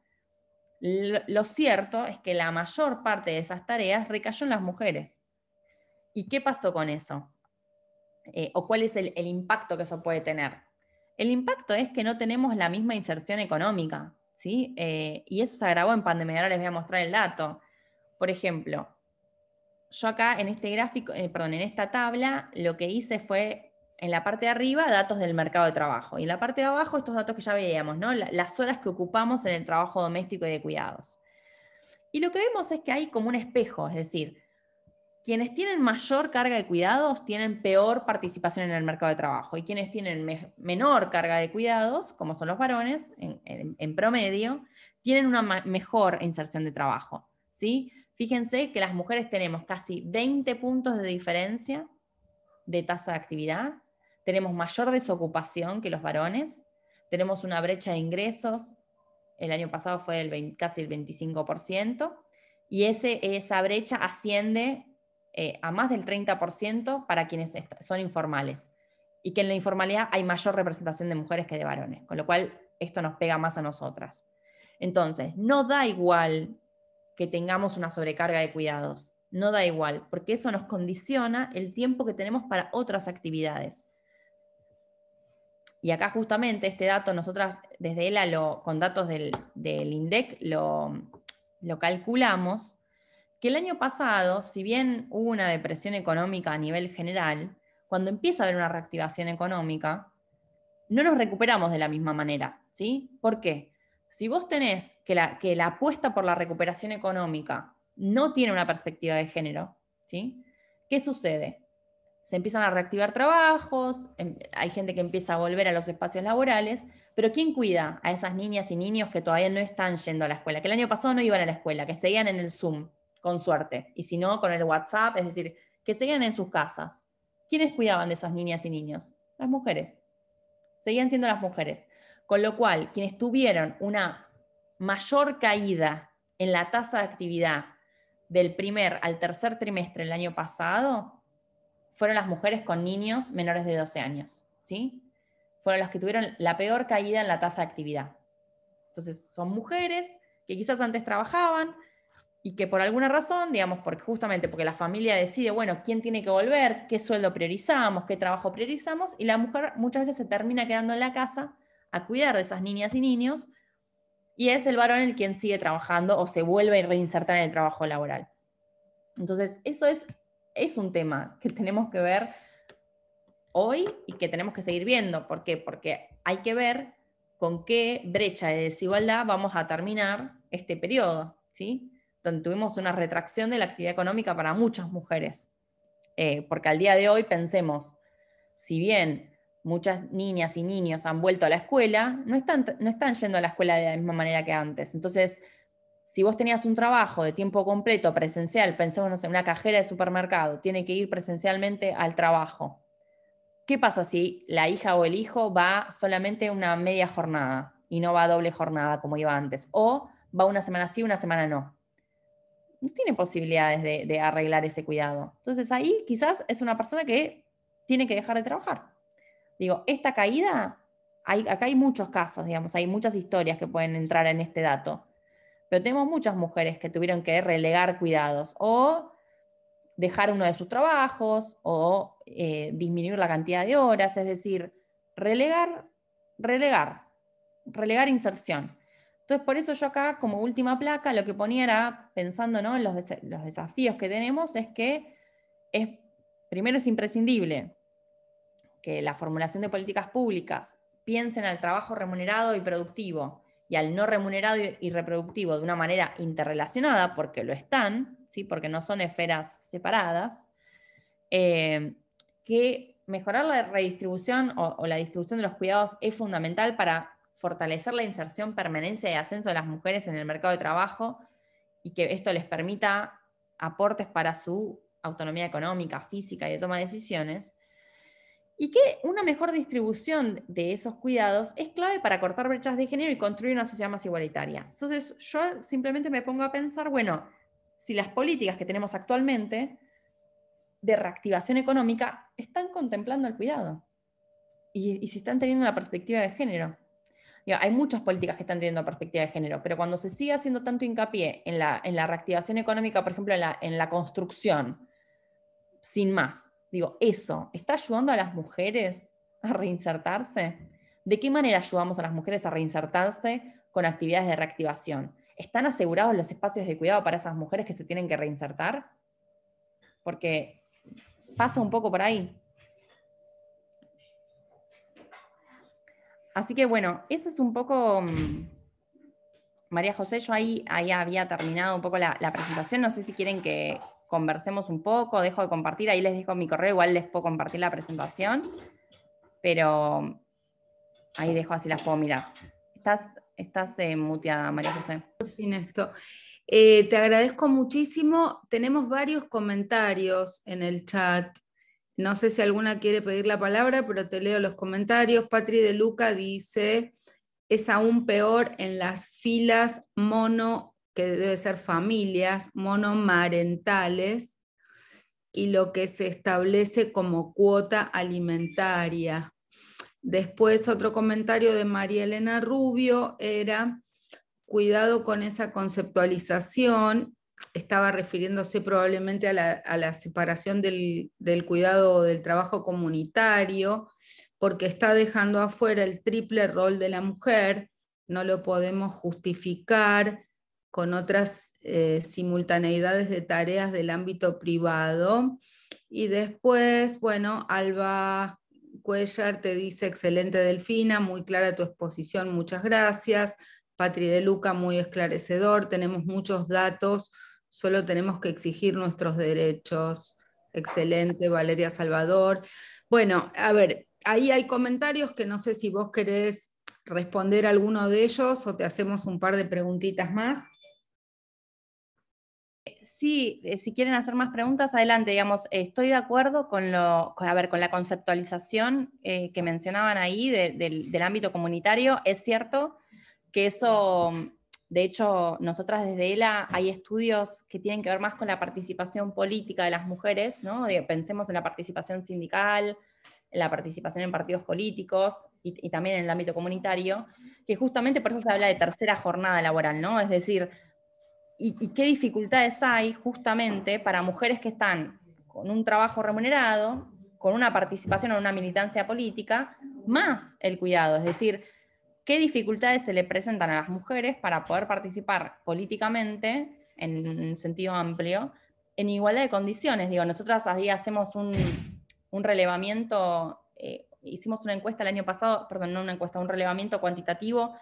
lo cierto es que la mayor parte de esas tareas recayó en las mujeres. ¿Y qué pasó con eso? Eh, ¿O cuál es el, impacto que eso puede tener? El impacto es que no tenemos la misma inserción económica, ¿sí? Eh, y eso se agravó en pandemia, ahora les voy a mostrar el dato. Por ejemplo, yo acá en este gráfico, eh, perdón, en esta tabla, lo que hice fue en la parte de arriba datos del mercado de trabajo y en la parte de abajo estos datos que ya veíamos, ¿no? las horas que ocupamos en el trabajo doméstico y de cuidados. Y lo que vemos es que hay como un espejo, es decir, quienes tienen mayor carga de cuidados tienen peor participación en el mercado de trabajo y quienes tienen menor carga de cuidados, como son los varones en, en promedio, tienen una mejor inserción de trabajo. ¿sí? Fíjense que las mujeres tenemos casi 20 puntos de diferencia de tasa de actividad, tenemos mayor desocupación que los varones, tenemos una brecha de ingresos, el año pasado fue casi el 25%, y ese, esa brecha asciende eh, a más del 30% para quienes son informales, y que en la informalidad hay mayor representación de mujeres que de varones, con lo cual esto nos pega más a nosotras. Entonces, no da igual que tengamos una sobrecarga de cuidados. No da igual, porque eso nos condiciona el tiempo que tenemos para otras actividades. Y acá justamente este dato, nosotras desde ELA lo, con datos del, INDEC lo, lo calculamos, que el año pasado, si bien hubo una depresión económica a nivel general, cuando empieza a haber una reactivación económica, no nos recuperamos de la misma manera, ¿sí? ¿Por qué? Si vos tenés que la, que la apuesta por la recuperación económica no tiene una perspectiva de género, ¿sí? ¿qué sucede? Se empiezan a reactivar trabajos, em, hay gente que empieza a volver a los espacios laborales, pero ¿quién cuida a esas niñas y niños que todavía no están yendo a la escuela? Que el año pasado no iban a la escuela, que seguían en el Zoom, con suerte, y si no, con el WhatsApp, es decir, que seguían en sus casas. ¿Quiénes cuidaban de esas niñas y niños? Las mujeres. Seguían siendo las mujeres. Con lo cual, quienes tuvieron una mayor caída en la tasa de actividad del primer al tercer trimestre del año pasado fueron las mujeres con niños menores de 12 años, ¿sí? Fueron las que tuvieron la peor caída en la tasa de actividad. Entonces, son mujeres que quizás antes trabajaban y que por alguna razón, digamos, porque justamente porque la familia decide, bueno, quién tiene que volver, qué sueldo priorizamos, qué trabajo priorizamos, y la mujer muchas veces se termina quedando en la casa a cuidar de esas niñas y niños, y es el varón el quien sigue trabajando o se vuelve a reinsertar en el trabajo laboral. Entonces, eso es, es un tema que tenemos que ver hoy y que tenemos que seguir viendo. ¿Por qué? Porque hay que ver con qué brecha de desigualdad vamos a terminar este periodo, ¿sí? Donde tuvimos una retracción de la actividad económica para muchas mujeres. Eh, porque al día de hoy pensemos, si bien muchas niñas y niños han vuelto a la escuela, no están, no están yendo a la escuela de la misma manera que antes. Entonces, si vos tenías un trabajo de tiempo completo presencial, pensemos, en una cajera de supermercado, tiene que ir presencialmente al trabajo. ¿Qué pasa si la hija o el hijo va solamente una media jornada y no va doble jornada como iba antes? O va una semana sí, una semana no. No tiene posibilidades de arreglar ese cuidado. Entonces ahí quizás es una persona que tiene que dejar de trabajar Digo, esta caída, hay, acá hay muchos casos, digamos, hay muchas historias que pueden entrar en este dato, pero tenemos muchas mujeres que tuvieron que relegar cuidados o dejar uno de sus trabajos o eh, disminuir la cantidad de horas, es decir, relegar, relegar, relegar inserción. Entonces, por eso yo acá, como última placa, lo que ponía era, pensando ¿no? en los, los desafíos que tenemos, es que es, primero es imprescindible que la formulación de políticas públicas piensen al trabajo remunerado y productivo y al no remunerado y reproductivo de una manera interrelacionada, porque lo están, ¿sí? porque no son esferas separadas, eh, que mejorar la redistribución o, o la distribución de los cuidados es fundamental para fortalecer la inserción, permanencia y ascenso de las mujeres en el mercado de trabajo y que esto les permita aportes para su autonomía económica, física y de toma de decisiones y que una mejor distribución de esos cuidados es clave para cortar brechas de género y construir una sociedad más igualitaria. Entonces, yo simplemente me pongo a pensar, bueno, si las políticas que tenemos actualmente de reactivación económica están contemplando el cuidado y, si están teniendo una perspectiva de género. hay muchas políticas que están teniendo perspectiva de género, pero cuando se sigue haciendo tanto hincapié en la, reactivación económica, por ejemplo, la, en la construcción, sin más, Digo, eso, ¿está ayudando a las mujeres a reinsertarse? ¿De qué manera ayudamos a las mujeres a reinsertarse con actividades de reactivación? ¿Están asegurados los espacios de cuidado para esas mujeres que se tienen que reinsertar? Porque pasa un poco por ahí. Así que bueno, eso es un poco... Mm, María José, yo ahí, había terminado un poco la presentación. No sé si quieren que, conversemos un poco, dejo de compartir, ahí les dejo mi correo, igual les puedo compartir la presentación, pero ahí dejo así las puedo mirar. Estás, estás eh, muteada, María José. Sin esto. Eh, te agradezco muchísimo. Tenemos varios comentarios en el chat. No sé si alguna quiere pedir la palabra, pero te leo los comentarios. Patri de Luca dice, es aún peor en las filas mono que debe ser familias monomarentales y lo que se establece como cuota alimentaria. Después otro comentario de María Elena Rubio era, cuidado con esa conceptualización, estaba refiriéndose probablemente a la, separación del, del cuidado del trabajo comunitario, porque está dejando afuera el triple rol de la mujer, no lo podemos justificar, con otras eh, simultaneidades de tareas del ámbito privado. Y después, bueno, Alba Cuellar te dice, excelente Delfina, muy clara tu exposición, muchas gracias. Patri de Luca, muy esclarecedor, tenemos muchos datos, solo tenemos que exigir nuestros derechos. Excelente, Valeria Salvador. Bueno, a ver, ahí hay comentarios que no sé si vos querés responder alguno de ellos o te hacemos un par de preguntitas más sí, eh, si quieren hacer más preguntas, adelante, digamos, estoy de acuerdo con, lo, a ver, con la conceptualización eh, que mencionaban ahí del, ámbito comunitario. Es cierto que eso, de hecho, nosotras desde ELA hay estudios que tienen que ver más con la participación política de las mujeres, ¿no? pensemos en la participación sindical, en la participación en partidos políticos y, y también en el ámbito comunitario, que justamente por eso se habla de tercera jornada laboral, ¿no? Es decir, y, qué dificultades hay justamente para mujeres que están con un trabajo remunerado, con una participación en una militancia política, más el cuidado, es decir, qué dificultades se le presentan a las mujeres para poder participar políticamente, en un sentido amplio, en igualdad de condiciones. Digo, nosotras hacemos un, relevamiento, eh, hicimos una encuesta el año pasado, perdón, no una encuesta, un relevamiento cuantitativo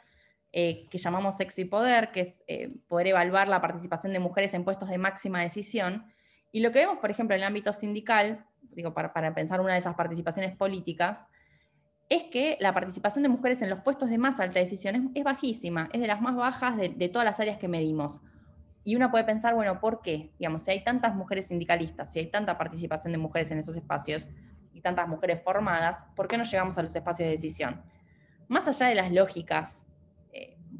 eh, que llamamos Sexo y Poder, que es eh, poder evaluar la participación de mujeres en puestos de máxima decisión. Y lo que vemos, por ejemplo, en el ámbito sindical, digo, para, pensar una de esas participaciones políticas, es que la participación de mujeres en los puestos de más alta decisión es, bajísima, es de las más bajas de, de, todas las áreas que medimos. Y uno puede pensar, bueno, ¿por qué? Digamos, si hay tantas mujeres sindicalistas, si hay tanta participación de mujeres en esos espacios y tantas mujeres formadas, ¿por qué no llegamos a los espacios de decisión? Más allá de las lógicas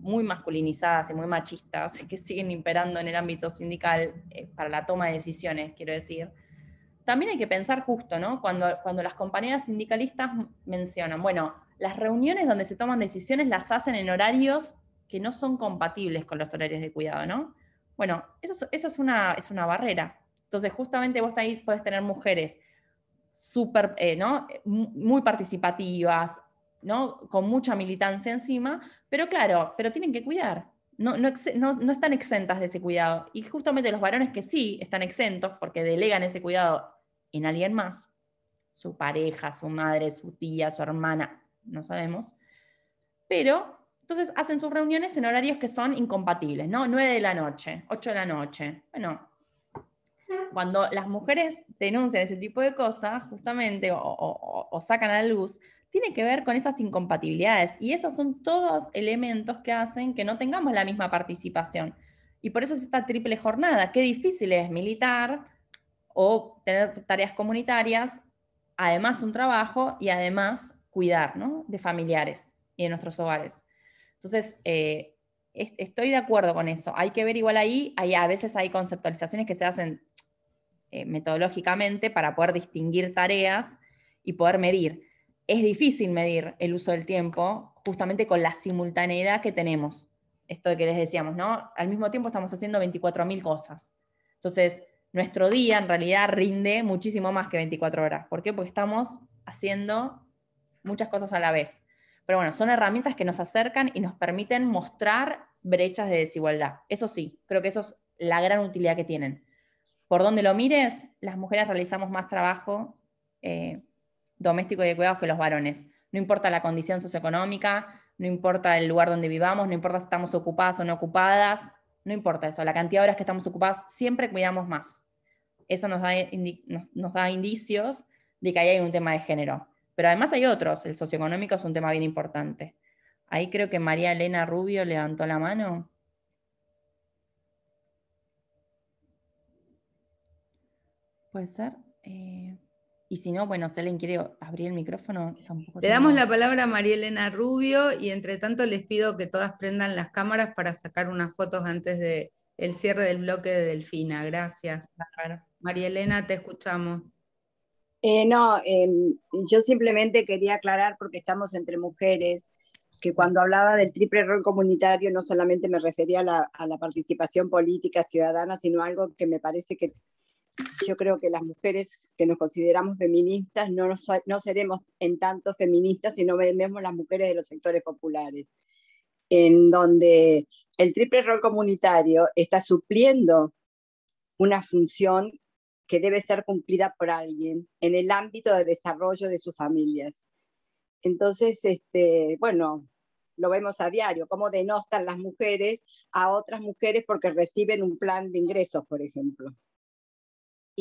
muy masculinizadas y muy machistas que siguen imperando en el ámbito sindical eh, para la toma de decisiones, quiero decir. También hay que pensar justo, ¿no? Cuando, cuando las compañeras sindicalistas mencionan, bueno, las reuniones donde se toman decisiones las hacen en horarios que no son compatibles con los horarios de cuidado, ¿no? Bueno, esa es, una, es una barrera. Entonces, justamente vos ahí podés tener mujeres super eh, ¿no? Eh, muy participativas, ¿no? con mucha militancia encima, pero claro, pero tienen que cuidar. No, están exentas de ese cuidado. Y justamente los varones que sí están exentos, porque delegan ese cuidado en alguien más, su pareja, su madre, su tía, su hermana, no sabemos, pero entonces hacen sus reuniones en horarios que son incompatibles, ¿no? 9 de la noche, 8 de la noche. Bueno, cuando las mujeres denuncian ese tipo de cosas, justamente, o sacan a la luz, tiene que ver con esas incompatibilidades y esos son todos elementos que hacen que no tengamos la misma participación. Y por eso es esta triple jornada. Qué difícil es militar o tener tareas comunitarias, además un trabajo y además cuidar de familiares y de nuestros hogares. Entonces, eh, estoy de acuerdo con eso. Hay que ver igual ahí, a veces hay conceptualizaciones que se hacen eh, metodológicamente para poder distinguir tareas y poder medir es difícil medir el uso del tiempo justamente con la simultaneidad que tenemos. Esto de que les decíamos, ¿no? Al mismo tiempo estamos haciendo 24.000 cosas. Entonces, nuestro día en realidad rinde muchísimo más que 24 horas. ¿Por qué? Porque estamos haciendo muchas cosas a la vez. Pero bueno, son herramientas que nos acercan y nos permiten mostrar brechas de desigualdad. Eso sí, creo que eso es la gran utilidad que tienen. Por donde lo mires, las mujeres realizamos más trabajo eh, doméstico y de cuidados que los varones. No importa la condición socioeconómica, no importa el lugar donde vivamos, no importa si estamos ocupadas o no ocupadas, no importa eso, la cantidad de horas que estamos ocupadas, siempre cuidamos más. Eso nos da, nos, da indicios de que ahí hay un tema de género. Pero además hay otros, el socioeconómico es un tema bien importante. Ahí creo que María Elena Rubio levantó la mano. ¿Puede ser? Eh, y si no, bueno, si quiere abrir el micrófono, eh, tampoco. Le damos la palabra a María Elena Rubio y entre tanto les pido que todas prendan las cámaras para sacar unas fotos antes del cierre del bloque de Delfina. Gracias. María Elena, te escuchamos. Eh, no, em, yo simplemente quería aclarar, porque estamos entre mujeres, que cuando hablaba del triple rol comunitario no solamente me refería a la, a la participación política ciudadana, sino algo que me parece que yo creo que las mujeres que nos consideramos feministas no, no seremos en tanto feministas si no vemos las mujeres de los sectores populares, en donde el triple rol comunitario está supliendo una función que debe ser cumplida por alguien en el ámbito de desarrollo de sus familias. Entonces, este, bueno, lo vemos a diario, cómo denostan las mujeres a otras mujeres porque reciben un plan de ingresos, por ejemplo.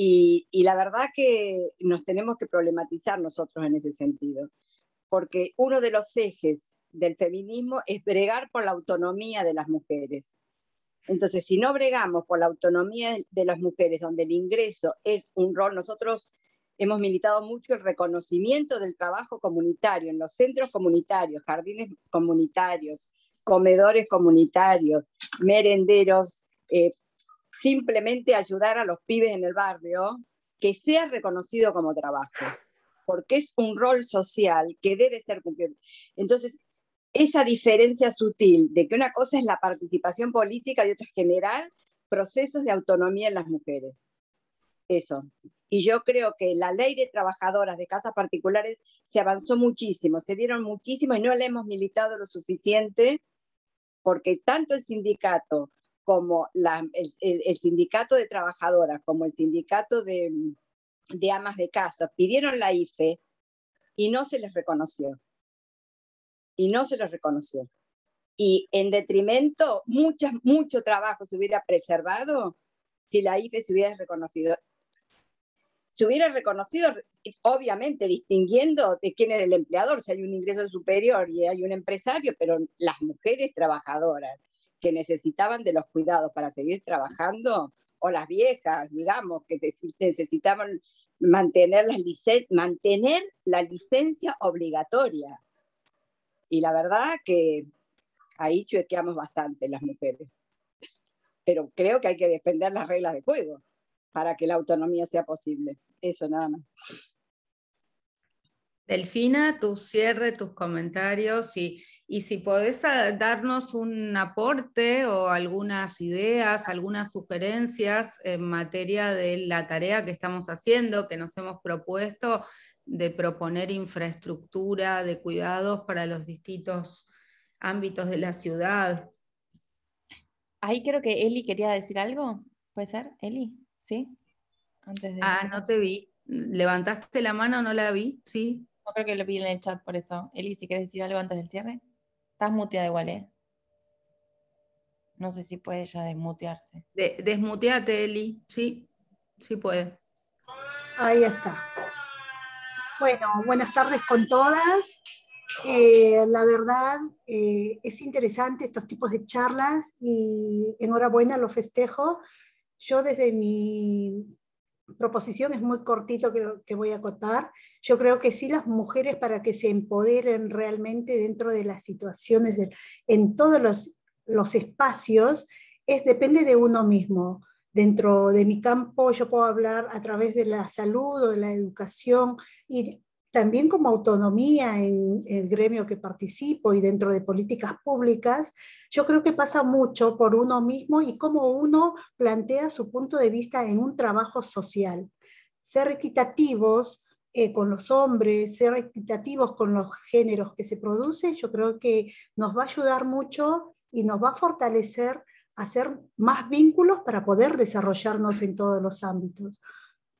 Y, la verdad que nos tenemos que problematizar nosotros en ese sentido, porque uno de los ejes del feminismo es bregar por la autonomía de las mujeres. Entonces, si no bregamos por la autonomía de las mujeres, donde el ingreso es un rol, nosotros hemos militado mucho el reconocimiento del trabajo comunitario en los centros comunitarios, jardines comunitarios, comedores comunitarios, merenderos, eh, simplemente ayudar a los pibes en el barrio, que sea reconocido como trabajo, porque es un rol social que debe ser cumplido. Entonces, esa diferencia sutil de que una cosa es la participación política y otra es generar procesos de autonomía en las mujeres. Eso. Y yo creo que la ley de trabajadoras de casas particulares se avanzó muchísimo, se dieron muchísimo y no la hemos militado lo suficiente porque tanto el sindicato como el, sindicato de trabajadoras, como el sindicato de, amas de casa, pidieron la IFE y no se les reconoció. Y no se les reconoció. Y en detrimento, muchas, mucho trabajo se hubiera preservado si la IFE se hubiera reconocido. Se hubiera reconocido, obviamente, distinguiendo de quién era el empleador, si hay un ingreso superior y hay un empresario, pero las mujeres trabajadoras que necesitaban de los cuidados para seguir trabajando, o las viejas, digamos, que necesitaban mantener, la licencia obligatoria. Y la verdad que ahí chuequeamos bastante las mujeres. Pero creo que hay que defender las reglas de juego para que la autonomía sea posible. Eso nada más. Delfina, tu cierre, tus comentarios y y si podés ah, darnos un aporte o algunas ideas, algunas sugerencias en materia de la tarea que estamos haciendo, que nos hemos propuesto de proponer infraestructura de cuidados para los distintos ámbitos de la ciudad. Ahí creo que Eli quería decir algo. ¿Puede ser? Eli, ¿sí? Antes Ah, no te vi. ¿Levantaste la mano? o No la vi, sí. No creo que lo vi en el chat por eso. Eli, si ¿sí quieres decir algo antes del cierre. Estás muteada igual, ¿eh? No sé si puede ya desmutearse. desmuteate, Eli. Sí, sí puede. Ahí está. Bueno, buenas tardes con todas. Eh, la verdad, eh, es interesante estos tipos de charlas y enhorabuena los festejo. Yo desde mi proposición es muy cortito que, voy a acotar. Yo creo que sí las mujeres para que se empoderen realmente dentro de las situaciones, en todos los, espacios, es, depende de uno mismo. Dentro de mi campo yo puedo hablar a través de la salud o de la educación y también como autonomía en, el gremio que participo y dentro de políticas públicas, yo creo que pasa mucho por uno mismo y cómo uno plantea su punto de vista en un trabajo social. Ser equitativos, eh, con los hombres, ser equitativos con los géneros que se producen, yo creo que nos va a ayudar mucho y nos va a fortalecer hacer más vínculos para poder desarrollarnos en todos los ámbitos.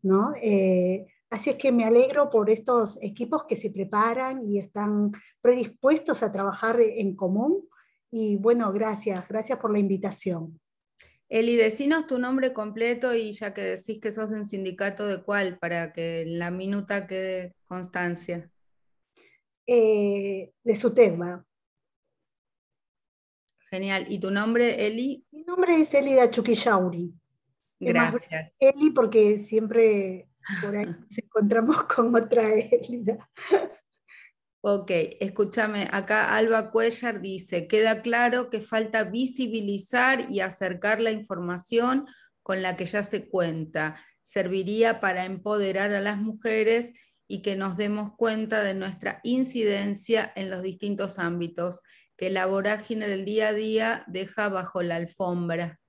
¿no? Eh, Así es que me alegro por estos equipos que se preparan y están predispuestos a trabajar en común. Y bueno, gracias, gracias por la invitación. Eli, decinos tu nombre completo y ya que decís que sos de un sindicato, ¿de cuál? Para que en la minuta quede constancia. Eh, de su tema. Genial. ¿Y tu nombre, Eli? Mi nombre es Elida Chuquillauri. Gracias. Eli, porque siempre por ahí nos encontramos con otra élida. Ok, escúchame, acá Alba Cuellar dice, queda claro que falta visibilizar y acercar la información con la que ya se cuenta. Serviría para empoderar a las mujeres y que nos demos cuenta de nuestra incidencia en los distintos ámbitos que la vorágine del día a día deja bajo la alfombra.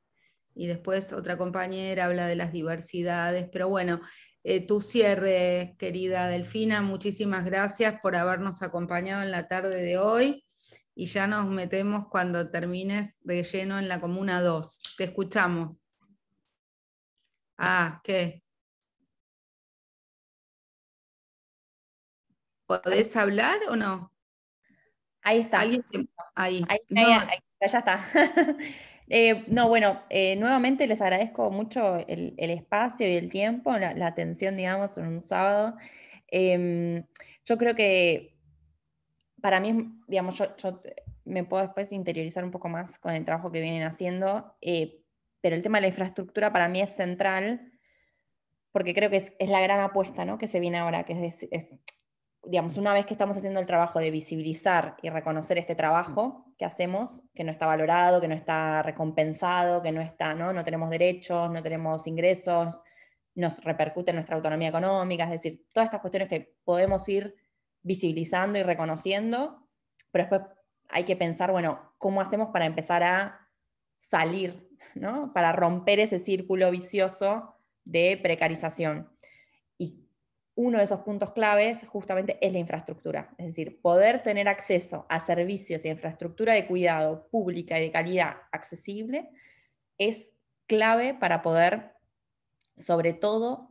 Y después otra compañera habla de las diversidades, pero bueno, tú eh, tu cierre, querida Delfina. Muchísimas gracias por habernos acompañado en la tarde de hoy y ya nos metemos cuando termines de lleno en la Comuna 2. Te escuchamos. Ah, ¿qué? ¿Podés hablar o no? Ahí está. Ahí, ahí. ahí está. Eh, no, bueno, eh, nuevamente les agradezco mucho el, espacio y el tiempo, la, atención, digamos, en un sábado. Em, yo creo que para mí, digamos, yo, me puedo después interiorizar un poco más con el trabajo que vienen haciendo, eh, pero el tema de la infraestructura para mí es central porque creo que es, la gran apuesta ¿no? que se viene ahora, que es, es, digamos, una vez que estamos haciendo el trabajo de visibilizar y reconocer este trabajo que hacemos, que no está valorado, que no está recompensado, que no está, ¿no? tenemos derechos, no tenemos ingresos, nos repercute nuestra autonomía económica, es decir, todas estas cuestiones que podemos ir visibilizando y reconociendo, pero después hay que pensar, bueno, ¿cómo hacemos para empezar a salir, ¿no? Para romper ese círculo vicioso de precarización uno de esos puntos claves justamente es la infraestructura, es decir, poder tener acceso a servicios y infraestructura de cuidado pública y de calidad accesible es clave para poder, sobre todo,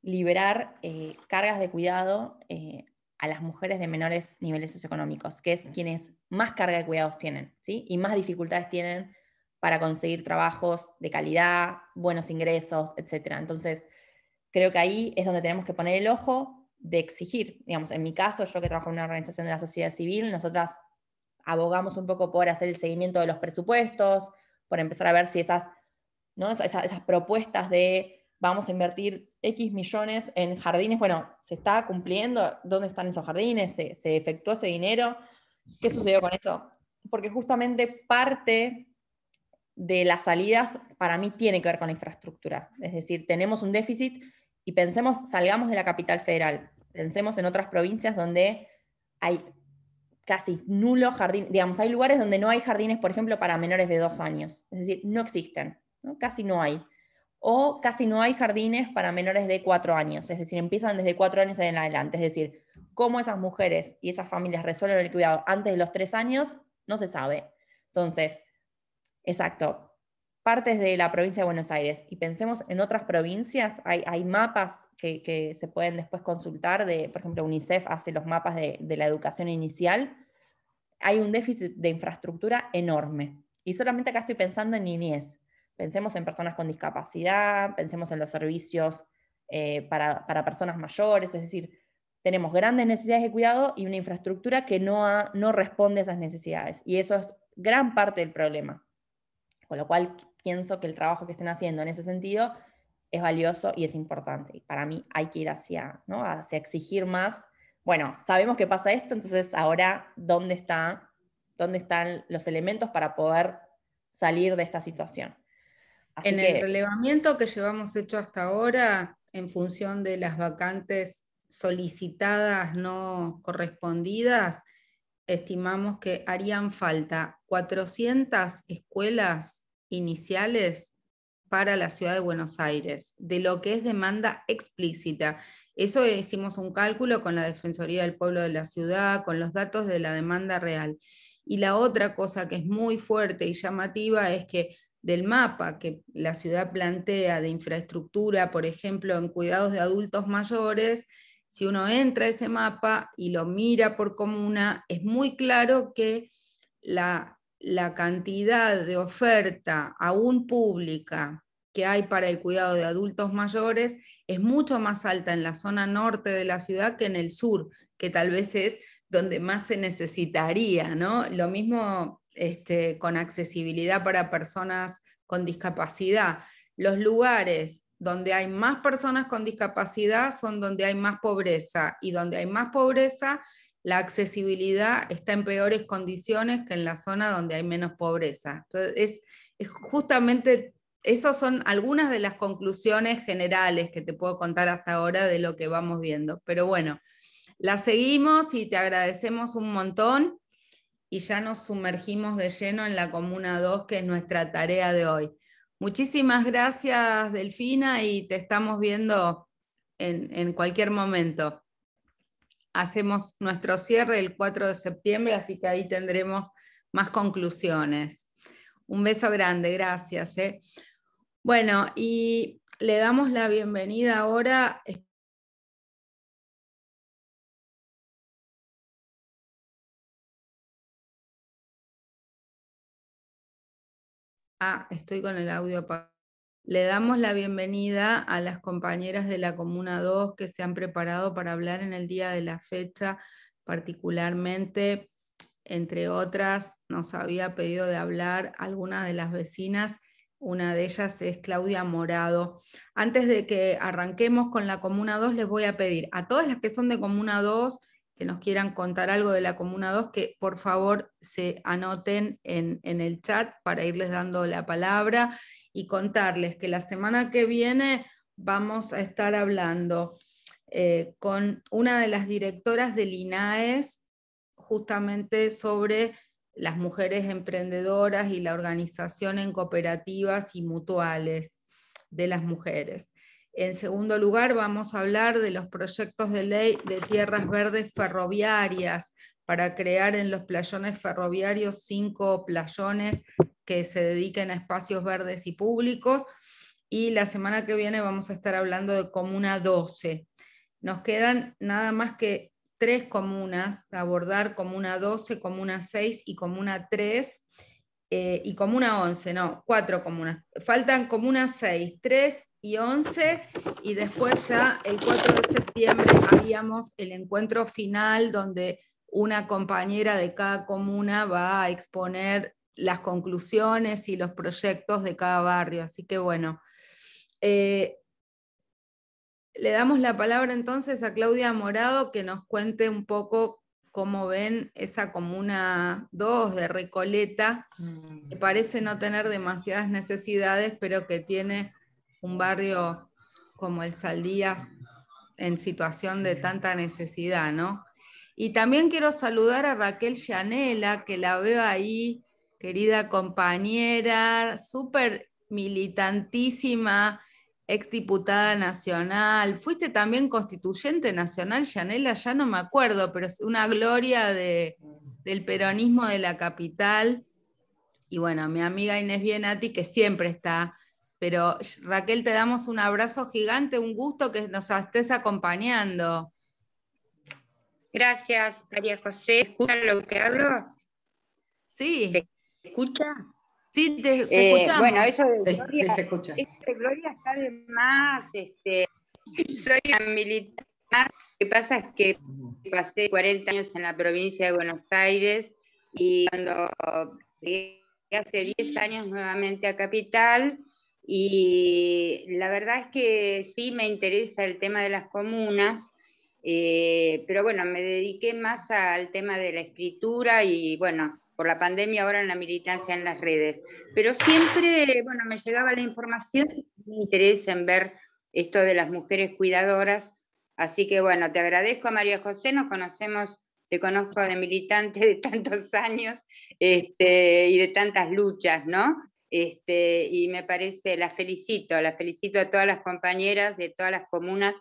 liberar eh, cargas de cuidado eh, a las mujeres de menores niveles socioeconómicos, que es quienes más carga de cuidados tienen ¿sí? y más dificultades tienen para conseguir trabajos de calidad, buenos ingresos, etc. Entonces, creo que ahí es donde tenemos que poner el ojo de exigir. Digamos, en mi caso, yo que trabajo en una organización de la sociedad civil, nosotras abogamos un poco por hacer el seguimiento de los presupuestos, por empezar a ver si esas, ¿no? esas, esas propuestas de vamos a invertir X millones en jardines, bueno, ¿se está cumpliendo? ¿Dónde están esos jardines? ¿Se, se efectuó ese dinero? ¿Qué sucedió con eso? Porque justamente parte de las salidas para mí tiene que ver con la infraestructura. Es decir, tenemos un déficit y pensemos, salgamos de la capital federal, pensemos en otras provincias donde hay casi nulo jardín, digamos, hay lugares donde no hay jardines, por ejemplo, para menores de dos años, es decir, no existen, casi no hay. O casi no hay jardines para menores de cuatro años, es decir, empiezan desde cuatro años en adelante, es decir, cómo esas mujeres y esas familias resuelven el cuidado antes de los tres años, no se sabe. Entonces, exacto, partes de la provincia de Buenos Aires y pensemos en otras provincias, hay, mapas que, se pueden después consultar, de, por ejemplo, UNICEF hace los mapas de, la educación inicial, hay un déficit de infraestructura enorme. Y solamente acá estoy pensando en niñez. Pensemos en personas con discapacidad, pensemos en los servicios eh, para, personas mayores, es decir, tenemos grandes necesidades de cuidado y una infraestructura que no, no responde a esas necesidades. Y eso es gran parte del problema. Con lo cual pienso que el trabajo que estén haciendo en ese sentido es valioso y es importante. Y para mí hay que ir hacia, ¿no? hacia exigir más. Bueno, sabemos que pasa esto, entonces ahora, ¿dónde, está, dónde están los elementos para poder salir de esta situación? en el relevamiento que llevamos hecho hasta ahora, en función de las vacantes solicitadas no correspondidas, estimamos que harían falta 400 escuelas iniciales para la ciudad de Buenos Aires, de lo que es demanda explícita. Eso hicimos un cálculo con la Defensoría del Pueblo de la Ciudad, con los datos de la demanda real. Y la otra cosa que es muy fuerte y llamativa es que del mapa que la ciudad plantea de infraestructura, por ejemplo, en cuidados de adultos mayores, si uno entra a ese mapa y lo mira por comuna, es muy claro que la la cantidad de oferta aún pública que hay para el cuidado de adultos mayores es mucho más alta en la zona norte de la ciudad que en el sur, que tal vez es donde más se necesitaría, ¿no? Lo mismo este, con accesibilidad para personas con discapacidad. Los lugares donde hay más personas con discapacidad son donde hay más pobreza y donde hay más pobreza la accesibilidad está en peores condiciones que en la zona donde hay menos pobreza. Entonces, es, justamente esas son algunas de las conclusiones generales que te puedo contar hasta ahora de lo que vamos viendo. Pero bueno, la seguimos y te agradecemos un montón y ya nos sumergimos de lleno en la Comuna 2, que es nuestra tarea de hoy. Muchísimas gracias, Delfina, y te estamos viendo en cualquier momento hacemos nuestro cierre el 4 de septiembre, así que ahí tendremos más conclusiones. Un beso grande, gracias. Eh. Bueno, y le damos la bienvenida ahora. Ah, estoy con el audio apagado. Le damos la bienvenida a las compañeras de la Comuna 2 que se han preparado para hablar en el día de la fecha, particularmente, entre otras, nos había pedido de hablar alguna de las vecinas, una de ellas es Claudia Morado. Antes de que arranquemos con la Comuna 2, les voy a pedir a todas las que son de Comuna 2, que nos quieran contar algo de la Comuna 2, que por favor se anoten en el chat para irles dando la palabra y contarles que la semana que viene vamos a estar hablando eh, con una de las directoras del INAES justamente sobre las mujeres emprendedoras y la organización en cooperativas y mutuales de las mujeres. En segundo lugar, vamos a hablar de los proyectos de ley de tierras verdes ferroviarias, para crear en los playones ferroviarios cinco playones que se dediquen a espacios verdes y públicos. Y la semana que viene vamos a estar hablando de Comuna 12. Nos quedan nada más que tres comunas, abordar Comuna 12, Comuna 6 y Comuna 3. Eh, y Comuna 11, no, cuatro comunas. Faltan Comuna 6, 3 y 11, y después ya el 4 de septiembre haríamos el encuentro final donde una compañera de cada comuna va a exponer las conclusiones y los proyectos de cada barrio. Así que bueno, eh, le damos la palabra entonces a Claudia Morado que nos cuente un poco cómo ven esa comuna 2 de Recoleta, que parece no tener demasiadas necesidades, pero que tiene un barrio como el Saldías en situación de tanta necesidad, ¿no? Y también quiero saludar a Raquel Yanela, que la veo ahí, querida compañera, súper militantísima, exdiputada nacional. Fuiste también constituyente nacional, Yanela, ya no me acuerdo, pero es una gloria de, del peronismo de la capital. Y bueno, mi amiga Inés Bienati, que siempre está. Pero Raquel, te damos un abrazo gigante, un gusto que nos estés acompañando. Gracias, María José. ¿Escucha lo que hablo? Sí. ¿Se escucha? Sí, te, eh, bueno, eso de Gloria, se escucha. Este, Gloria sabe más. Este, soy una militar. Lo que pasa es que pasé 40 años en la provincia de Buenos Aires y cuando llegué hace 10 años nuevamente a Capital, y la verdad es que sí me interesa el tema de las comunas eh, pero bueno, me dediqué más al tema de la escritura y bueno, por la pandemia ahora en la militancia en las redes. Pero siempre, bueno, me llegaba la información y me interesa en ver esto de las mujeres cuidadoras. Así que bueno, te agradezco María José, nos conocemos, te conozco de militante de tantos años este, y de tantas luchas, ¿no? Este, y me parece, la felicito, la felicito a todas las compañeras de todas las comunas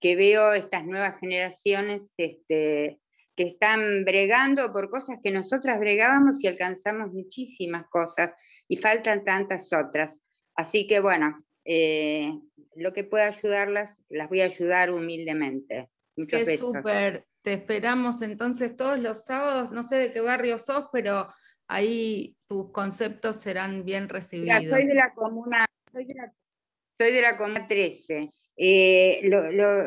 que veo estas nuevas generaciones este, que están bregando por cosas que nosotras bregábamos y alcanzamos muchísimas cosas y faltan tantas otras. Así que bueno, eh, lo que pueda ayudarlas, las voy a ayudar humildemente. Muchos súper. Te esperamos entonces todos los sábados. No sé de qué barrio sos, pero ahí tus conceptos serán bien recibidos. soy de la comuna, soy de la, soy de la comuna 13 eh,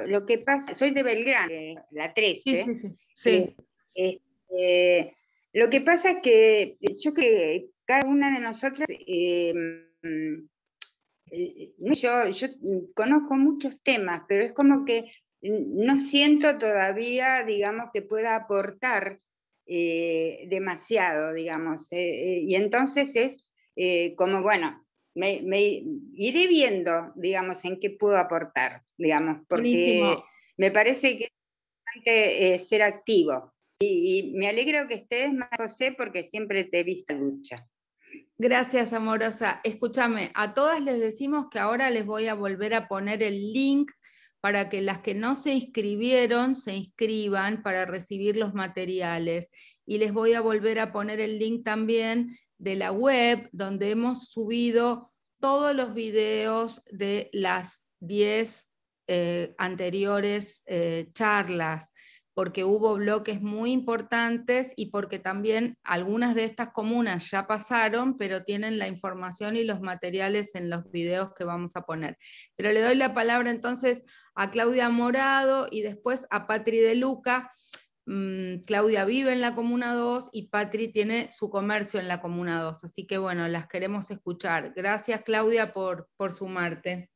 lo, que pasa, soy de Belgrano, la 13. ¿eh? Sí, sí, sí. Eh, este, lo que pasa es que yo creo que cada una de nosotras, em, yo conozco muchos temas, pero es como que no siento todavía, digamos, que pueda aportar demasiado, digamos. y entonces es como, bueno, me, iré viendo, digamos, en qué puedo aportar, digamos, porque me parece que es importante eh, ser activo. Y, me alegro que estés, José, porque siempre te he visto lucha. Gracias, amorosa. Escúchame, a todas les decimos que ahora les voy a volver a poner el link para que las que no se inscribieron se inscriban para recibir los materiales. Y les voy a volver a poner el link también de la web, donde hemos subido todos los videos de las 10 eh, anteriores eh, charlas, porque hubo bloques muy importantes y porque también algunas de estas comunas ya pasaron, pero tienen la información y los materiales en los videos que vamos a poner. Pero le doy la palabra entonces a Claudia Morado y después a Patri de Luca. Mm, Claudia vive en la Comuna 2 y Patri tiene su comercio en la Comuna 2. Así que bueno, las queremos escuchar. Gracias Claudia por, por sumarte.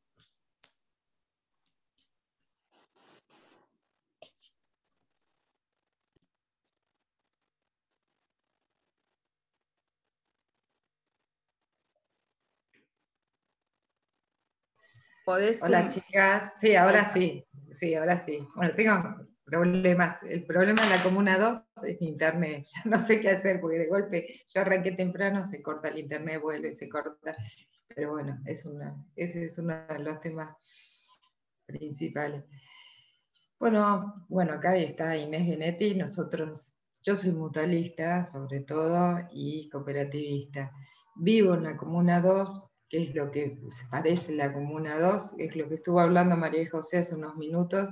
Hola chicas, sí, ahora sí, sí, ahora sí. Bueno, problemas. El problema de la Comuna 2 es Internet. Ya no sé qué hacer porque de golpe yo arranqué temprano, se corta el Internet, vuelve, se corta. Pero bueno, ese es uno de los temas principales. Bueno, bueno, acá está Inés Genetti. nosotros, yo soy mutualista sobre todo y cooperativista. Vivo en la Comuna 2, que es lo que se parece la Comuna 2, es lo que estuvo hablando María José hace unos minutos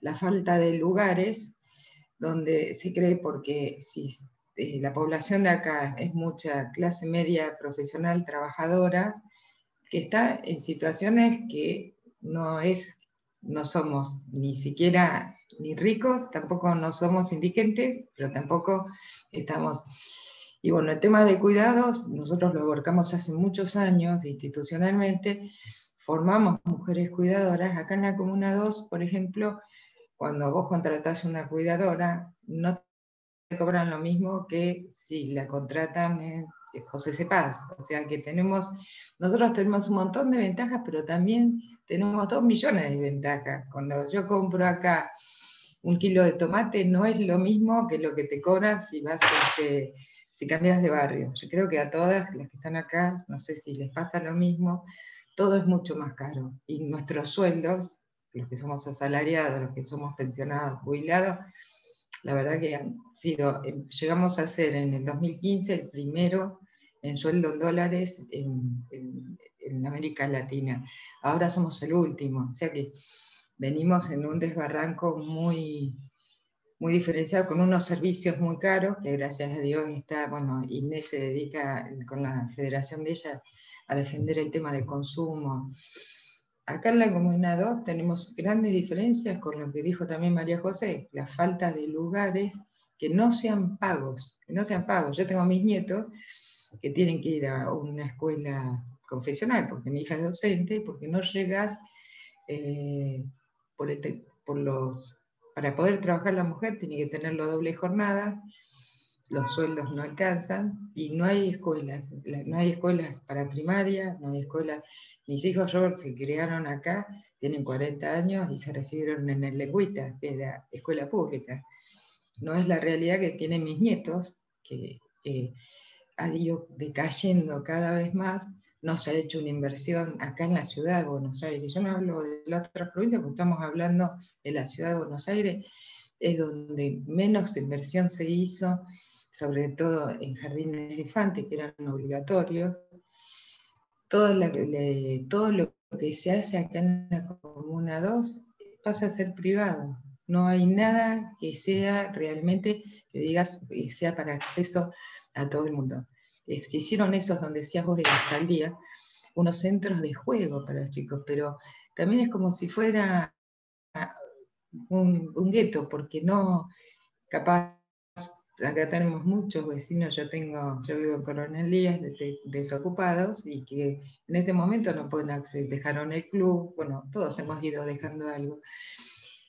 la falta de lugares donde se cree porque si eh, la población de acá es mucha clase media profesional trabajadora, que está en situaciones que no es, no somos ni siquiera ni ricos, tampoco no somos indigentes, pero tampoco estamos. Y bueno, el tema de cuidados, nosotros lo abordamos hace muchos años institucionalmente, formamos mujeres cuidadoras. Acá en la Comuna 2, por ejemplo, cuando vos contratás una cuidadora, no te cobran lo mismo que si la contratan en José Cepaz. O sea que tenemos, nosotros tenemos un montón de ventajas, pero también tenemos dos millones de ventajas. Cuando yo compro acá un kilo de tomate, no es lo mismo que lo que te cobran si vas este, si cambias de barrio. Yo creo que a todas las que están acá, no sé si les pasa lo mismo, todo es mucho más caro. Y nuestros sueldos los que somos asalariados, los que somos pensionados, jubilados, la verdad que han sido, eh, llegamos a ser en el 2015 el primero en sueldo en dólares en, América Latina. Ahora somos el último, o sea que venimos en un desbarranco muy, muy diferenciado, con unos servicios muy caros, que gracias a Dios está, bueno, Inés se dedica con la federación de ella a defender el tema de consumo, Acá en la Comunidad 2 tenemos grandes diferencias con lo que dijo también María José, la falta de lugares que no sean pagos, que no sean pagos. Yo tengo a mis nietos que tienen que ir a una escuela confesional, porque mi hija es docente, porque no llegas eh, este, por, los... Para poder trabajar la mujer tiene que tener la doble jornada, los sueldos no alcanzan y no hay escuelas, no hay escuelas para primaria, no hay escuelas mis hijos, Robert, se crearon acá, tienen 40 años y se recibieron en el Leguita, que era escuela pública. No es la realidad que tienen mis nietos, que eh, ha ido decayendo cada vez más. No se ha hecho una inversión acá en la ciudad de Buenos Aires. Yo no hablo de la otra provincia, porque estamos hablando de la ciudad de Buenos Aires. Es donde menos inversión se hizo, sobre todo en jardines de infantes, que eran obligatorios todo, lo que se hace acá en la Comuna 2 pasa a ser privado. No hay nada que sea realmente, que digas, que eh, sea para acceso a todo el mundo. Eh, se hicieron esos donde decías vos de la día, unos centros de juego para los chicos, pero también es como si fuera ah, un, un gueto, porque no, capaz acá tenemos muchos vecinos, yo tengo, yo vivo en Coronel Díaz, desocupados, y que en este momento no pueden acceder, dejaron el club, bueno, todos hemos ido dejando algo.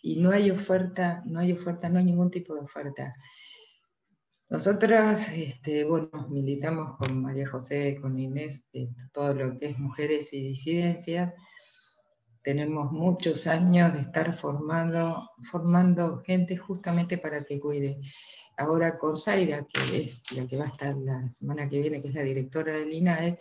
Y no hay oferta, no hay oferta, no hay ningún tipo de oferta. Nosotras, este, bueno, militamos con María José, con Inés, todo lo que es mujeres y disidencia Tenemos muchos años de estar formando, formando gente justamente para que cuide ahora con Zaira, que es la que va a estar la semana que viene, que es la directora del INAE,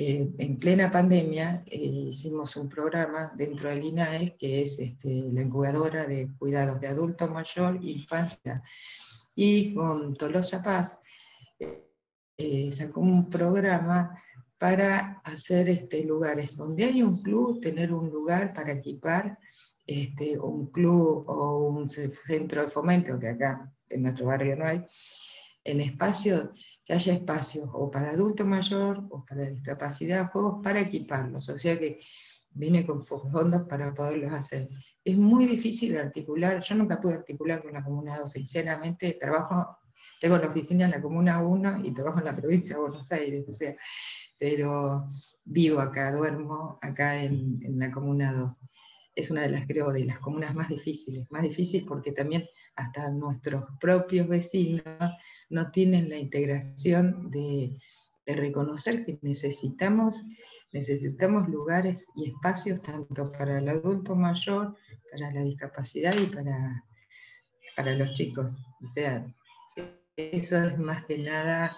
eh, en plena pandemia eh, hicimos un programa dentro del INAE, que es este, la incubadora de cuidados de adulto mayor, infancia, y con Tolosa Paz eh, sacó un programa para hacer este, lugares donde hay un club, tener un lugar para equipar este, un club o un centro de fomento, que acá en nuestro barrio no hay, en espacios, que haya espacios o para adulto mayor o para discapacidad, juegos para equiparlos, o sea que viene con fondos para poderlos hacer. Es muy difícil articular, yo nunca pude articular con la Comuna 2, sinceramente trabajo, tengo la oficina en la Comuna 1 y trabajo en la provincia de Buenos Aires, o sea, pero vivo acá, duermo acá en, en la Comuna 2. Es una de las, creo, de las comunas más difíciles, más difícil porque también hasta nuestros propios vecinos, no tienen la integración de, reconocer que necesitamos, necesitamos lugares y espacios tanto para el adulto mayor, para la discapacidad y para, para los chicos. O sea, eso es más que nada.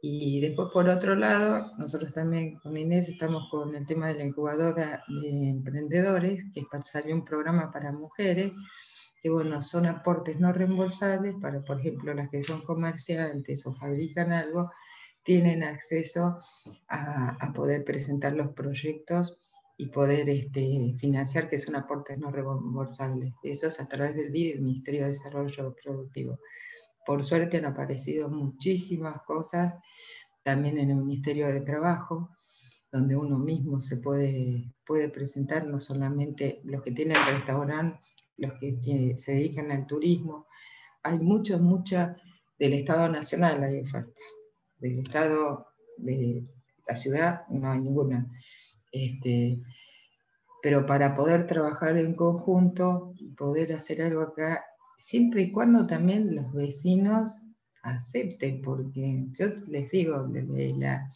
Y después, por otro lado, nosotros también con Inés estamos con el tema de la incubadora de emprendedores, que es para salir un programa para mujeres, que bueno, son aportes no reembolsables para, por ejemplo, las que son comerciantes o fabrican algo, tienen acceso a, poder presentar los proyectos y poder este, financiar, que son aportes no reembolsables. Eso es a través del BID, Ministerio de Desarrollo Productivo. Por suerte han aparecido muchísimas cosas, también en el Ministerio de Trabajo, donde uno mismo se puede, puede presentar, no solamente los que tienen restaurante los que, eh, se dedican al turismo. Hay muchos, mucha del Estado Nacional hay oferta. Del Estado de la ciudad no hay ninguna. Este, pero para poder trabajar en conjunto y poder hacer algo acá, siempre y cuando también los vecinos acepten, porque yo les digo, la,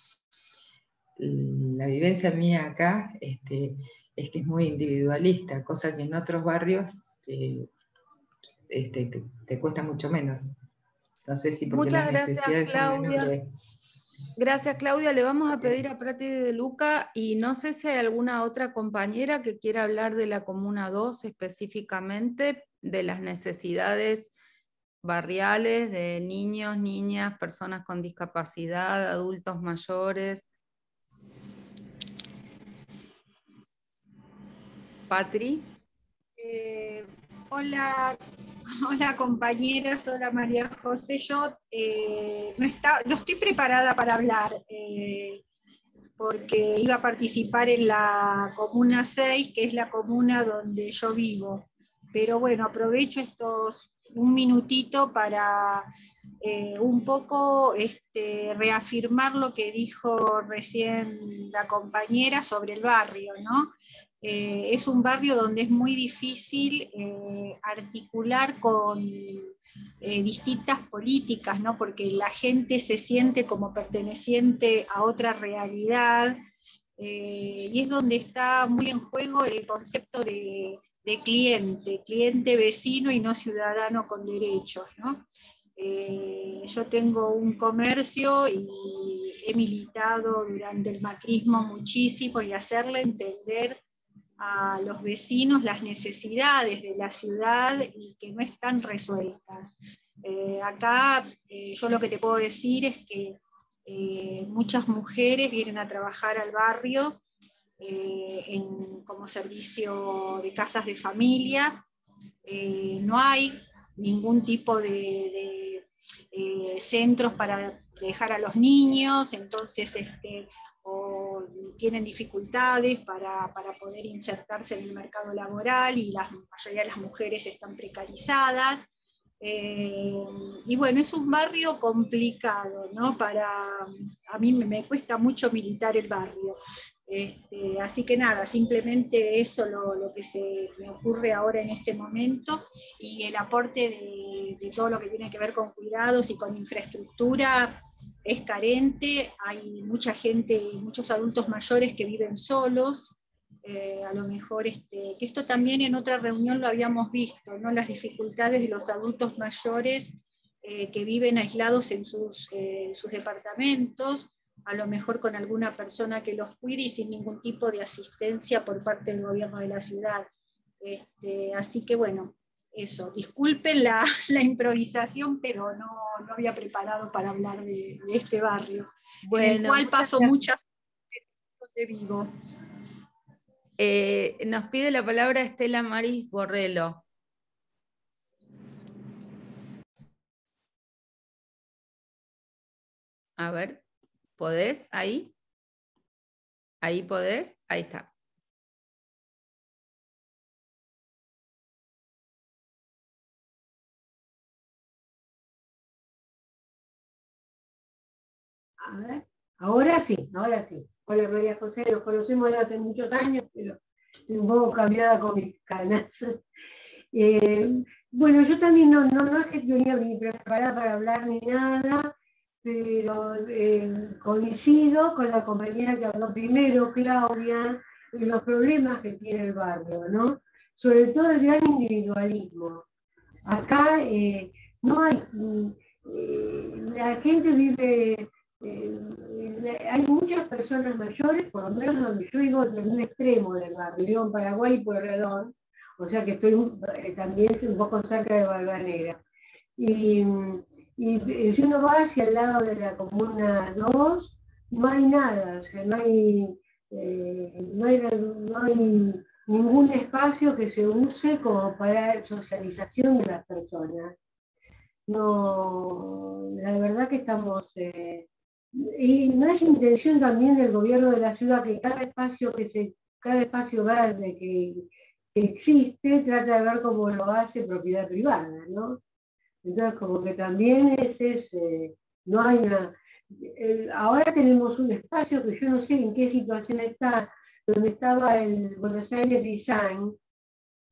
la vivencia mía acá este, es que es muy individualista, cosa que en otros barrios eh, este, te, cuesta mucho menos. No sé si porque Muchas las necesidades gracias, son Gracias, Claudia. Le vamos a pedir a Prati de Luca y no sé si hay alguna otra compañera que quiera hablar de la Comuna 2 específicamente, de las necesidades barriales de niños, niñas, personas con discapacidad, adultos mayores. Patri. Eh, hola, hola compañeras, hola María José. Yo eh, no, estoy preparada para hablar eh, porque iba a participar en la Comuna 6, que es la comuna donde yo vivo. Pero bueno, aprovecho estos un minutito para un poco este, reafirmar lo que dijo recién la compañera sobre el barrio, ¿no? Eh, es un barrio donde es muy difícil eh, articular con eh, distintas políticas, porque la gente se siente como perteneciente a otra realidad y es donde está muy en juego el concepto de, cliente, cliente vecino y no ciudadano con derechos. yo tengo un comercio y he militado durante el macrismo muchísimo y hacerle entender a los vecinos las necesidades de la ciudad y que no están resueltas. Eh, acá eh, yo lo que te puedo decir es que eh, muchas mujeres vienen a trabajar al barrio como servicio de casas de familia. no hay ningún tipo de, de centros para dejar a los niños, entonces este, tienen dificultades para, para, poder insertarse en el mercado laboral y la mayoría de las mujeres están precarizadas. Eh, y bueno, es un barrio complicado, ¿no? Para, a mí me cuesta mucho militar el barrio. Este, así que nada, simplemente eso lo, lo, que se me ocurre ahora en este momento y el aporte de, de todo lo que tiene que ver con cuidados y con infraestructura es carente, hay mucha gente, muchos adultos mayores que viven solos, eh, a lo mejor este, que esto también en otra reunión lo habíamos visto, ¿no? las dificultades de los adultos mayores eh, que viven aislados en eh, sus, departamentos, a lo mejor con alguna persona que los cuide y sin ningún tipo de asistencia por parte del gobierno de la ciudad. Este, así que bueno, eso, disculpen la, improvisación, pero no, había preparado para hablar de, este barrio, bueno, en el cual paso muchas de vivo. Eh, nos pide la palabra Estela Maris Borrello. A ver, ¿podés? Ahí. Ahí podés. Ahí está. Ahora sí, ahora sí. Hola María José, nos conocemos hace muchos años, pero un poco cambiada con mis canas. Eh, bueno, yo también no, no, no es que yo ni preparada para hablar ni nada, pero eh, coincido con la compañera que habló primero, Claudia, en los problemas que tiene el barrio, ¿no? Sobre todo el gran individualismo. Acá eh, no hay, mm, la gente vive eh, eh, hay muchas personas mayores, por lo menos donde yo vivo, en un extremo del barrio, en Paraguay y redón, o sea que estoy eh, también un poco cerca de Valvanera. Y, y, si uno va hacia el lado de la Comuna 2, no hay nada, o sea, no hay, no hay, ningún espacio que se use como para socialización de las personas. No, la verdad que estamos y no es intención también del gobierno de la ciudad que cada espacio que se, cada espacio verde que, existe trata de ver cómo lo hace propiedad privada, ¿no? Entonces, como que también es ese, eh, no hay nada. ahora tenemos un espacio que yo no sé en qué situación está, donde estaba el Buenos Aires Design,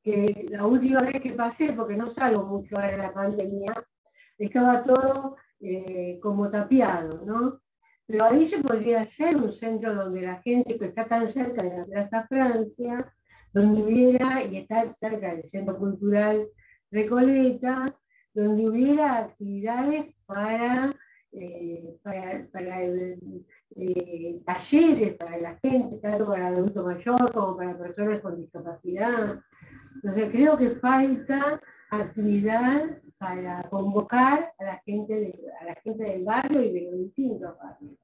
que la última vez que pasé, porque no salgo mucho ahora de la pandemia, estaba todo eh, como tapiado, ¿no? Pero ahí se podría hacer un centro donde la gente que está tan cerca de la Plaza Francia, donde hubiera, y está cerca del Centro Cultural Recoleta, donde hubiera actividades para, eh, para, eh, talleres para la gente, tanto para adultos adulto mayor como para personas con discapacidad. Entonces creo que falta actividad para convocar a la gente, a la gente del barrio y de los distintos barrios.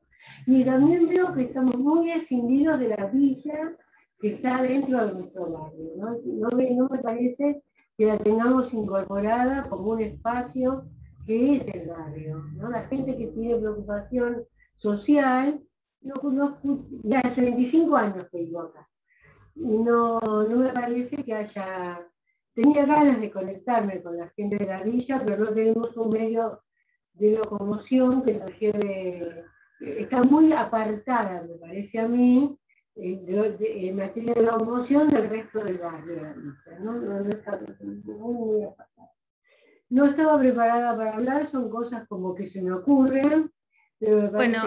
Y también veo que estamos muy escindidos de la villa que está dentro de nuestro barrio. ¿no? No, me, no me parece que la tengamos incorporada como un espacio que es el barrio. ¿no? La gente que tiene preocupación social, no conozco, ya hace 25 años que vivo acá. No, no me parece que haya Tenía ganas de conectarme con la gente de la villa, pero no tenemos un medio de locomoción que la lleve. Está muy apartada, me parece a mí, eh, en materia de locomoción del resto de la villa. ¿no? estaba preparada para hablar, son cosas como que se me ocurren, pero bueno.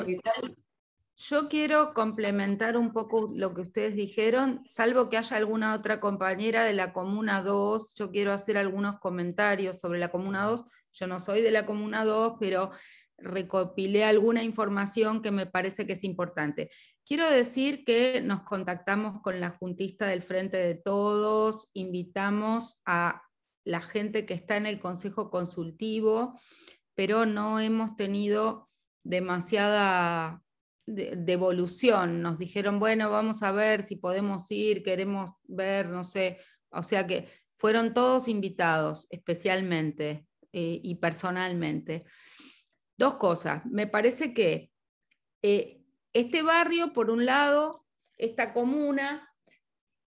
Yo quiero complementar un poco lo que ustedes dijeron, salvo que haya alguna otra compañera de la Comuna 2, yo quiero hacer algunos comentarios sobre la Comuna 2, yo no soy de la Comuna 2, pero recopilé alguna información que me parece que es importante. Quiero decir que nos contactamos con la juntista del Frente de Todos, invitamos a la gente que está en el Consejo Consultivo, pero no hemos tenido demasiada de, Nos dijeron, bueno, vamos a ver si podemos ir, queremos ver, no sé. O sea que fueron todos invitados especialmente eh, y personalmente. Dos cosas. Me parece que eh, este barrio, por un lado, esta comuna,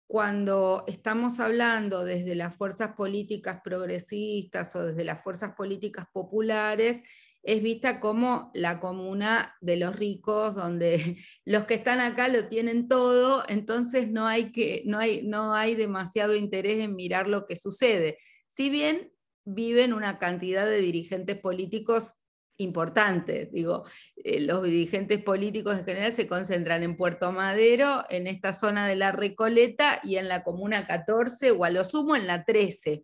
cuando estamos hablando desde las fuerzas políticas progresistas o desde las fuerzas políticas populares, es vista como la comuna de los ricos, donde los que están acá lo tienen todo, entonces no hay, que, no hay, no hay demasiado interés en mirar lo que sucede. Si bien viven una cantidad de dirigentes políticos importantes. Digo, eh, los dirigentes políticos en general se concentran en Puerto Madero, en esta zona de la Recoleta y en la Comuna 14 o a lo sumo en la 13.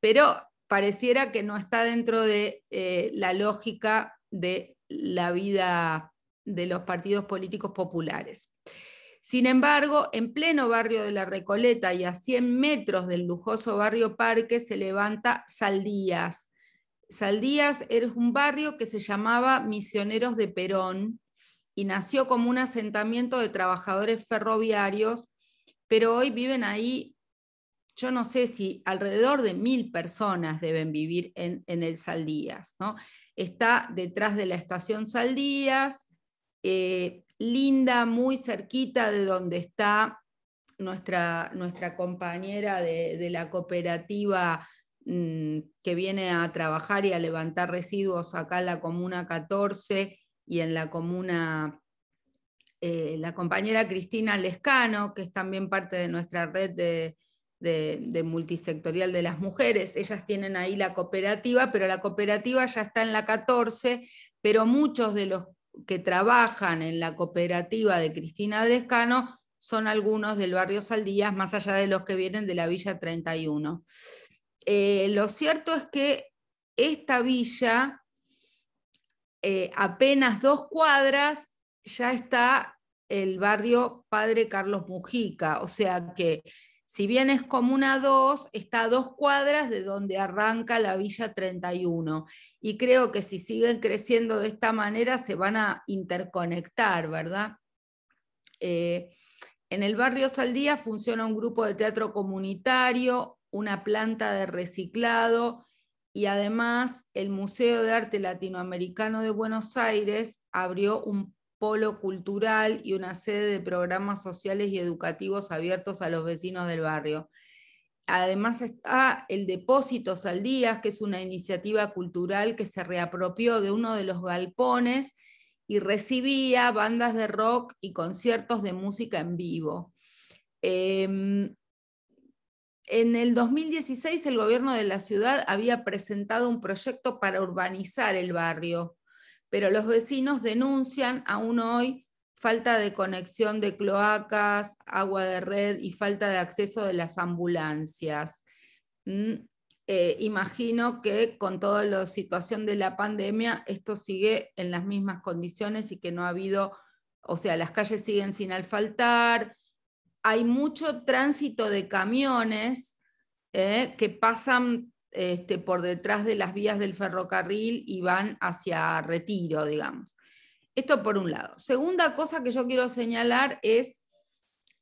Pero pareciera que no está dentro de eh, la lógica de la vida de los partidos políticos populares. Sin embargo, en pleno barrio de la Recoleta y a 100 metros del lujoso barrio Parque se levanta Saldías. Saldías era un barrio que se llamaba Misioneros de Perón y nació como un asentamiento de trabajadores ferroviarios, pero hoy viven ahí yo no sé si alrededor de mil personas deben vivir en, el Saldías. ¿no? Está detrás de la estación Saldías, eh, linda, muy cerquita de donde está nuestra, nuestra compañera de, la cooperativa mm, que viene a trabajar y a levantar residuos acá en la Comuna 14 y en la Comuna eh, la compañera Cristina Lescano, que es también parte de nuestra red de, de, multisectorial de las mujeres. Ellas tienen ahí la cooperativa, pero la cooperativa ya está en la 14, pero muchos de los que trabajan en la cooperativa de Cristina Descano son algunos del barrio Saldías, más allá de los que vienen de la Villa 31. Eh, lo cierto es que esta villa, eh, apenas dos cuadras, ya está el barrio Padre Carlos Mujica, o sea que si bien es Comuna 2, está a dos cuadras de donde arranca la Villa 31. Y creo que si siguen creciendo de esta manera se van a interconectar, ¿verdad? Eh, en el barrio Saldía funciona un grupo de teatro comunitario, una planta de reciclado y además el Museo de Arte Latinoamericano de Buenos Aires abrió un polo cultural y una sede de programas sociales y educativos abiertos a los vecinos del barrio. Además está el Depósito Saldías, que es una iniciativa cultural que se reapropió de uno de los galpones y recibía bandas de rock y conciertos de música en vivo. Em, en el 2016 el gobierno de la ciudad había presentado un proyecto para urbanizar el barrio pero los vecinos denuncian aún hoy falta de conexión de cloacas, agua de red y falta de acceso de las ambulancias. Mm, eh, imagino que con toda la situación de la pandemia esto sigue en las mismas condiciones y que no ha habido, o sea, las calles siguen sin alfaltar, hay mucho tránsito de camiones eh, que pasan este, por detrás de las vías del ferrocarril y van hacia retiro, digamos. Esto por un lado. Segunda cosa que yo quiero señalar es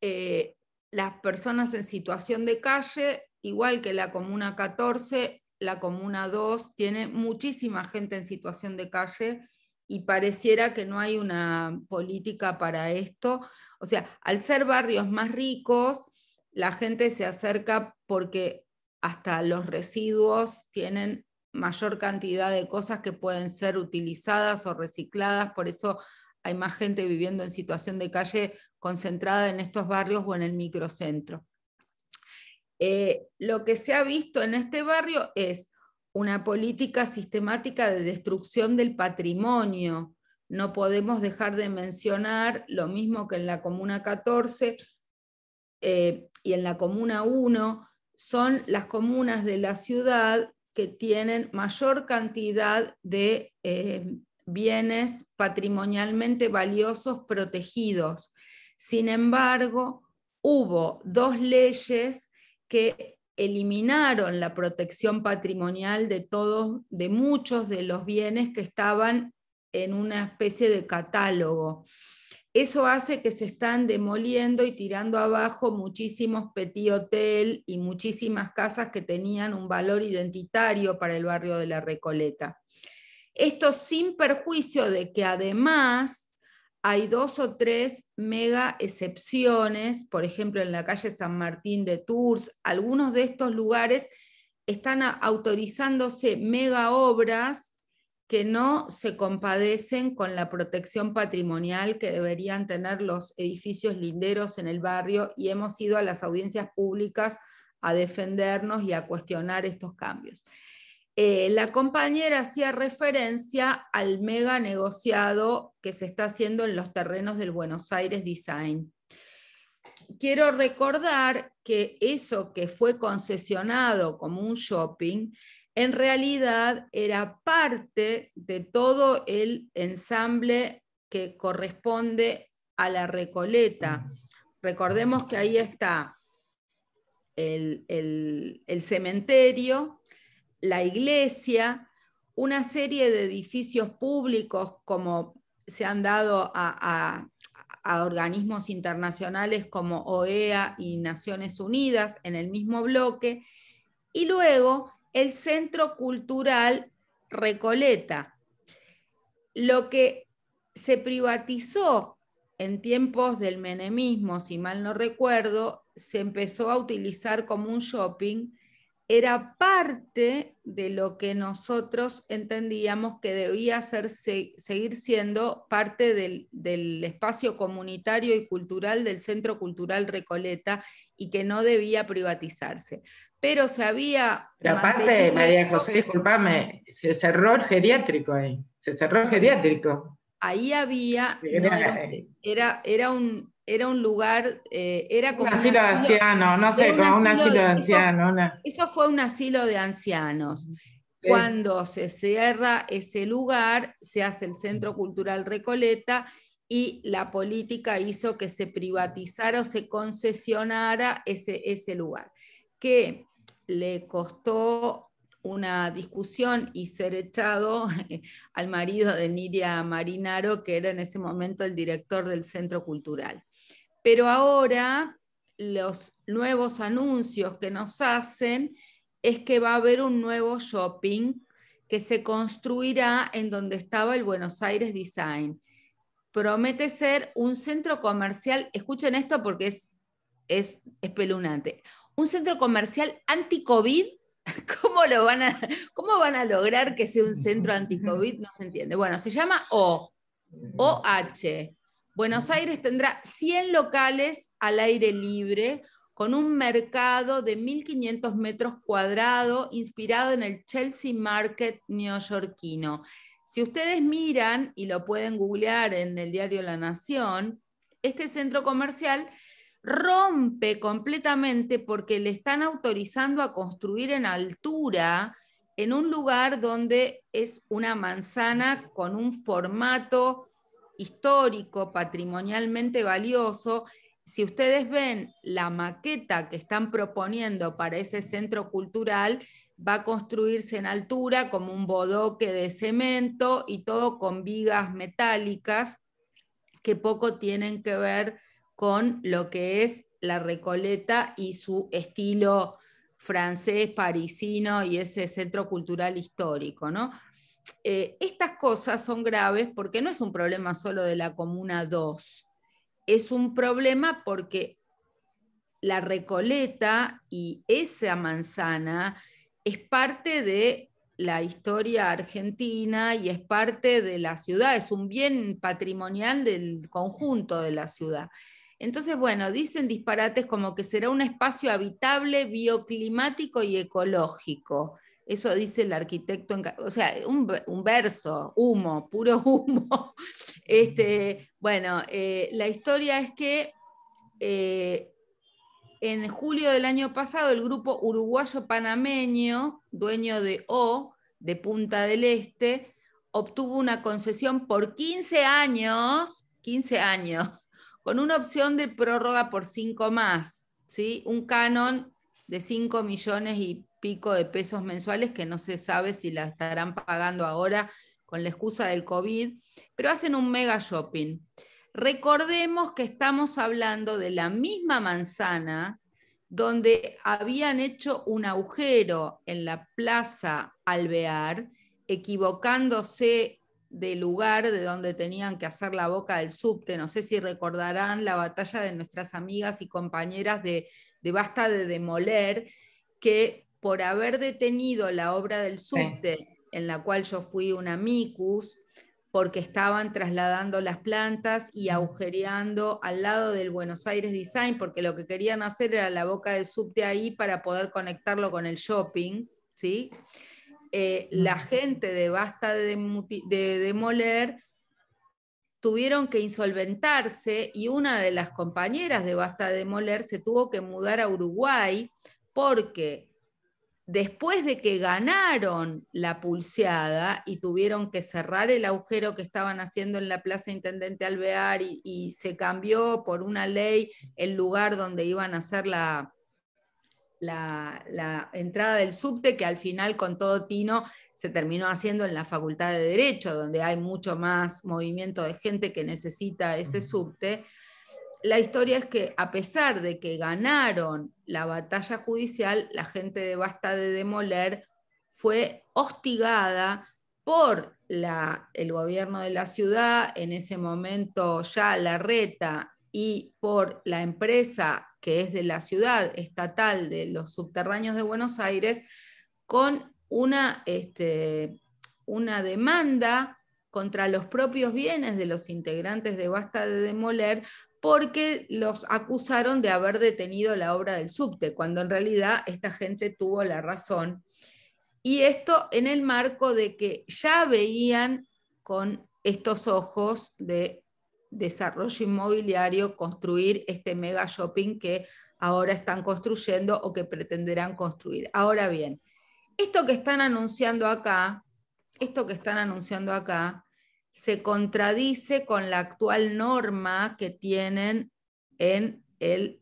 eh, las personas en situación de calle, igual que la Comuna 14, la Comuna 2 tiene muchísima gente en situación de calle y pareciera que no hay una política para esto. O sea, al ser barrios más ricos, la gente se acerca porque hasta los residuos tienen mayor cantidad de cosas que pueden ser utilizadas o recicladas, por eso hay más gente viviendo en situación de calle concentrada en estos barrios o en el microcentro. Eh, lo que se ha visto en este barrio es una política sistemática de destrucción del patrimonio. No podemos dejar de mencionar lo mismo que en la Comuna 14 eh, y en la Comuna 1, son las comunas de la ciudad que tienen mayor cantidad de eh, bienes patrimonialmente valiosos protegidos. Sin embargo, hubo dos leyes que eliminaron la protección patrimonial de todos, de muchos de los bienes que estaban en una especie de catálogo. Eso hace que se están demoliendo y tirando abajo muchísimos petit hotel y muchísimas casas que tenían un valor identitario para el barrio de la Recoleta. Esto sin perjuicio de que además hay dos o tres mega excepciones, por ejemplo en la calle San Martín de Tours, algunos de estos lugares están autorizándose mega obras que no se compadecen con la protección patrimonial que deberían tener los edificios linderos en el barrio y hemos ido a las audiencias públicas a defendernos y a cuestionar estos cambios. Eh, la compañera hacía referencia al mega negociado que se está haciendo en los terrenos del Buenos Aires Design. Quiero recordar que eso que fue concesionado como un shopping en realidad era parte de todo el ensamble que corresponde a la Recoleta. Recordemos que ahí está el, cementerio, la iglesia, una serie de edificios públicos como se han dado a, organismos internacionales como OEA y Naciones Unidas en el mismo bloque, y luego el Centro Cultural Recoleta. Lo que se privatizó en tiempos del menemismo, si mal no recuerdo, se empezó a utilizar como un shopping, era parte de lo que nosotros entendíamos que debía seguir siendo parte del espacio comunitario y cultural del Centro Cultural Recoleta y que no debía privatizarse pero se había... parte aparte, María José, disculpame, se cerró el geriátrico ahí, se cerró el geriátrico. Ahí había... Eh, era, era, un, era un lugar, eh, era como... Un asilo, de ancianos, no sé, como un asilo de, ancianos. Eso, fue un asilo de ancianos. Cuando se cierra ese lugar, se hace el Centro Cultural Recoleta y la política hizo que se privatizara o se concesionara ese, ese lugar que le costó una discusión y ser echado al marido de Nidia Marinaro, que era en ese momento el director del Centro Cultural. Pero ahora los nuevos anuncios que nos hacen es que va a haber un nuevo shopping que se construirá en donde estaba el Buenos Aires Design. Promete ser un centro comercial, escuchen esto porque es, es espeluznante, un centro comercial anti-COVID, ¿cómo, lo van a, ¿cómo van a lograr que sea un centro anti-COVID? No se entiende. Bueno, se llama O, OH. Buenos Aires tendrá 100 locales al aire libre con un mercado de 1.500 metros cuadrados inspirado en el Chelsea Market neoyorquino. Si ustedes miran, y lo pueden googlear en el diario La Nación, este centro comercial rompe completamente porque le están autorizando a construir en altura en un lugar donde es una manzana con un formato histórico, patrimonialmente valioso. Si ustedes ven la maqueta que están proponiendo para ese centro cultural, va a construirse en altura como un bodoque de cemento y todo con vigas metálicas que poco tienen que ver con lo que es la Recoleta y su estilo francés, parisino y ese centro cultural histórico, ¿no? Eh, estas cosas son graves porque no es un problema solo de la Comuna 2, es un problema porque la Recoleta y esa manzana es parte de la historia argentina y es parte de la ciudad, es un bien patrimonial del conjunto de la ciudad. Entonces, bueno, dicen disparates como que será un espacio habitable, bioclimático y ecológico. Eso dice el arquitecto, o sea, un, verso, humo, puro humo. Este, bueno, eh, la historia es que eh, en julio del año pasado el grupo uruguayo-panameño, dueño de O, de Punta del Este, obtuvo una concesión por 15 años, 15 años, con una opción de prórroga por cinco más, ¿sí? Un canon de 5 millones y pico de pesos mensuales que no se sabe si la estarán pagando ahora con la excusa del COVID, pero hacen un mega shopping. Recordemos que estamos hablando de la misma manzana donde habían hecho un agujero en la plaza Alvear, equivocándose del lugar de donde tenían que hacer la boca del subte. No sé si recordarán la batalla de nuestras amigas y compañeras de, de Basta de Demoler, que por haber detenido la obra del subte, en la cual yo fui un micus, porque estaban trasladando las plantas y agujereando al lado del Buenos Aires Design, porque lo que querían hacer era la boca del subte ahí para poder conectarlo con el shopping, ¿sí? Eh, la gente de Basta de, Demoler tuvieron que insolventarse y una de las compañeras de Basta de Demoler se tuvo que mudar a Uruguay porque después de que ganaron la pulseada y tuvieron que cerrar el agujero que estaban haciendo en la Plaza Intendente Alvear y se cambió por una ley el lugar donde iban a hacer la, la, entrada del subte, que al final con todo Tino se terminó haciendo en la Facultad de Derecho, donde hay mucho más movimiento de gente que necesita ese subte. La historia es que a pesar de que ganaron la batalla judicial, la gente de Basta de Demoler fue hostigada por la, el gobierno de la ciudad, en ese momento ya la reta, y por la empresa que es de la ciudad estatal de los subterráneos de Buenos Aires, con una, este, una demanda contra los propios bienes de los integrantes de Basta de Demoler porque los acusaron de haber detenido la obra del subte, cuando en realidad esta gente tuvo la razón. Y esto en el marco de que ya veían con estos ojos de desarrollo inmobiliario, construir este mega shopping que ahora están construyendo o que pretenderán construir. Ahora bien, esto que están anunciando acá, esto que están anunciando acá, se contradice con la actual norma que tienen en, eh,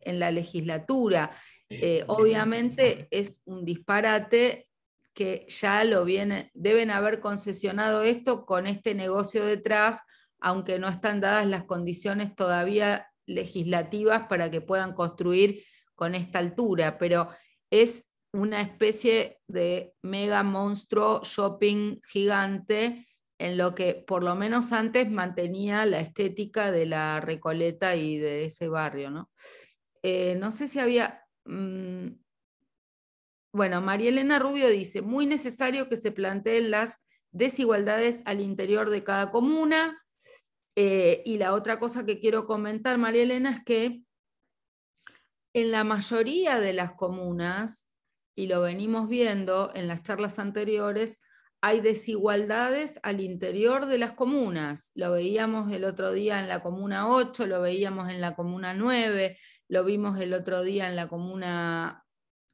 en la legislatura. Eh, obviamente es un disparate que ya lo vienen, deben haber concesionado esto con este negocio detrás aunque no están dadas las condiciones todavía legislativas para que puedan construir con esta altura, pero es una especie de mega monstruo shopping gigante en lo que por lo menos antes mantenía la estética de la Recoleta y de ese barrio. No, eh, sé si había... Mm, bueno, María Elena Rubio dice, muy necesario que se planteen las desigualdades al interior de cada comuna, eh, y la otra cosa que quiero comentar, María Elena, es que en la mayoría de las comunas, y lo venimos viendo en las charlas anteriores, hay desigualdades al interior de las comunas. Lo veíamos el otro día en la comuna 8, lo veíamos en la comuna 9, lo vimos el otro día en la comuna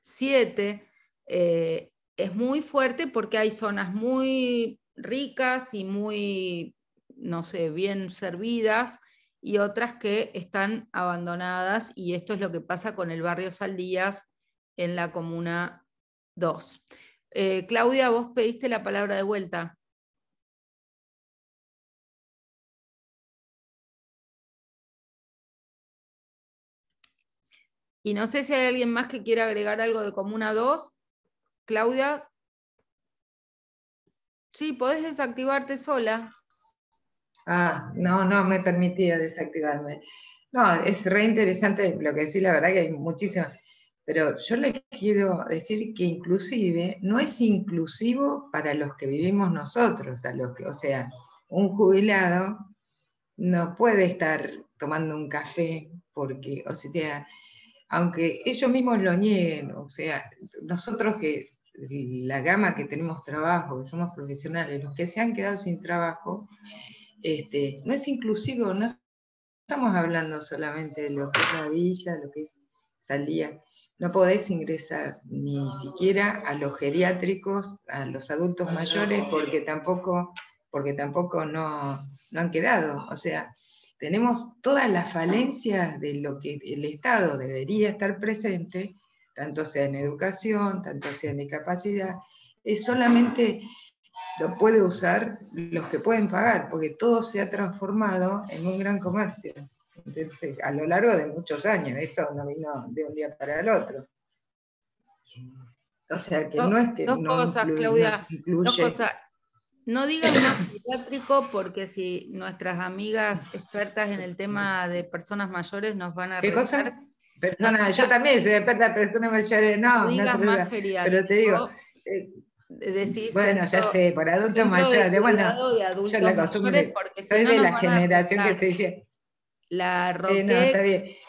7. Eh, es muy fuerte porque hay zonas muy ricas y muy no sé, bien servidas y otras que están abandonadas y esto es lo que pasa con el barrio Saldías en la comuna 2. Eh, Claudia, vos pediste la palabra de vuelta. Y no sé si hay alguien más que quiera agregar algo de Comuna 2. Claudia. Sí, podés desactivarte sola. Ah, no, no me permitía desactivarme. No, es re interesante lo que decís, la verdad que hay muchísimas. Pero yo les quiero decir que inclusive no es inclusivo para los que vivimos nosotros, a que, o sea, un jubilado no puede estar tomando un café porque, o sea, aunque ellos mismos lo nieguen, o sea, nosotros que la gama que tenemos trabajo, que somos profesionales, los que se han quedado sin trabajo, este, no es inclusivo, no estamos hablando solamente de lo que es la villa, lo que es salía. No podés ingresar ni siquiera a los geriátricos, a los adultos mayores, porque tampoco, porque tampoco no, han quedado. O sea, tenemos todas las falencias de lo que el Estado debería estar presente, tanto sea en educación, tanto sea en discapacidad, es solamente lo puede usar los que pueden pagar, porque todo se ha transformado en un gran comercio a lo largo de muchos años. Esto no vino de un día para el otro. O sea que no, es que dos no cosas, Claudia, no dos cosas. No digas más psiquiátrico porque si nuestras amigas expertas en el tema de personas mayores nos van a ¿Qué cosa? yo también soy experta en personas mayores, no. No digas más geriátrico. Pero te digo, bueno, ya sé, por adultos mayores. Bueno, yo la costumbre, soy de la generación que se dice. La ropa.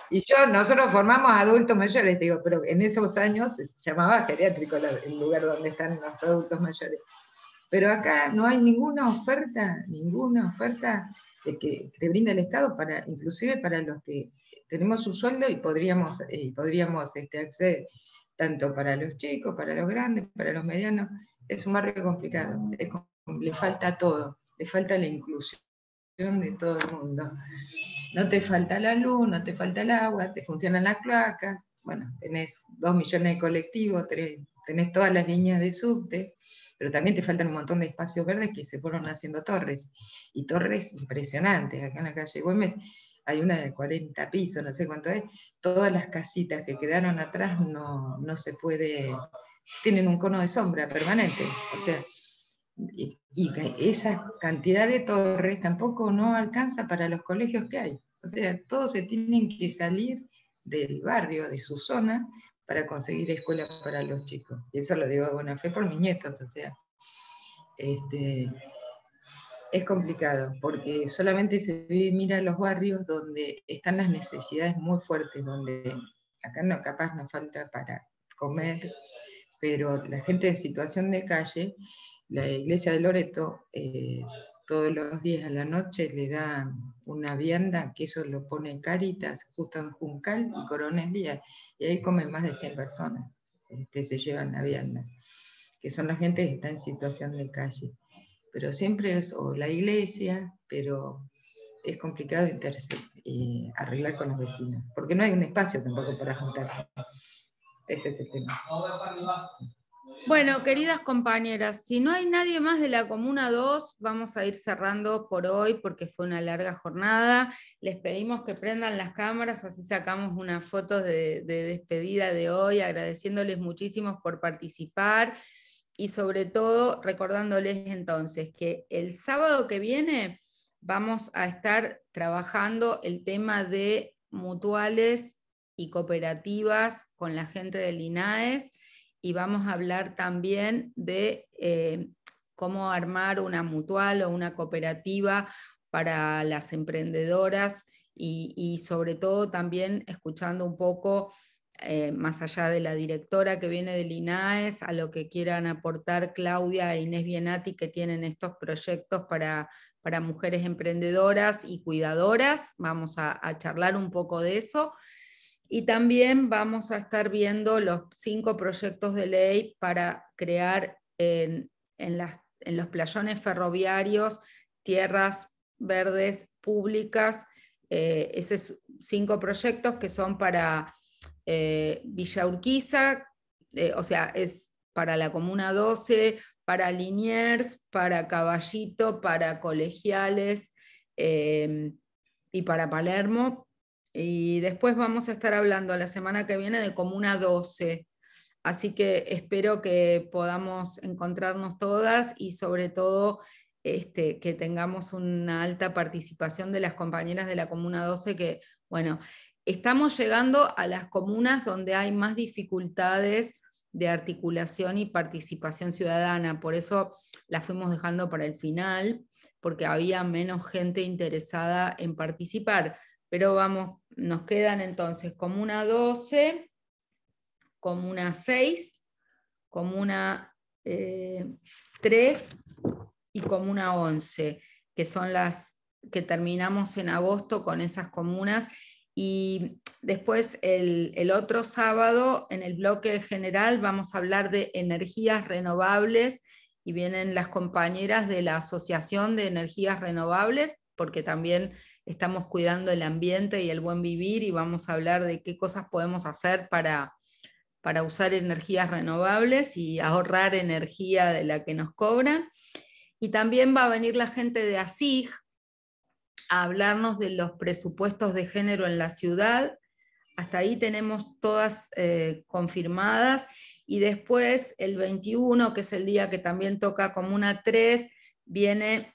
Y yo, nosotros formamos adultos mayores, digo, pero en esos años se llamaba geriátrico el lugar donde están los adultos mayores. Pero acá no hay ninguna oferta, ninguna oferta de que te brinda el Estado, para, inclusive para los que tenemos un sueldo y podríamos, eh, podríamos este, acceder tanto para los chicos, para los grandes, para los medianos es un barrio complicado, le, falta todo, le falta la inclusión de todo el mundo. No te falta la luz, no te falta el agua, te funcionan las cloacas, bueno, tenés dos millones de colectivos, tenés todas las líneas de subte, pero también te faltan un montón de espacios verdes que se fueron haciendo torres, y torres impresionantes, acá en la calle Güemes hay una de 40 pisos, no sé cuánto es, todas las casitas que quedaron atrás no, no se puede tienen un cono de sombra permanente. O sea, y, esa cantidad de torres tampoco no alcanza para los colegios que hay. O sea, todos se tienen que salir del barrio, de su zona, para conseguir escuelas para los chicos. Y eso lo digo de buena fe por mis nietos, o sea, este, es complicado, porque solamente se mira los barrios donde están las necesidades muy fuertes, donde acá no, capaz no falta para comer, pero la gente en situación de calle, la iglesia de Loreto, eh, todos los días a la noche le da una vianda que eso lo pone Caritas, justo en Juncal y Coronel Díaz, y ahí comen más de 100 personas que este, se llevan la vianda, que son la gente que está en situación de calle. Pero siempre es o la iglesia, pero es complicado eh, arreglar con los vecinos, porque no hay un espacio tampoco para juntarse es tema. Bueno, queridas compañeras, si no hay nadie más de la Comuna 2, vamos a ir cerrando por hoy porque fue una larga jornada. Les pedimos que prendan las cámaras, así sacamos unas fotos de, de despedida de hoy, agradeciéndoles muchísimo por participar y sobre todo recordándoles entonces que el sábado que viene vamos a estar trabajando el tema de mutuales y cooperativas con la gente del INAES y vamos a hablar también de eh, cómo armar una mutual o una cooperativa para las emprendedoras y, sobre todo también escuchando un poco eh, más allá de la directora que viene del INAES, a lo que quieran aportar Claudia e Inés Bienati que tienen estos proyectos para, mujeres emprendedoras y cuidadoras. Vamos a charlar un poco de eso. Y también vamos a estar viendo los cinco proyectos de ley para crear en, los playones ferroviarios tierras verdes públicas. Eh, esos cinco proyectos que son para eh, Villa Urquiza, eh, o sea, es para la Comuna 12, para Liniers, para Caballito, para Colegiales y para Palermo, y después vamos a estar hablando la semana que viene de Comuna 12. Así que espero que podamos encontrarnos todas y sobre todo este, que tengamos una alta participación de las compañeras de la Comuna 12 que, bueno, estamos llegando a las comunas donde hay más dificultades de articulación y participación ciudadana. Por eso las fuimos dejando para el final, porque había menos gente interesada en participar pero vamos, nos quedan entonces comuna 12, comuna 6, comuna 3 eh, y comuna 11, que son las que terminamos en agosto con esas comunas. Y después el, el otro sábado, en el bloque general, vamos a hablar de energías renovables y vienen las compañeras de la Asociación de Energías Renovables, porque también estamos cuidando el ambiente y el buen vivir y vamos a hablar de qué cosas podemos hacer para, para usar energías renovables y ahorrar energía de la que nos cobran. Y también va a venir la gente de ASIG a hablarnos de los presupuestos de género en la ciudad. Hasta ahí tenemos todas eh, confirmadas. Y después, el 21, que es el día que también toca Comuna 3, viene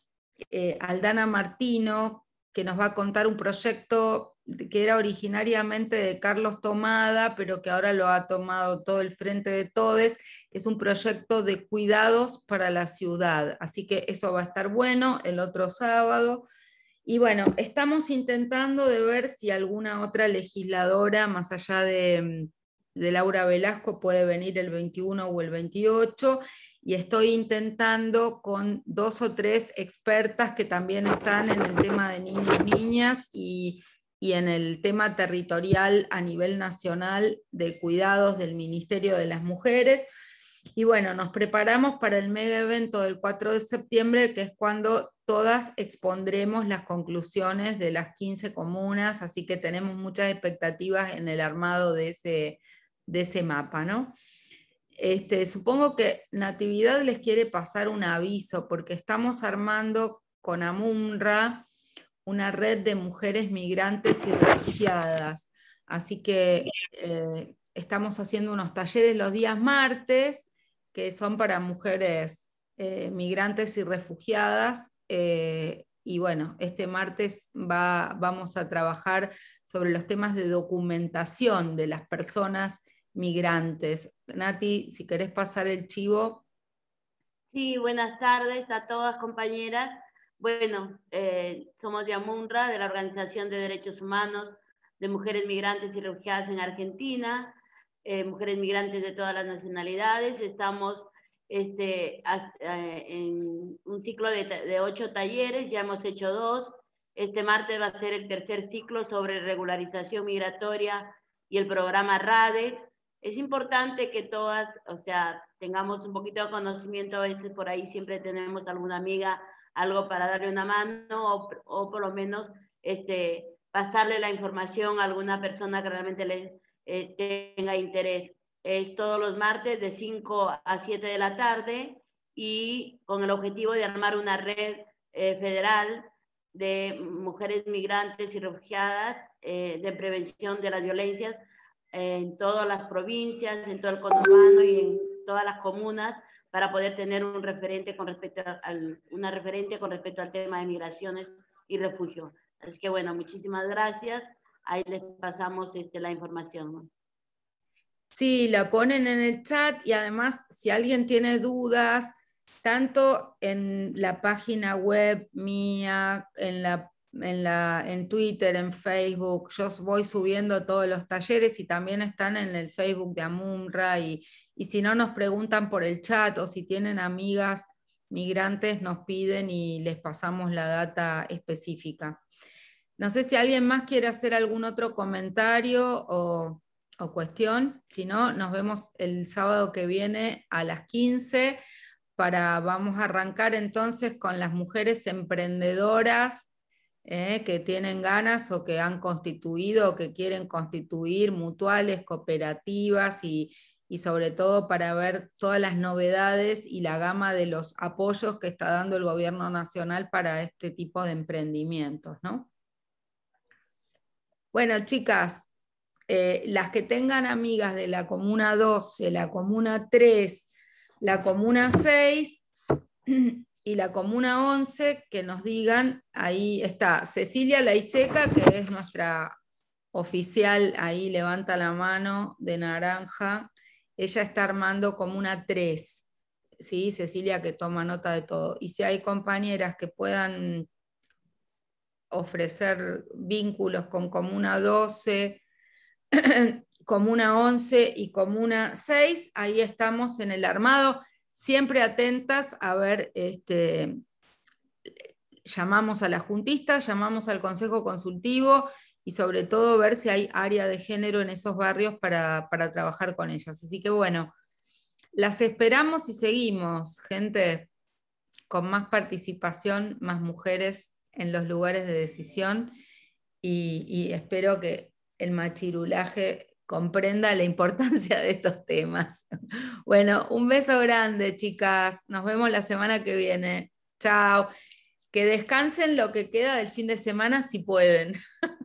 eh, Aldana Martino, que nos va a contar un proyecto que era originariamente de Carlos Tomada, pero que ahora lo ha tomado todo el Frente de Todes, es un proyecto de cuidados para la ciudad. Así que eso va a estar bueno el otro sábado. Y bueno, estamos intentando de ver si alguna otra legisladora, más allá de, de Laura Velasco, puede venir el 21 o el 28 y estoy intentando con dos o tres expertas que también están en el tema de niños, y niñas y, en el tema territorial a nivel nacional de cuidados del Ministerio de las Mujeres. Y bueno, nos preparamos para el mega evento del 4 de septiembre, que es cuando todas expondremos las conclusiones de las 15 comunas, así que tenemos muchas expectativas en el armado de ese, de ese mapa, ¿no? Este, supongo que Natividad les quiere pasar un aviso porque estamos armando con Amunra una red de mujeres migrantes y refugiadas. Así que eh, estamos haciendo unos talleres los días martes que son para mujeres eh, migrantes y refugiadas. Eh, y bueno, este martes vamos a trabajar sobre los temas de documentación de las personas migrantes. Nati, si querés pasar el chivo. Sí, buenas tardes a todas compañeras. Bueno, eh, somos de AMUNRA, de la Organización de Derechos Humanos de Mujeres Migrantes y Refugiadas en Argentina, eh, mujeres migrantes de todas las nacionalidades. Estamos este, eh, en un ciclo de, de, ocho talleres, ya hemos hecho dos. Este martes va a ser el tercer ciclo sobre regularización migratoria y el programa RADEX es importante que todas, o sea, tengamos un poquito de conocimiento, a veces por ahí siempre tenemos alguna amiga, algo para darle una mano o, por lo menos este, pasarle la información a alguna persona que realmente le eh, tenga interés. Es todos los martes de 5 a 7 de la tarde y con el objetivo de armar una red eh, federal de mujeres migrantes y refugiadas eh, de prevención de las violencias en todas las provincias, en todo el conurbano y en todas las comunas para poder tener un referente con respecto al, una referente con respecto al tema de migraciones y refugio. Así que bueno, muchísimas gracias. Ahí les pasamos este, la información. Sí, la ponen en el chat y además si alguien tiene dudas, tanto en la página web mía, en la en, la, en Twitter, en Facebook. Yo voy subiendo todos los talleres y también están en el Facebook de Amumra. Y, si no, nos preguntan por el chat o si tienen amigas migrantes, nos piden y les pasamos la data específica. No sé si alguien más quiere hacer algún otro comentario o, o cuestión. Si no, nos vemos el sábado que viene a las 15 para, vamos a arrancar entonces con las mujeres emprendedoras ¿eh? que tienen ganas o que han constituido o que quieren constituir mutuales, cooperativas y, sobre todo para ver todas las novedades y la gama de los apoyos que está dando el gobierno nacional para este tipo de emprendimientos. ¿no? Bueno, chicas, eh, las que tengan amigas de la Comuna 12, la Comuna 3, la Comuna 6, y la Comuna 11 que nos digan, ahí está Cecilia Laiseca, que es nuestra oficial, ahí levanta la mano de naranja, ella está armando Comuna 3, ¿sí? Cecilia que toma nota de todo. Y si hay compañeras que puedan ofrecer vínculos con Comuna 12, Comuna 11 y Comuna 6, ahí estamos en el armado siempre atentas a ver, este, llamamos a la juntista, llamamos al consejo consultivo y sobre todo ver si hay área de género en esos barrios para, trabajar con ellas. Así que bueno, las esperamos y seguimos, gente, con más participación, más mujeres en los lugares de decisión y, y espero que el machirulaje comprenda la importancia de estos temas. Bueno, un beso grande, chicas. Nos vemos la semana que viene. Chao. Que descansen lo que queda del fin de semana si pueden.